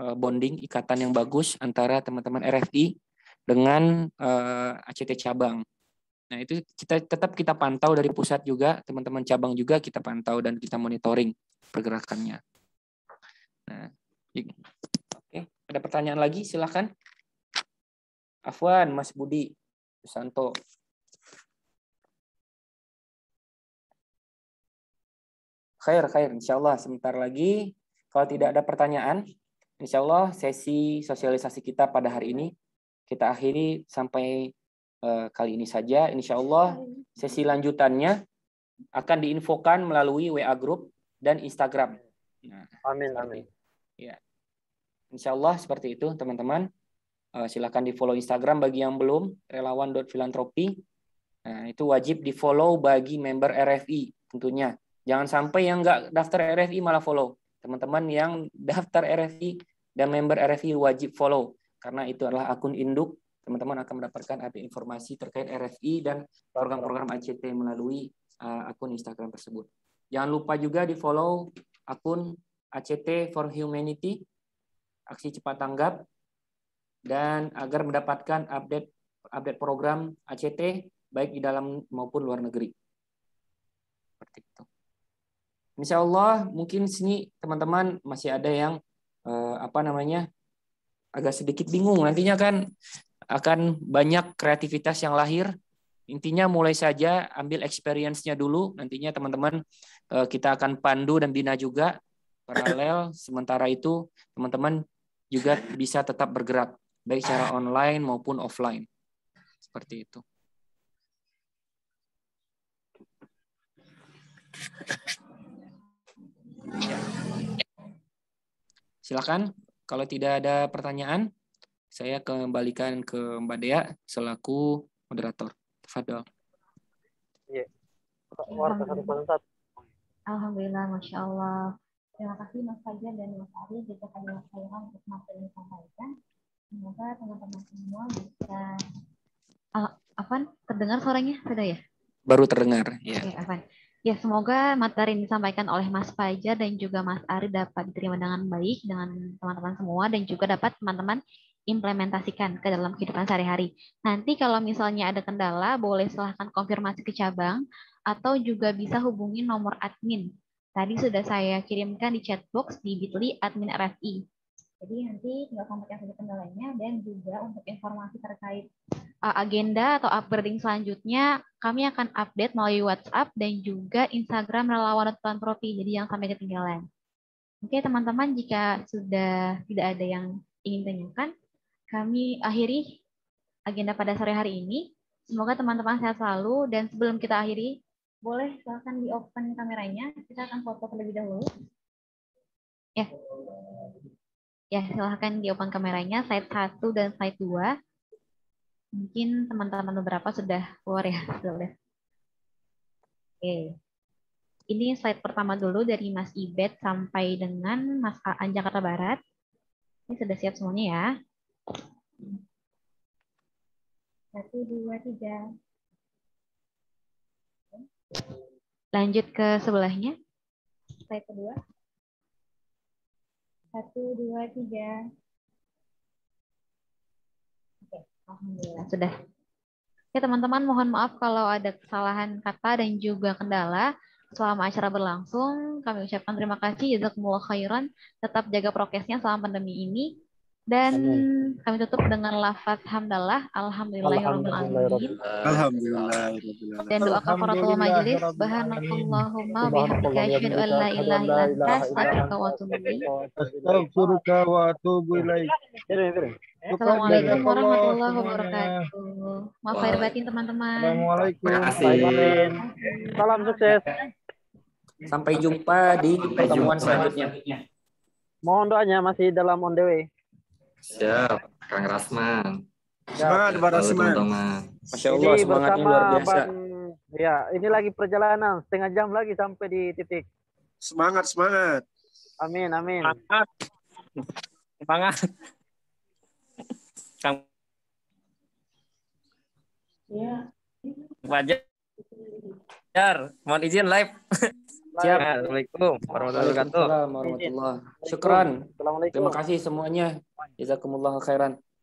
uh, bonding ikatan yang bagus antara teman-teman RFI dengan ACT cabang. Nah, itu kita tetap kita pantau dari pusat juga, teman-teman cabang juga kita pantau dan kita monitoring pergerakannya. Nah, ada pertanyaan lagi? Silahkan. Afwan, Mas Budi, Santo. Khair, khair. Insya Allah sebentar lagi. Kalau tidak ada pertanyaan, insya Allah sesi sosialisasi kita pada hari ini kita akhiri sampai eh, kali ini saja. Insya Allah sesi lanjutannya akan diinfokan melalui WA Group dan Instagram. Nah, amin, amin. Ya. Insya Allah seperti itu teman-teman. Eh, Silahkan di follow Instagram bagi yang belum, relawan.filantropi. Nah, itu wajib di follow bagi member RFI tentunya. Jangan sampai yang nggak daftar RFI malah follow. Teman-teman yang daftar RFI dan member RFI wajib follow. Karena itu adalah akun induk, teman-teman akan mendapatkan update informasi terkait RFI dan program-program ACT melalui eh, akun Instagram tersebut. Jangan lupa juga di follow akun ACT for Humanity aksi cepat tanggap, dan agar mendapatkan update update program ACT baik di dalam maupun luar negeri. Seperti itu. Insya Allah mungkin sini teman-teman masih ada yang eh, apa namanya agak sedikit bingung nantinya kan akan banyak kreativitas yang lahir intinya mulai saja ambil experience-nya dulu nantinya teman-teman eh, kita akan pandu dan bina juga paralel sementara itu teman-teman juga bisa tetap bergerak baik secara online maupun offline. Seperti itu. Silakan kalau tidak ada pertanyaan saya kembalikan ke Mbak Dea selaku moderator. Fadol. Iya. Alhamdulillah, Masya Allah. Terima kasih Mas Fajar dan Mas Ari juga kalian saya untuk materi yang sampaikan. Semoga teman-teman semua bisa uh, ah, apa terdengar suaranya sudah ya? Baru terdengar, ya. Oke, okay, Ya, semoga materi yang disampaikan oleh Mas Fajar dan juga Mas Ari dapat diterima dengan baik dengan teman-teman semua dan juga dapat teman-teman implementasikan ke dalam kehidupan sehari-hari. Nanti kalau misalnya ada kendala, boleh silahkan konfirmasi ke cabang atau juga bisa hubungi nomor admin Tadi sudah saya kirimkan di chat box di bit.ly admin RFI. Jadi nanti tinggal kontak saja kendalanya dan juga untuk informasi terkait uh, agenda atau upgrading selanjutnya kami akan update melalui WhatsApp dan juga Instagram relawan Profi. Jadi yang sampai ketinggalan. Oke teman-teman jika sudah tidak ada yang ingin tanyakan, kami akhiri agenda pada sore hari ini. Semoga teman-teman sehat selalu dan sebelum kita akhiri, boleh silahkan di open kameranya. Kita akan foto terlebih dahulu. Ya. Ya, silahkan di open kameranya slide satu dan slide dua Mungkin teman-teman beberapa sudah keluar ya. Sudah. Oke. Ini slide pertama dulu dari Mas Ibet sampai dengan Mas Aan Jakarta Barat. Ini sudah siap semuanya ya. Satu, dua, tiga. Lanjut ke sebelahnya. Slide kedua. Satu, dua, tiga. Oke, Alhamdulillah. Sudah. oke ya, teman-teman mohon maaf kalau ada kesalahan kata dan juga kendala selama acara berlangsung. Kami ucapkan terima kasih, jazakumullah khairan. Tetap jaga prokesnya selama pandemi ini. Dan Amin. kami tutup dengan lafaz hamdalah alhamdulillahirabbil Alhamdulillah. Dan doa kafaratul majelis subhanakallahumma bihamdika asyhadu an la ilaha illa anta astaghfiruka wa atubu ilaik. Astaghfiruka wa atubu Assalamualaikum warahmatullahi wabarakatuh. Maaf lahir batin teman-teman. Assalamualaikum. Salam sukses. Sampai jumpa di pertemuan selanjutnya. Mohon doanya masih dalam on the way. Siap, Kang Rasman. Semangat Pak Rasman. Masya Allah, semangat luar biasa. ya, ini lagi perjalanan, setengah jam lagi sampai di titik. Semangat, semangat. Amin, amin. Semangat. Semangat. Kang. Ya. Wajar. Mohon izin live. Siap. Assalamualaikum warahmatullahi wabarakatuh. Assalamualaikum warahmatullahi wabarakatuh. Syukran. Terima kasih semuanya. Jazakumullah khairan.